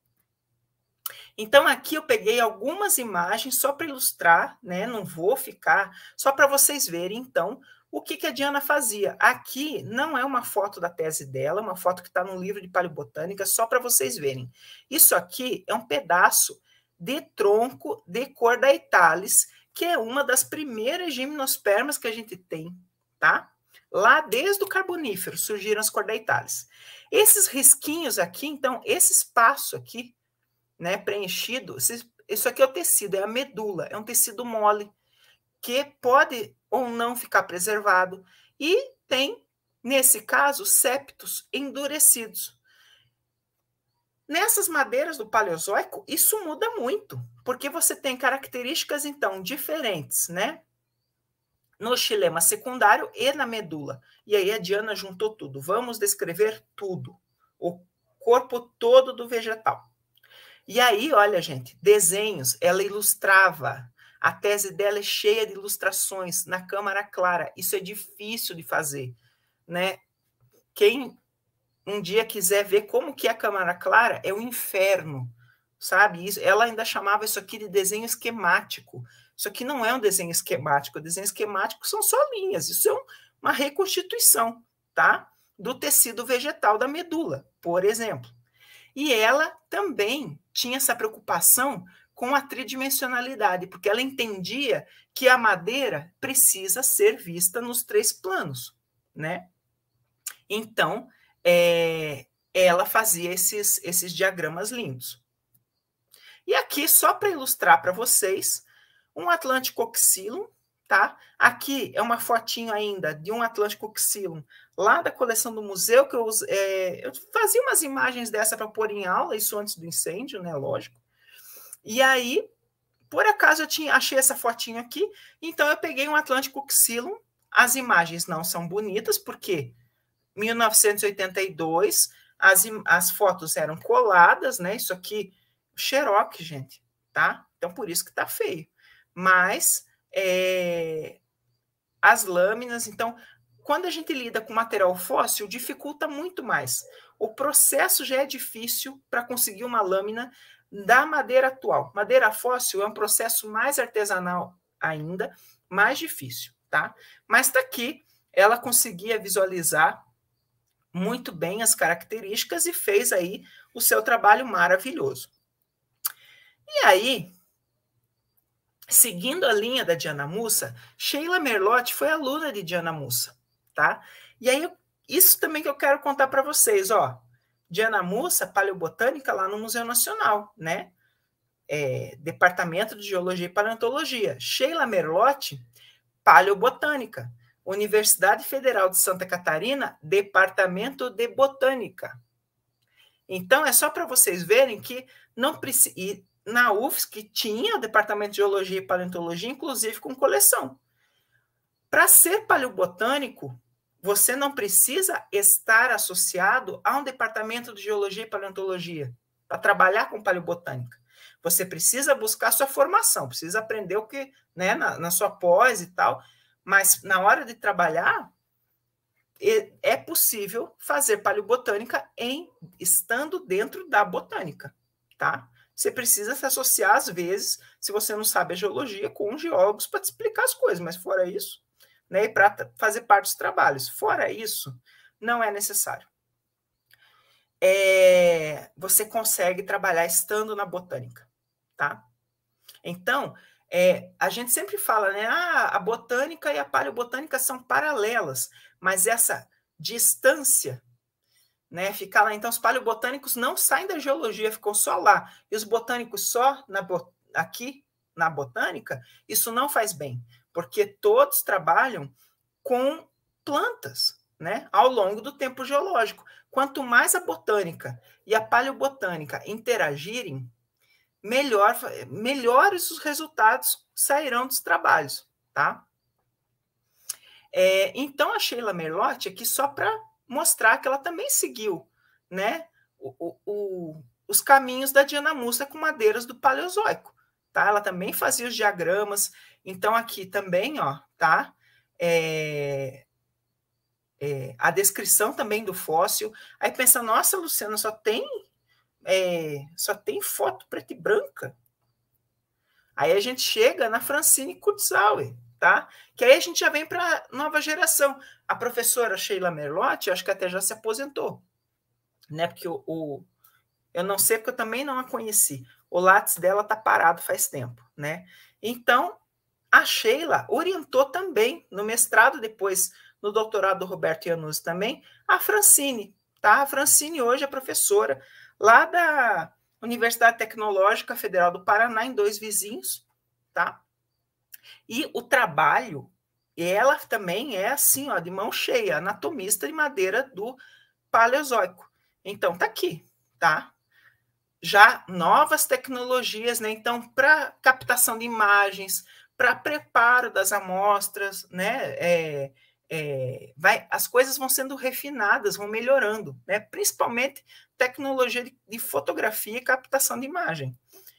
Então, aqui eu peguei algumas imagens só para ilustrar, né? Não vou ficar, só para vocês verem, então, o que, que a Diana fazia. Aqui não é uma foto da tese dela, é uma foto que está no livro de paleobotânica, só para vocês verem. Isso aqui é um pedaço de tronco de cor da Italis, que é uma das primeiras gimnospermas que a gente tem, tá? Lá desde o Carbonífero surgiram as cordaitales. Esses risquinhos aqui, então, esse espaço aqui, né, preenchido, isso aqui é o tecido, é a medula, é um tecido mole, que pode ou não ficar preservado, e tem, nesse caso, septos endurecidos. Nessas madeiras do Paleozoico, isso muda muito, porque você tem características, então, diferentes, né? No xilema secundário e na medula. E aí a Diana juntou tudo. Vamos descrever tudo, o corpo todo do vegetal. E aí, olha, gente, desenhos, ela ilustrava. A tese dela é cheia de ilustrações na câmara clara. Isso é difícil de fazer, né? Quem um dia quiser ver como que é a câmara clara, é o um inferno, sabe? Isso, ela ainda chamava isso aqui de desenho esquemático. Isso aqui não é um desenho esquemático. O desenho esquemático são só linhas. Isso é um, uma reconstituição, tá? Do tecido vegetal da medula, por exemplo. E ela também tinha essa preocupação com a tridimensionalidade, porque ela entendia que a madeira precisa ser vista nos três planos, né? Então, é, ela fazia esses, esses diagramas lindos. E aqui, só para ilustrar para vocês, um Atlântico Oxylum, tá? Aqui é uma fotinho ainda de um Atlântico Oxylum lá da coleção do museu, que eu, é, eu fazia umas imagens dessa para pôr em aula, isso antes do incêndio, né? Lógico. E aí, por acaso, eu tinha, achei essa fotinho aqui, então eu peguei um Atlântico Xylum. As imagens não são bonitas, porque 1982 as, as fotos eram coladas, né? Isso aqui, xerox, gente, tá? Então, por isso que tá feio. Mas é, as lâminas, então, quando a gente lida com material fóssil, dificulta muito mais. O processo já é difícil para conseguir uma lâmina da madeira atual. Madeira fóssil é um processo mais artesanal ainda, mais difícil, tá? Mas daqui tá ela conseguia visualizar muito bem as características e fez aí o seu trabalho maravilhoso. E aí, seguindo a linha da Diana Mussa, Sheila Merlotti foi aluna de Diana Mussa tá? E aí, isso também que eu quero contar para vocês, ó. Diana Mussa, paleobotânica, lá no Museu Nacional, né? É, Departamento de Geologia e Paleontologia. Sheila Merlotti, paleobotânica. Universidade Federal de Santa Catarina, Departamento de Botânica. Então, é só para vocês verem que não precisa. Na UFSC que tinha o Departamento de Geologia e Paleontologia, inclusive com coleção. Para ser paleobotânico, você não precisa estar associado a um departamento de geologia e paleontologia para trabalhar com paleobotânica. Você precisa buscar sua formação, precisa aprender o que, né, na, na sua pós e tal, mas na hora de trabalhar, é possível fazer paleobotânica em estando dentro da botânica, tá? Você precisa se associar às vezes, se você não sabe a geologia, com geólogos para te explicar as coisas, mas fora isso, né, para fazer parte dos trabalhos. Fora isso, não é necessário. É, você consegue trabalhar estando na botânica, tá? Então, é, a gente sempre fala, né? Ah, a botânica e a paleobotânica são paralelas, mas essa distância, né? Ficar lá. Então, os paleobotânicos não saem da geologia, ficam só lá. E os botânicos só na, aqui na botânica, isso não faz bem porque todos trabalham com plantas, né, ao longo do tempo geológico. Quanto mais a botânica e a paleobotânica interagirem, melhor, melhores os resultados sairão dos trabalhos, tá? É, então a Sheila Merlotti aqui só para mostrar que ela também seguiu, né, o, o, o, os caminhos da Diana Mussa com madeiras do Paleozoico tá? Ela também fazia os diagramas. Então, aqui também, ó, tá? É, é, a descrição também do fóssil. Aí pensa, nossa, Luciana, só tem, é, só tem foto preta e branca. Aí a gente chega na Francine Kurtzauer, tá? Que aí a gente já vem para nova geração. A professora Sheila Merlotti, acho que até já se aposentou, né? Porque o, o eu não sei porque eu também não a conheci. O látice dela está parado faz tempo, né? Então, a Sheila orientou também no mestrado, depois no doutorado do Roberto Iannuzzi também, a Francine, tá? A Francine hoje é professora lá da Universidade Tecnológica Federal do Paraná, em dois vizinhos, tá? E o trabalho, ela também é assim, ó, de mão cheia, anatomista de madeira do Paleozoico. Então, tá aqui, tá? já novas tecnologias, né? Então, para captação de imagens, para preparo das amostras, né? É, é, vai, as coisas vão sendo refinadas, vão melhorando, né? Principalmente tecnologia de, de fotografia e captação de imagem.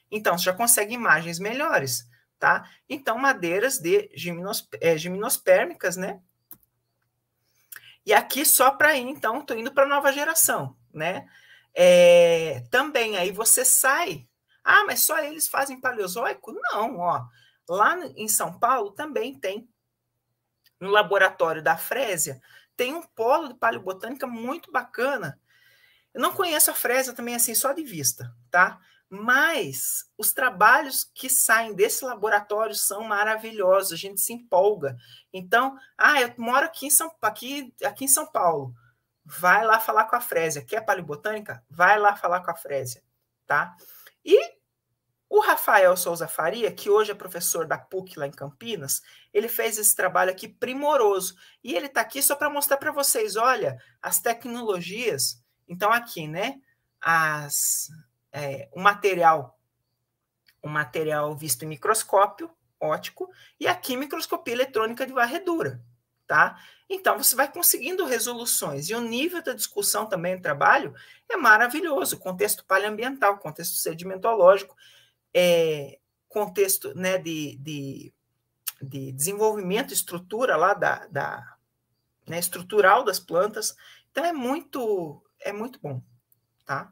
Então, você já consegue imagens melhores, tá? Então, madeiras de gimnos, é, gimnospérmicas, né? E aqui só para ir, então, estou indo para a nova geração, né? É, também aí você sai. Ah, mas só eles fazem paleozoico? Não, ó. Lá em São Paulo também tem. No laboratório da Frésia, tem um polo de paleobotânica muito bacana. Eu não conheço a Frésia também assim só de vista, tá? Mas os trabalhos que saem desse laboratório são maravilhosos, a gente se empolga. Então, ah, eu moro aqui em São, aqui, aqui em São Paulo vai lá falar com a Frésia. Quer paleobotânica? Vai lá falar com a Frésia, tá? E o Rafael Souza Faria, que hoje é professor da PUC lá em Campinas, ele fez esse trabalho aqui primoroso. E ele está aqui só para mostrar para vocês, olha, as tecnologias. Então, aqui, né? As, é, o material, o material visto em microscópio óptico, e aqui microscopia eletrônica de varredura, tá? Então você vai conseguindo resoluções e o nível da discussão também no trabalho é maravilhoso. Contexto paleoambiental, contexto sedimentológico, é, contexto né, de, de, de, desenvolvimento, estrutura lá da, da né, estrutural das plantas. Então é muito é muito bom, tá?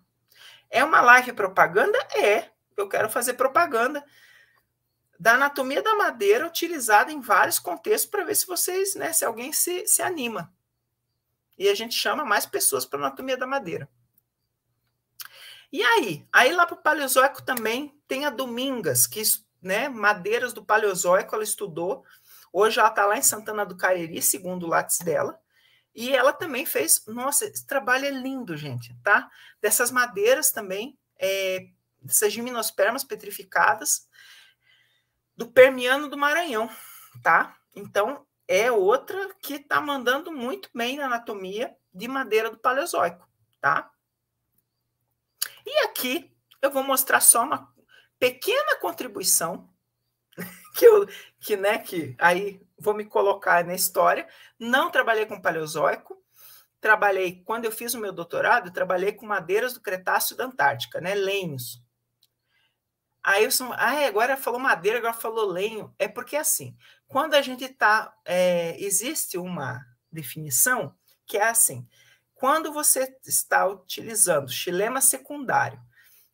É uma live propaganda? É. Eu quero fazer propaganda da anatomia da madeira utilizada em vários contextos para ver se vocês, né, se alguém se, se anima. E a gente chama mais pessoas para anatomia da madeira. E aí? Aí lá para o Paleozoico também tem a Domingas, que né, madeiras do Paleozoico ela estudou. Hoje ela está lá em Santana do Cariri, segundo o lápis dela. E ela também fez, nossa, esse trabalho é lindo, gente, tá? Dessas madeiras também, é, dessas gimnospermas petrificadas, do Permiano do Maranhão, tá? Então, é outra que está mandando muito bem na anatomia de madeira do Paleozoico, tá? E aqui eu vou mostrar só uma pequena contribuição [laughs] que eu que né que aí vou me colocar na história. Não trabalhei com Paleozoico, trabalhei quando eu fiz o meu doutorado, trabalhei com madeiras do Cretáceo da Antártica, né, lenhos. Aí eu sou. ah, agora falou madeira, agora falou lenho. É porque assim, quando a gente está. É, existe uma definição que é assim: quando você está utilizando xilema secundário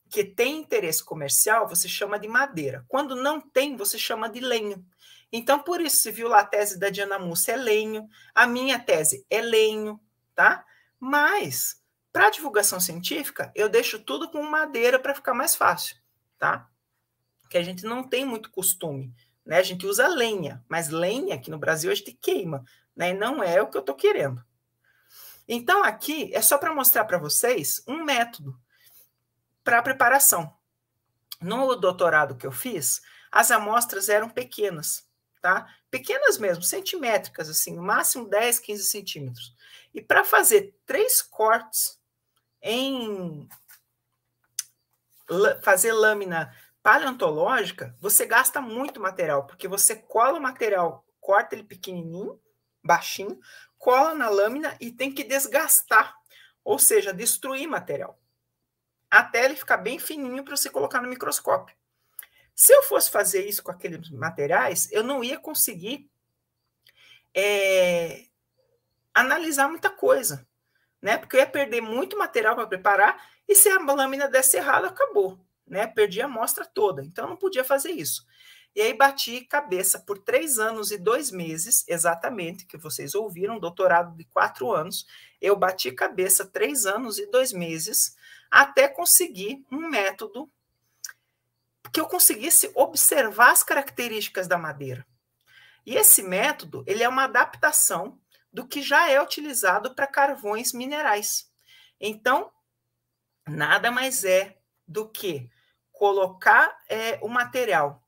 que tem interesse comercial, você chama de madeira. Quando não tem, você chama de lenho. Então, por isso, você viu lá a tese da Diana Mussa, é lenho, a minha tese é lenho, tá? Mas, para divulgação científica, eu deixo tudo com madeira para ficar mais fácil, tá? que a gente não tem muito costume. Né? A gente usa lenha, mas lenha aqui no Brasil a gente queima, né? E não é o que eu estou querendo. Então, aqui é só para mostrar para vocês um método para preparação. No doutorado que eu fiz, as amostras eram pequenas, tá? Pequenas mesmo, centimétricas, assim, no máximo 10, 15 centímetros. E para fazer três cortes em fazer lâmina paleontológica, você gasta muito material, porque você cola o material, corta ele pequenininho, baixinho, cola na lâmina e tem que desgastar, ou seja, destruir material, até ele ficar bem fininho para você colocar no microscópio. Se eu fosse fazer isso com aqueles materiais, eu não ia conseguir é, analisar muita coisa, né? Porque eu ia perder muito material para preparar e se a lâmina desse errado, acabou né? Perdi a amostra toda, então não podia fazer isso. E aí bati cabeça por três anos e dois meses, exatamente, que vocês ouviram, doutorado de quatro anos. Eu bati cabeça três anos e dois meses até conseguir um método que eu conseguisse observar as características da madeira. E esse método, ele é uma adaptação do que já é utilizado para carvões minerais. Então, nada mais é do que colocar é, o material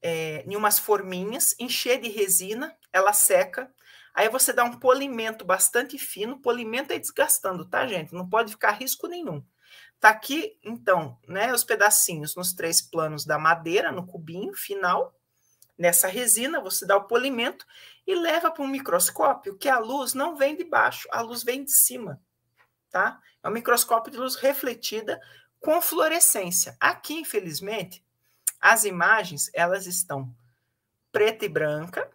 é, em umas forminhas, encher de resina, ela seca. Aí você dá um polimento bastante fino, polimento é desgastando, tá, gente? Não pode ficar risco nenhum. Tá aqui, então, né, os pedacinhos nos três planos da madeira, no cubinho final, nessa resina, você dá o polimento e leva para um microscópio, que a luz não vem de baixo, a luz vem de cima, tá? É um microscópio de luz refletida com fluorescência. Aqui, infelizmente, as imagens elas estão preta e branca,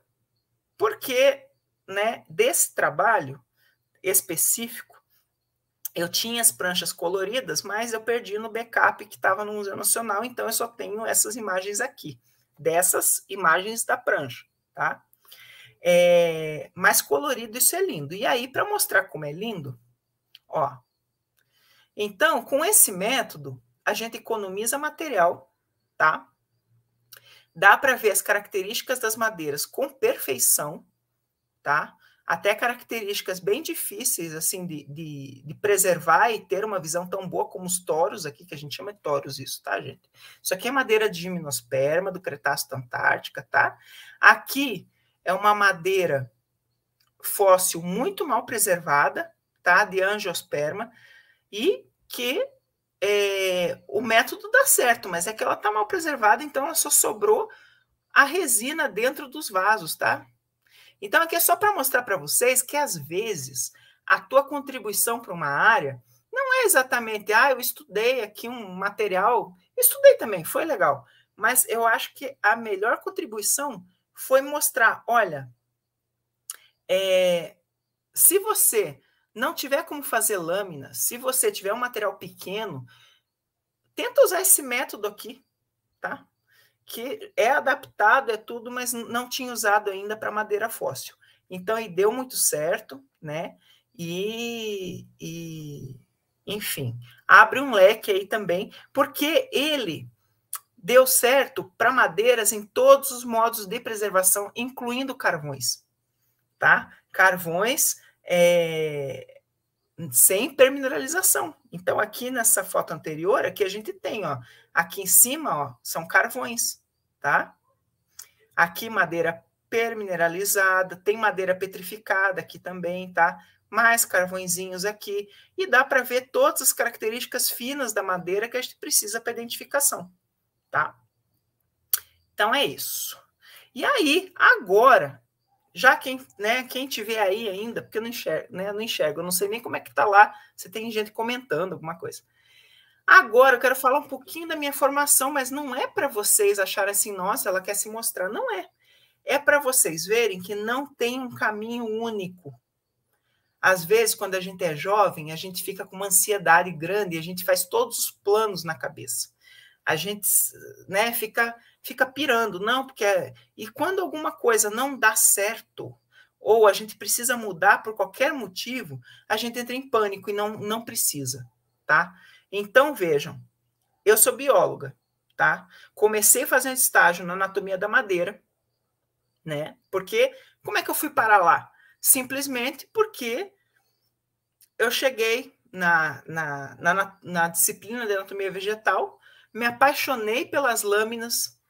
porque né, desse trabalho específico, eu tinha as pranchas coloridas, mas eu perdi no backup que estava no Museu Nacional, então eu só tenho essas imagens aqui, dessas imagens da prancha, tá? É, mas colorido isso é lindo. E aí, para mostrar como é lindo, ó, então, com esse método, a gente economiza material, tá? Dá para ver as características das madeiras com perfeição, tá? Até características bem difíceis, assim, de, de, de, preservar e ter uma visão tão boa como os toros aqui, que a gente chama de toros isso, tá, gente? Isso aqui é madeira de gimnosperma, do Cretáceo da Antártica, tá? Aqui é uma madeira fóssil muito mal preservada, tá? De angiosperma, e que é, o método dá certo, mas é que ela está mal preservada, então ela só sobrou a resina dentro dos vasos, tá? Então aqui é só para mostrar para vocês que às vezes a tua contribuição para uma área não é exatamente, ah, eu estudei aqui um material, estudei também, foi legal, mas eu acho que a melhor contribuição foi mostrar, olha, é, se você não tiver como fazer lâmina, se você tiver um material pequeno, tenta usar esse método aqui, tá? Que é adaptado, é tudo, mas não tinha usado ainda para madeira fóssil. Então, e deu muito certo, né? E, e, enfim, abre um leque aí também, porque ele deu certo para madeiras em todos os modos de preservação, incluindo carvões, tá? Carvões é, sem permineralização. Então, aqui nessa foto anterior, aqui a gente tem, ó, aqui em cima, ó, são carvões, tá? Aqui madeira permineralizada, tem madeira petrificada aqui também, tá? Mais carvõezinhos aqui, e dá para ver todas as características finas da madeira que a gente precisa para identificação, tá? Então é isso. E aí, agora, já quem, né, quem tiver aí ainda, porque eu não enxergo, né, não enxergo, eu não sei nem como é que tá lá, se tem gente comentando alguma coisa. Agora eu quero falar um pouquinho da minha formação, mas não é para vocês acharem assim, nossa, ela quer se mostrar, não é. É para vocês verem que não tem um caminho único. Às vezes, quando a gente é jovem, a gente fica com uma ansiedade grande, a gente faz todos os planos na cabeça. A gente, né, fica fica pirando, não, porque. É... E quando alguma coisa não dá certo, ou a gente precisa mudar por qualquer motivo, a gente entra em pânico e não, não precisa, tá? Então, vejam, eu sou bióloga, tá? Comecei fazendo estágio na anatomia da madeira, né? Porque como é que eu fui para lá? Simplesmente porque eu cheguei na, na, na, na disciplina de anatomia vegetal, me apaixonei pelas lâminas,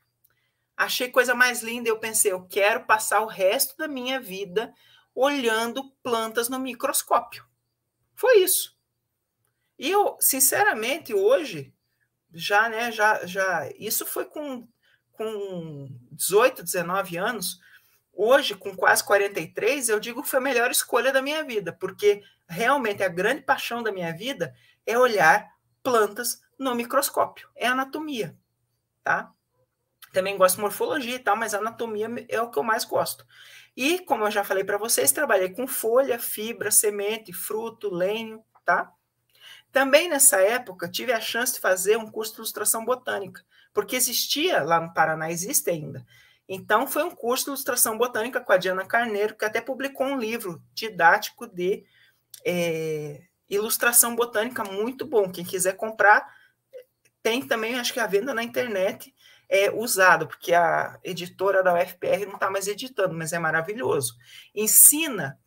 achei coisa mais linda, eu pensei, eu quero passar o resto da minha vida olhando plantas no microscópio. Foi isso. E eu, sinceramente, hoje, já, né, já, já, isso foi com, com 18, 19 anos, hoje, com quase 43, eu digo que foi a melhor escolha da minha vida, porque realmente a grande paixão da minha vida é olhar plantas no microscópio, é anatomia, tá? Também gosto de morfologia e tal, mas anatomia é o que eu mais gosto. E, como eu já falei para vocês, trabalhei com folha, fibra, semente, fruto, lenho, tá? Também nessa época tive a chance de fazer um curso de ilustração botânica, porque existia lá no Paraná, existe ainda. Então foi um curso de ilustração botânica com a Diana Carneiro, que até publicou um livro didático de é, ilustração botânica muito bom. Quem quiser comprar, tem também, acho que a venda na internet, é, usado, porque a editora da UFPR não está mais editando, mas é maravilhoso. Ensina,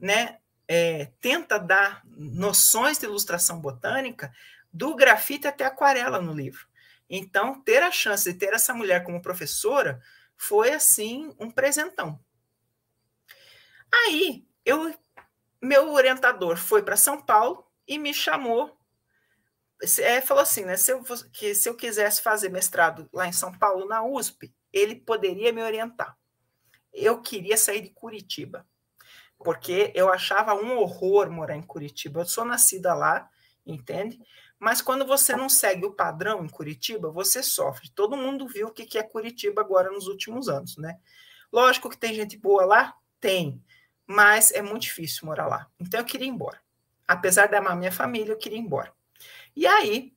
né, é, tenta dar noções de ilustração botânica do grafite até aquarela no livro. Então, ter a chance de ter essa mulher como professora foi, assim, um presentão. Aí, eu, meu orientador foi para São Paulo e me chamou é, falou assim, né? Se eu, que se eu quisesse fazer mestrado lá em São Paulo, na USP, ele poderia me orientar. Eu queria sair de Curitiba, porque eu achava um horror morar em Curitiba. Eu sou nascida lá, entende? Mas quando você não segue o padrão em Curitiba, você sofre. Todo mundo viu o que é Curitiba agora nos últimos anos, né? Lógico que tem gente boa lá? Tem. Mas é muito difícil morar lá. Então eu queria ir embora. Apesar de amar minha família, eu queria ir embora. E aí,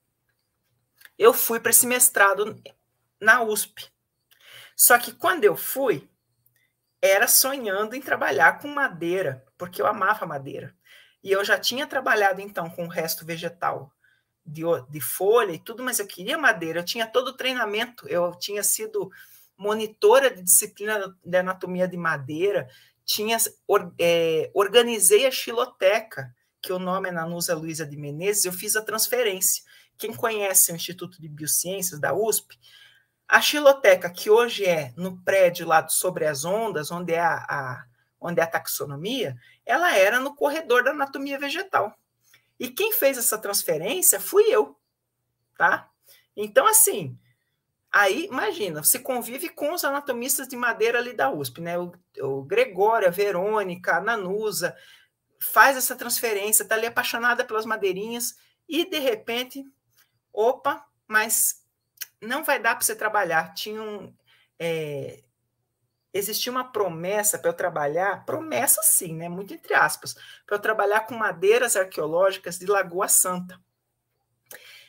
eu fui para esse mestrado na USP. Só que quando eu fui, era sonhando em trabalhar com madeira, porque eu amava madeira. E eu já tinha trabalhado então com o resto vegetal de, de folha e tudo, mas eu queria madeira, eu tinha todo o treinamento, eu tinha sido monitora de disciplina de anatomia de madeira, tinha é, organizei a xiloteca, que o nome é Nanusa Luiza de Menezes, eu fiz a transferência. Quem conhece o Instituto de Biociências da USP, a xiloteca, que hoje é no prédio lá sobre as ondas, onde é a, a, onde é a taxonomia, ela era no corredor da anatomia vegetal. E quem fez essa transferência fui eu, tá? Então, assim, aí, imagina, você convive com os anatomistas de madeira ali da USP, né? O, o Gregório, a Verônica, a Nanusa, faz essa transferência, está ali apaixonada pelas madeirinhas e de repente, opa, mas não vai dar para você trabalhar. Tinha um, é, existia uma promessa para eu trabalhar, promessa sim, né? Muito entre aspas, para eu trabalhar com madeiras arqueológicas de Lagoa Santa.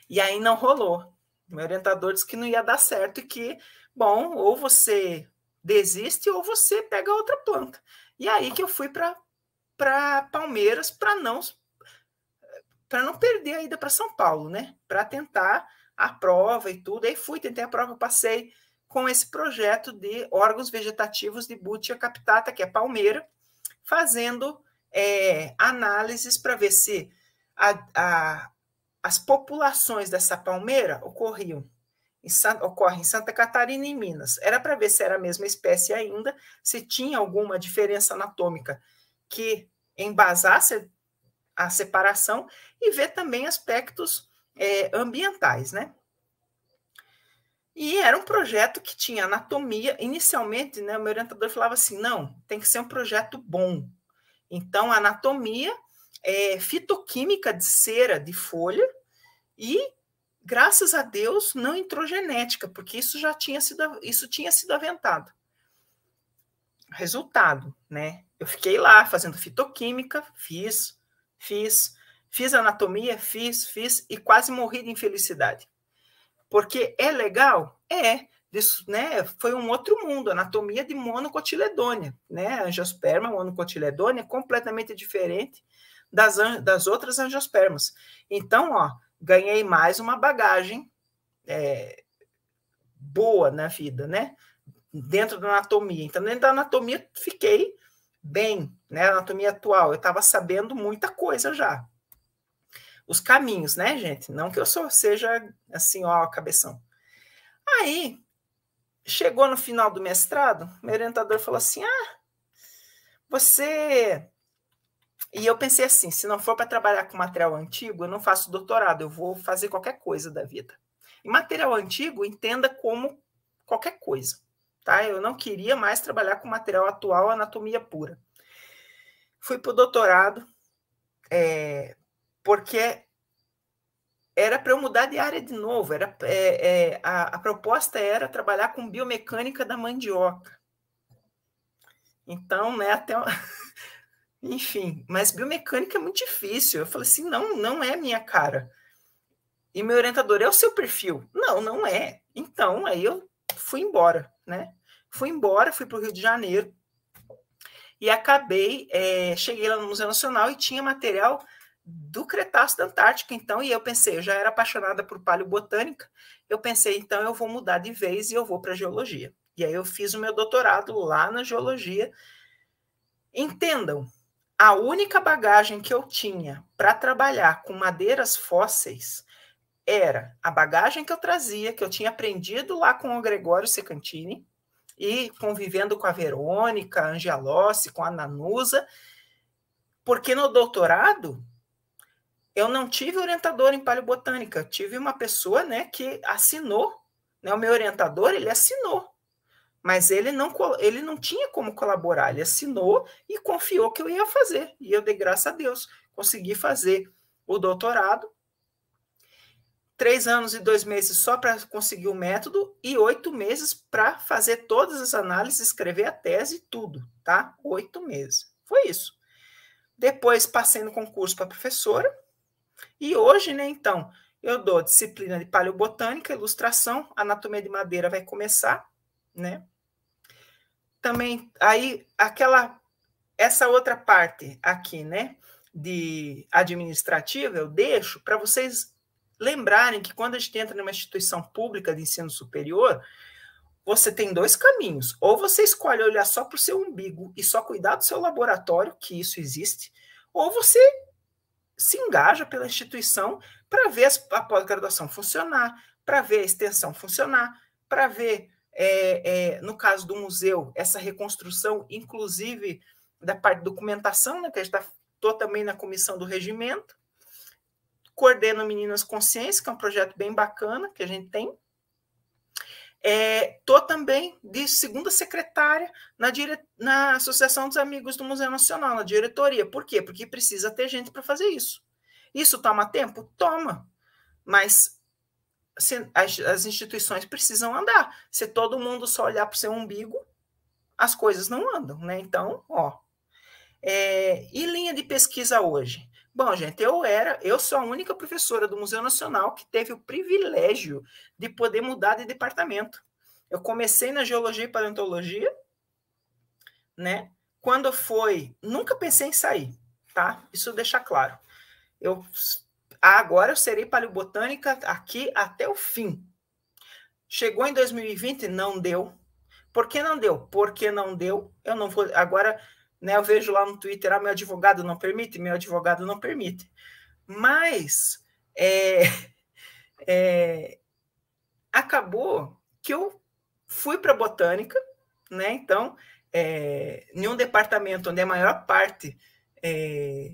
E aí não rolou. Meu orientador disse que não ia dar certo e que, bom, ou você desiste ou você pega outra planta. E aí que eu fui para para Palmeiras para não para não perder a ida para São Paulo, né? Para tentar a prova e tudo. Aí fui, tentei a prova, passei com esse projeto de órgãos vegetativos de Butia captata, que é palmeira, fazendo é, análises para ver se a, a, as populações dessa palmeira ocorriam em, ocorre em Santa Catarina e em Minas. Era para ver se era a mesma espécie ainda, se tinha alguma diferença anatômica que embasasse a separação e ver também aspectos é, ambientais, né? E era um projeto que tinha anatomia. Inicialmente, né, o meu orientador falava assim: não, tem que ser um projeto bom. Então, anatomia, é, fitoquímica de cera de folha e, graças a Deus, não entrou genética, porque isso já tinha sido, isso tinha sido aventado resultado, né? Eu fiquei lá fazendo fitoquímica, fiz, fiz, fiz anatomia, fiz, fiz e quase morri de infelicidade. Porque é legal? É. Isso, né, foi um outro mundo, anatomia de monocotiledônia, né? Angiosperma monocotiledônia completamente diferente das, das outras angiospermas. Então, ó, ganhei mais uma bagagem é, boa na vida, né? dentro da anatomia. Então, dentro da anatomia, fiquei bem, né? Anatomia atual, eu estava sabendo muita coisa já. Os caminhos, né, gente? Não que eu só seja assim, ó, cabeção. Aí, chegou no final do mestrado, meu orientador falou assim: ah, você. E eu pensei assim: se não for para trabalhar com material antigo, eu não faço doutorado, eu vou fazer qualquer coisa da vida. E material antigo, entenda como qualquer coisa tá? Eu não queria mais trabalhar com material atual, anatomia pura. Fui para o doutorado, é, porque era para eu mudar de área de novo. Era, é, é, a, a, proposta era trabalhar com biomecânica da mandioca. Então, né, até. [laughs] Enfim, mas biomecânica é muito difícil. Eu falei assim: não, não é minha cara. E meu orientador, é o seu perfil? Não, não é. Então, aí eu fui embora, né? Fui embora, fui para o Rio de Janeiro e acabei, é, cheguei lá no Museu Nacional e tinha material do Cretáceo da Antártica, então, e eu pensei, eu já era apaixonada por paleobotânica, eu pensei, então, eu vou mudar de vez e eu vou para geologia. E aí eu fiz o meu doutorado lá na geologia. Entendam, a única bagagem que eu tinha para trabalhar com madeiras fósseis era a bagagem que eu trazia, que eu tinha aprendido lá com o Gregório Secantini, e convivendo com a Verônica, a Angelossi, com a Nanusa, porque no doutorado eu não tive orientador em paleobotânica, tive uma pessoa né, que assinou, né, o meu orientador, ele assinou, mas ele não, ele não tinha como colaborar, ele assinou e confiou que eu ia fazer, e eu dei graças a Deus, consegui fazer o doutorado, três anos e dois meses só para conseguir o método e oito meses para fazer todas as análises, escrever a tese, tudo, tá? Oito meses. Foi isso. Depois passei no concurso para professora e hoje, né? Então eu dou disciplina de paleobotânica, ilustração, anatomia de madeira vai começar, né? Também aí aquela essa outra parte aqui, né? De administrativa eu deixo para vocês lembrarem que quando a gente entra numa instituição pública de ensino superior, você tem dois caminhos. Ou você escolhe olhar só para o seu umbigo e só cuidar do seu laboratório, que isso existe, ou você se engaja pela instituição para ver a pós-graduação funcionar, para ver a extensão funcionar, para ver, é, é, no caso do museu, essa reconstrução, inclusive da parte de documentação, né, que a gente está também na comissão do regimento, coordeno Meninas Consciência, que é um projeto bem bacana que a gente tem. Estou é, também de segunda secretária na, dire... na Associação dos Amigos do Museu Nacional, na diretoria. Por quê? Porque precisa ter gente para fazer isso. Isso toma tempo? Toma. Mas se, as, as instituições precisam andar. Se todo mundo só olhar para o seu umbigo, as coisas não andam, né? Então, ó. É, e linha de pesquisa hoje? Bom, gente, eu era, eu sou a única professora do Museu Nacional que teve o privilégio de poder mudar de departamento. Eu comecei na geologia e paleontologia, né? Quando foi, nunca pensei em sair, tá? Isso deixa claro. Eu ah, agora eu serei paleobotânica aqui até o fim. Chegou em 2020, não deu. Por que não deu? Porque não deu. Eu não vou agora né? Eu vejo lá no Twitter, ah, meu advogado não permite, meu advogado não permite. Mas é, [laughs] é, acabou que eu fui para botânica, né? Então, é, em um departamento onde a maior parte é,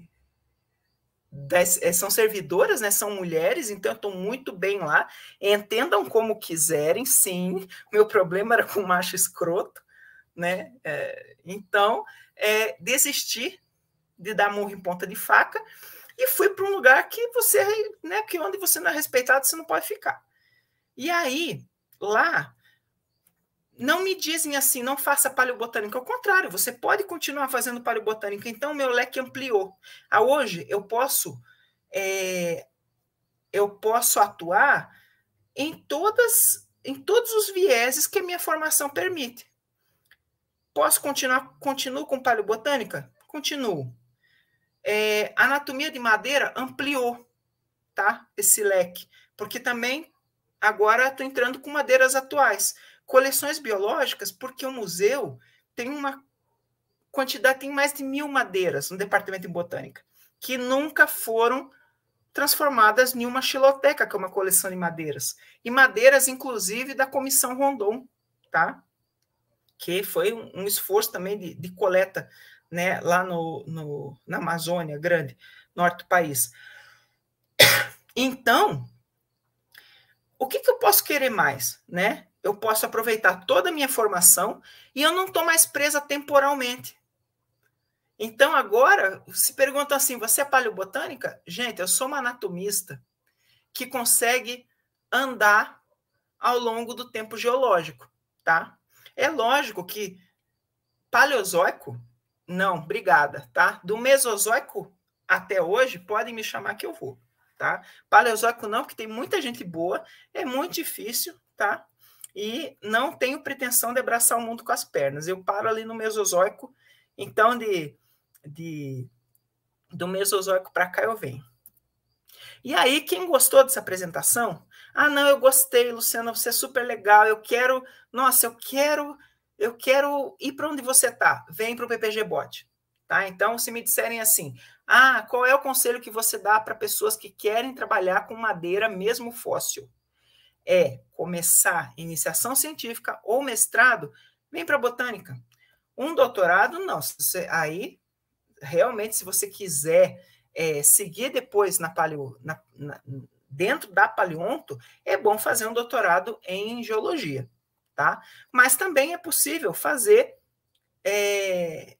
das, é, são servidoras, né? São mulheres, então eu estou muito bem lá. Entendam como quiserem, sim. Meu problema era com macho escroto, né? É, então, é, desistir de dar murro em ponta de faca e fui para um lugar que você, né, que onde você não é respeitado, você não pode ficar. E aí, lá, não me dizem assim, não faça paleobotânica. Ao contrário, você pode continuar fazendo paleobotânica. Então, meu leque ampliou. A ah, hoje, eu posso, é, eu posso atuar em todas, em todos os vieses que a minha formação permite. Posso continuar? Continuo com paleobotânica? Continuo. É, anatomia de madeira ampliou, tá? Esse leque, porque também agora estou entrando com madeiras atuais. Coleções biológicas, porque o museu tem uma quantidade, tem mais de mil madeiras no departamento de botânica, que nunca foram transformadas em uma xiloteca, que é uma coleção de madeiras. E madeiras, inclusive, da Comissão Rondon, tá? que foi um, um esforço também de, de coleta né, lá no, no, na Amazônia Grande, norte do país. Então, o que, que eu posso querer mais? Né? Eu posso aproveitar toda a minha formação e eu não estou mais presa temporalmente. Então, agora, se pergunta assim: você é paleobotânica? Gente, eu sou uma anatomista que consegue andar ao longo do tempo geológico, tá? É lógico que paleozoico, não, obrigada, tá? Do mesozoico até hoje, podem me chamar que eu vou, tá? Paleozoico não, porque tem muita gente boa, é muito difícil, tá? E não tenho pretensão de abraçar o mundo com as pernas. Eu paro ali no mesozoico, então de, de do mesozoico para cá eu venho. E aí, quem gostou dessa apresentação, ah, não, eu gostei, Luciana, você é super legal. Eu quero, nossa, eu quero, eu quero ir para onde você tá. Vem para o PPG Bot, tá? Então, se me disserem assim, ah, qual é o conselho que você dá para pessoas que querem trabalhar com madeira mesmo fóssil? É começar iniciação científica ou mestrado, vem para botânica. Um doutorado, não. Você, aí, realmente, se você quiser é, seguir depois na, paleo, na, dentro da paleonto, é bom fazer um doutorado em geologia, tá? Mas também é possível fazer é,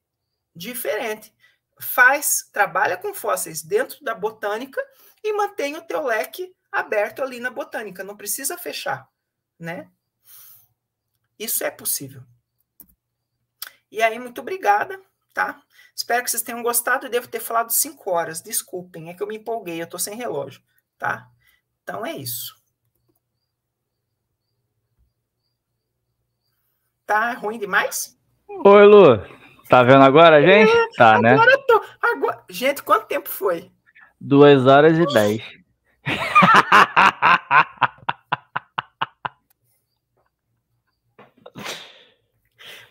diferente. Faz, trabalha com fósseis dentro da botânica e mantém o teu leque aberto ali na botânica, não precisa fechar, né? Isso é possível. E aí, muito obrigada, tá? Espero que vocês tenham gostado. e devo ter falado cinco horas, desculpem, é que eu me empolguei, eu tô sem relógio, tá? Então é isso. Tá ruim demais? Oi, Lu. Tá vendo agora, gente? É, tá, agora né? Agora tô. Agora... Gente, quanto tempo foi? Duas horas e dez. [laughs]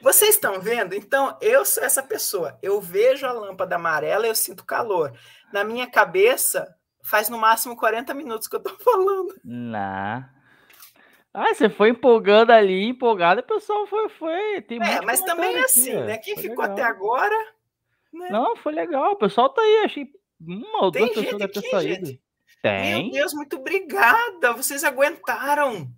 Vocês estão vendo? Então, eu sou essa pessoa. Eu vejo a lâmpada amarela, e eu sinto calor. Na minha cabeça, Faz no máximo 40 minutos que eu tô [laughs] falando. Nah. Ah, você foi empolgando ali, empolgada, o pessoal foi. foi tem é, mas também é assim, né? Quem ficou legal. até agora. Né? Não, foi legal. O pessoal tá aí, achei uma ou tem duas pessoas deve ter saído. Gente. Tem. Meu Deus, muito obrigada. Vocês aguentaram.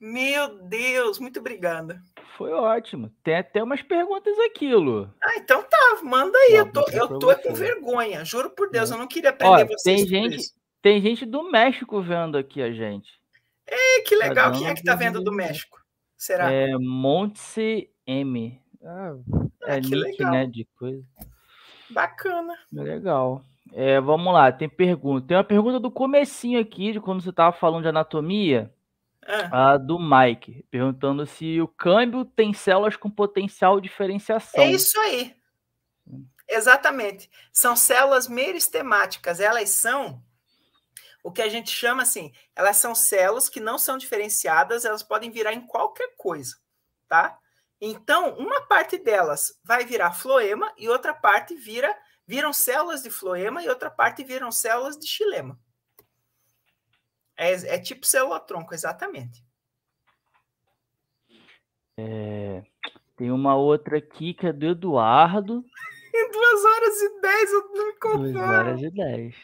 Meu Deus, muito obrigada. Foi ótimo. Tem até umas perguntas aquilo. Ah, então tá, manda aí. Não, eu tô, eu tô com vergonha, juro por Deus, é. eu não queria aprender Ó, vocês. Tem gente, tem gente do México vendo aqui a gente. É, que tá legal. Quem é que tá vendo do México? Será? É Montse M. Ah, ah, é que nick, legal. né, de coisa. Bacana. Legal. É, vamos lá, tem pergunta. Tem uma pergunta do comecinho aqui, de quando você tava falando de anatomia. Ah. A do Mike, perguntando se o câmbio tem células com potencial diferenciação. É isso aí. Exatamente. São células meristemáticas. Elas são o que a gente chama assim, elas são células que não são diferenciadas, elas podem virar em qualquer coisa, tá? Então, uma parte delas vai virar floema e outra parte vira viram células de floema e outra parte viram células de xilema. É, é tipo célula-tronco, exatamente. É, tem uma outra aqui que é do Eduardo. em [laughs] duas horas e dez eu não me conformo. Duas horas e dez.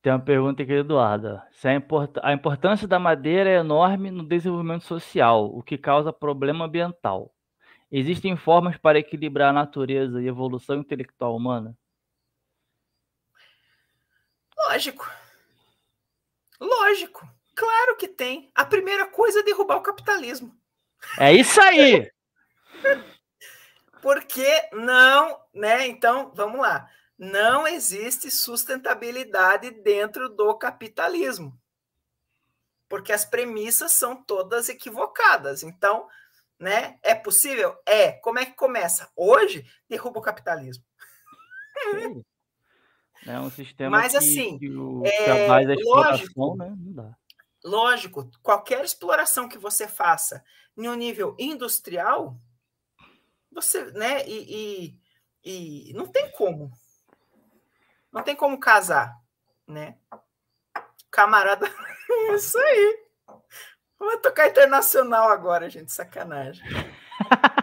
Tem uma pergunta aqui do Eduardo. Se a, import... a importância da madeira é enorme no desenvolvimento social, o que causa problema ambiental. Existem formas para equilibrar a natureza e evolução intelectual humana? Lógico. Lógico, claro que tem. A primeira coisa é derrubar o capitalismo. É isso aí! [laughs] Porque não, né? Então, vamos lá. Não existe sustentabilidade dentro do capitalismo. Porque as premissas são todas equivocadas. Então, né? É possível? É. Como é que começa? Hoje, derruba o capitalismo. Sim. É um sistema Mas, que, assim, que é, exploração, lógico, né? Não dá. Lógico, qualquer exploração que você faça em um nível industrial, você, né? E, e, e não tem como. Não tem como casar, né? Camarada, [laughs] é isso aí. Vou tocar internacional agora, gente, sacanagem. [laughs]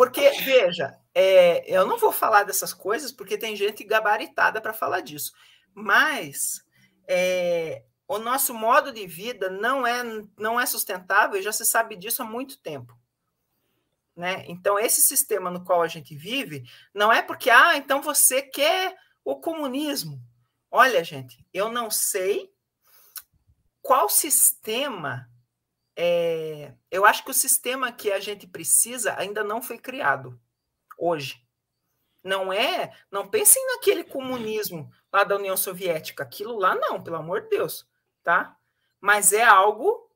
Porque, veja, é, eu não vou falar dessas coisas porque tem gente gabaritada para falar disso, mas é, o nosso modo de vida não é, não é sustentável e já se sabe disso há muito tempo. Né? Então, esse sistema no qual a gente vive não é porque, ah, então você quer o comunismo. Olha, gente, eu não sei qual sistema é, eu acho que o sistema que a gente precisa ainda não foi criado hoje. Não é, não pensem naquele comunismo lá da União Soviética, aquilo lá não, pelo amor de Deus, tá? Mas é algo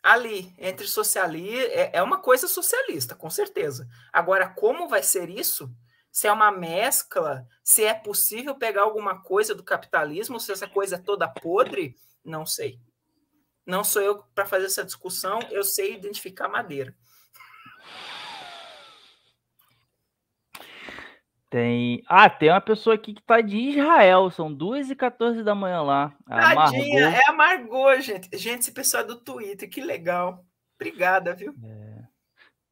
ali entre socialismo, é, é uma coisa socialista, com certeza. Agora, como vai ser isso? Se é uma mescla, se é possível pegar alguma coisa do capitalismo, se essa coisa é toda podre, não sei. Não sou eu para fazer essa discussão, eu sei identificar madeira. Tem. Ah, tem uma pessoa aqui que tá de Israel. São 2 e 14 da manhã lá. Tadinha, é a gente. Gente, esse pessoal é do Twitter, que legal. Obrigada, viu? É.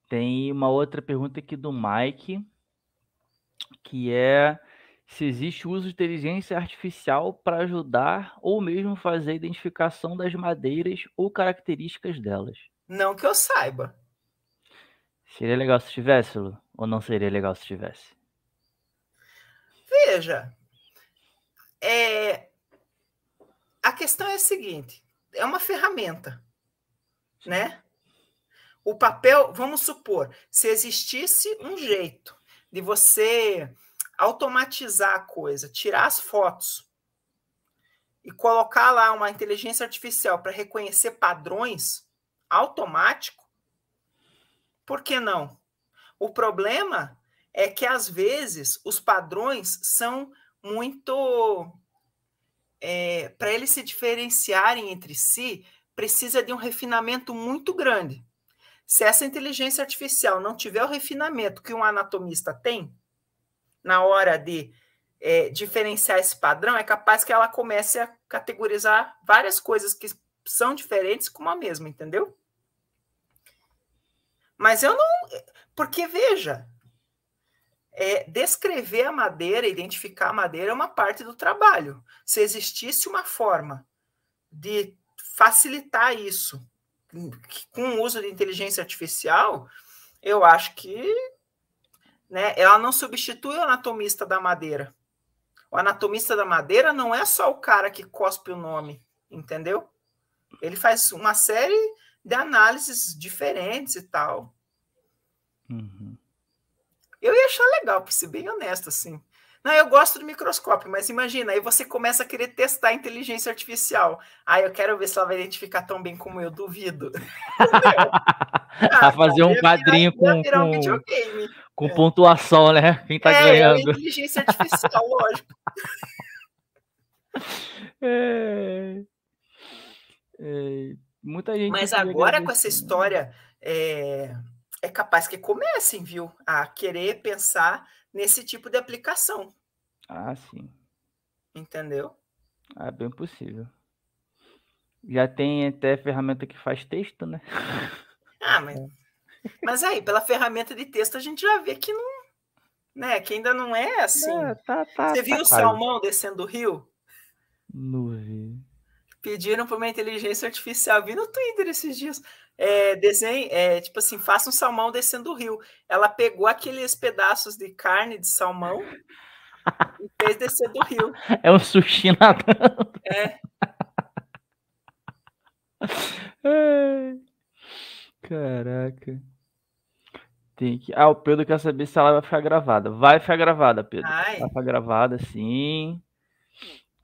Tem uma outra pergunta aqui do Mike, que é se existe uso de inteligência artificial para ajudar ou mesmo fazer a identificação das madeiras ou características delas. Não que eu saiba. Seria legal se tivesse, Lu? Ou não seria legal se tivesse? Veja, é... a questão é a seguinte: é uma ferramenta, né? O papel, vamos supor, se existisse um jeito de você automatizar a coisa, tirar as fotos e colocar lá uma inteligência artificial para reconhecer padrões automático, por que não? O problema é que às vezes os padrões são muito é, para eles se diferenciarem entre si, precisa de um refinamento muito grande. Se essa inteligência artificial não tiver o refinamento que um anatomista tem, na hora de é, diferenciar esse padrão, é capaz que ela comece a categorizar várias coisas que são diferentes como a mesma, entendeu? Mas eu não. Porque, veja, é, descrever a madeira, identificar a madeira é uma parte do trabalho. Se existisse uma forma de facilitar isso com o uso de inteligência artificial, eu acho que né, ela não substitui o anatomista da madeira. O anatomista da madeira não é só o cara que cospe o nome, entendeu? Ele faz uma série de análises diferentes e tal. Uhum. Eu ia achar legal, para ser bem honesto, assim. Não, eu gosto do microscópio, mas imagina, aí você começa a querer testar a inteligência artificial. Ah, eu quero ver se ela vai identificar tão bem como eu, duvido. a [laughs] [laughs] ah, fazer então um quadrinho com, um com... videogame. Com é. pontuação, né? Quem tá é, ganhando. É, inteligência artificial, [laughs] lógico. É... É... Muita gente. Mas agora com essa né? história é... é capaz que comecem, viu, a querer pensar nesse tipo de aplicação. Ah, sim. Entendeu? Ah, é bem possível. Já tem até ferramenta que faz texto, né? Ah, mas [laughs] é. Mas aí, pela ferramenta de texto, a gente já vê que não. Né, que ainda não é assim. É, tá, tá, Você tá viu tá, o salmão descendo o rio? Não vi. Pediram para uma inteligência artificial. Vi no Twitter esses dias. É, desenho, é, tipo assim, faça um salmão descendo o rio. Ela pegou aqueles pedaços de carne de salmão e fez descer do rio. [laughs] É um sushi nadando. É. [laughs] Caraca. Tem que... Ah, o Pedro quer saber se ela vai ficar gravada. Vai ficar gravada, Pedro. Ai. Vai ficar gravada, sim.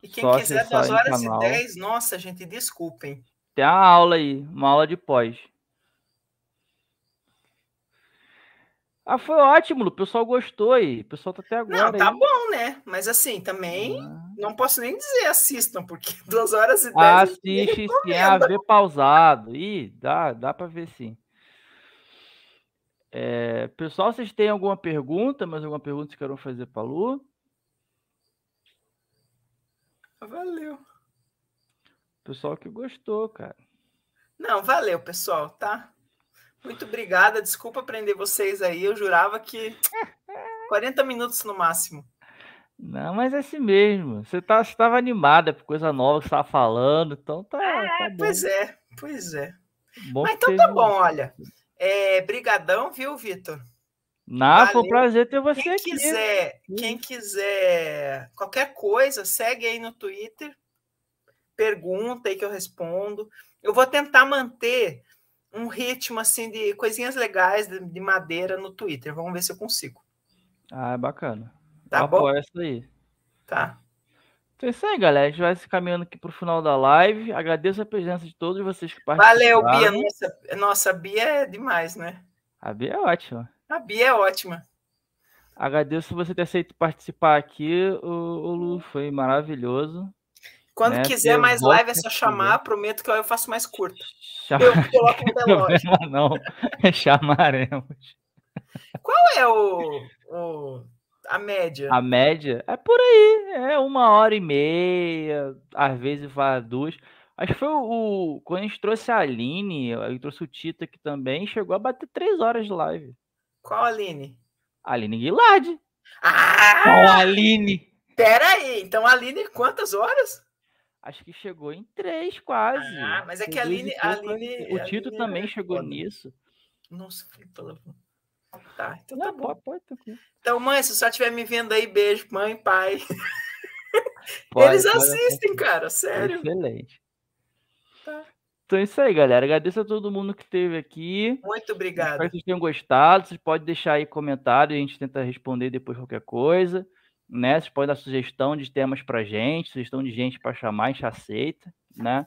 E quem Só quiser, 2 horas e 10, nossa, gente, desculpem. Tem a aula aí, uma aula de pós. Ah, foi ótimo, o pessoal gostou aí. O pessoal tá até agora. Não, tá aí. bom, né? Mas assim, também ah. não posso nem dizer assistam, porque [laughs] duas horas e dez. Assiste, se é a ver pausado. Ih, dá, dá pra ver sim. É, pessoal, vocês têm alguma pergunta? Mais alguma pergunta que queiram fazer para a Lu? Valeu. Pessoal que gostou, cara. Não, valeu, pessoal, tá? Muito obrigada. Desculpa prender vocês aí. Eu jurava que 40 [laughs] minutos no máximo. Não, mas é assim mesmo. Você tá, estava animada por coisa nova que você estava falando, então tá. É, tá pois é, pois é. Bom mas então tá bom, olha. É, brigadão, viu, Vitor? Nada, foi um prazer ter você quem aqui. Quiser, quem quiser qualquer coisa, segue aí no Twitter, pergunta aí que eu respondo. Eu vou tentar manter um ritmo assim de coisinhas legais de, de madeira no Twitter. Vamos ver se eu consigo. Ah, é bacana. Tá eu bom? Apoio isso aí. Tá. Então é isso aí, galera. A gente vai se caminhando aqui para o final da live. Agradeço a presença de todos vocês que participaram. Valeu, Bia. Nossa, nossa, a Bia é demais, né? A Bia é ótima. A Bia é ótima. Agradeço você ter aceito participar aqui, o, o Lu. Uhum. Foi maravilhoso. Quando né? quiser eu mais live, é só chamar. Ver. Prometo que eu faço mais curto. Cham... Eu coloco um [laughs] relógio. Não, não. [laughs] chamaremos. Qual é o, o, a média. A média é por aí, é uma hora e meia, às vezes vai duas. Acho que foi o, Quando a gente trouxe a Aline, eu trouxe o Tito aqui também, chegou a bater três horas de live. Qual a Aline? Aline Guilard. Ah! Qual a Aline? Peraí, então a Aline, quantas horas? Acho que chegou em três, quase. Ah, mas é que a Aline. A Aline o Tito Aline também é chegou foda. nisso. Nossa, que palavra. Tá, então tá bom. Pode, pode. Então, mãe, se só estiver me vendo aí, beijo, mãe, pai. [laughs] Pode, Eles assistem, cara, sério. Excelente. Tá. Então é isso aí, galera. Agradeço a todo mundo que esteve aqui. Muito obrigado. Espero que vocês tenham gostado. Vocês podem deixar aí comentário, a gente tenta responder depois qualquer coisa. Né? Vocês podem dar sugestão de temas pra gente, sugestão de gente para chamar, a gente aceita, né?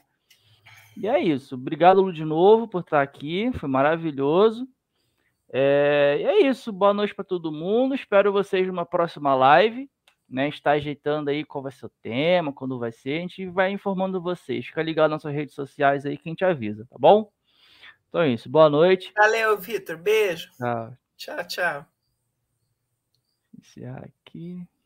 E é isso. Obrigado, Lu, de novo, por estar aqui. Foi maravilhoso. É, é isso, boa noite para todo mundo. Espero vocês numa próxima live. Né, está ajeitando aí qual vai ser o tema, quando vai ser, a gente vai informando vocês. Fica ligado nas suas redes sociais aí que a gente avisa, tá bom? Então é isso, boa noite. Valeu, Vitor. Beijo. Tchau, tchau. tchau. Esse aqui.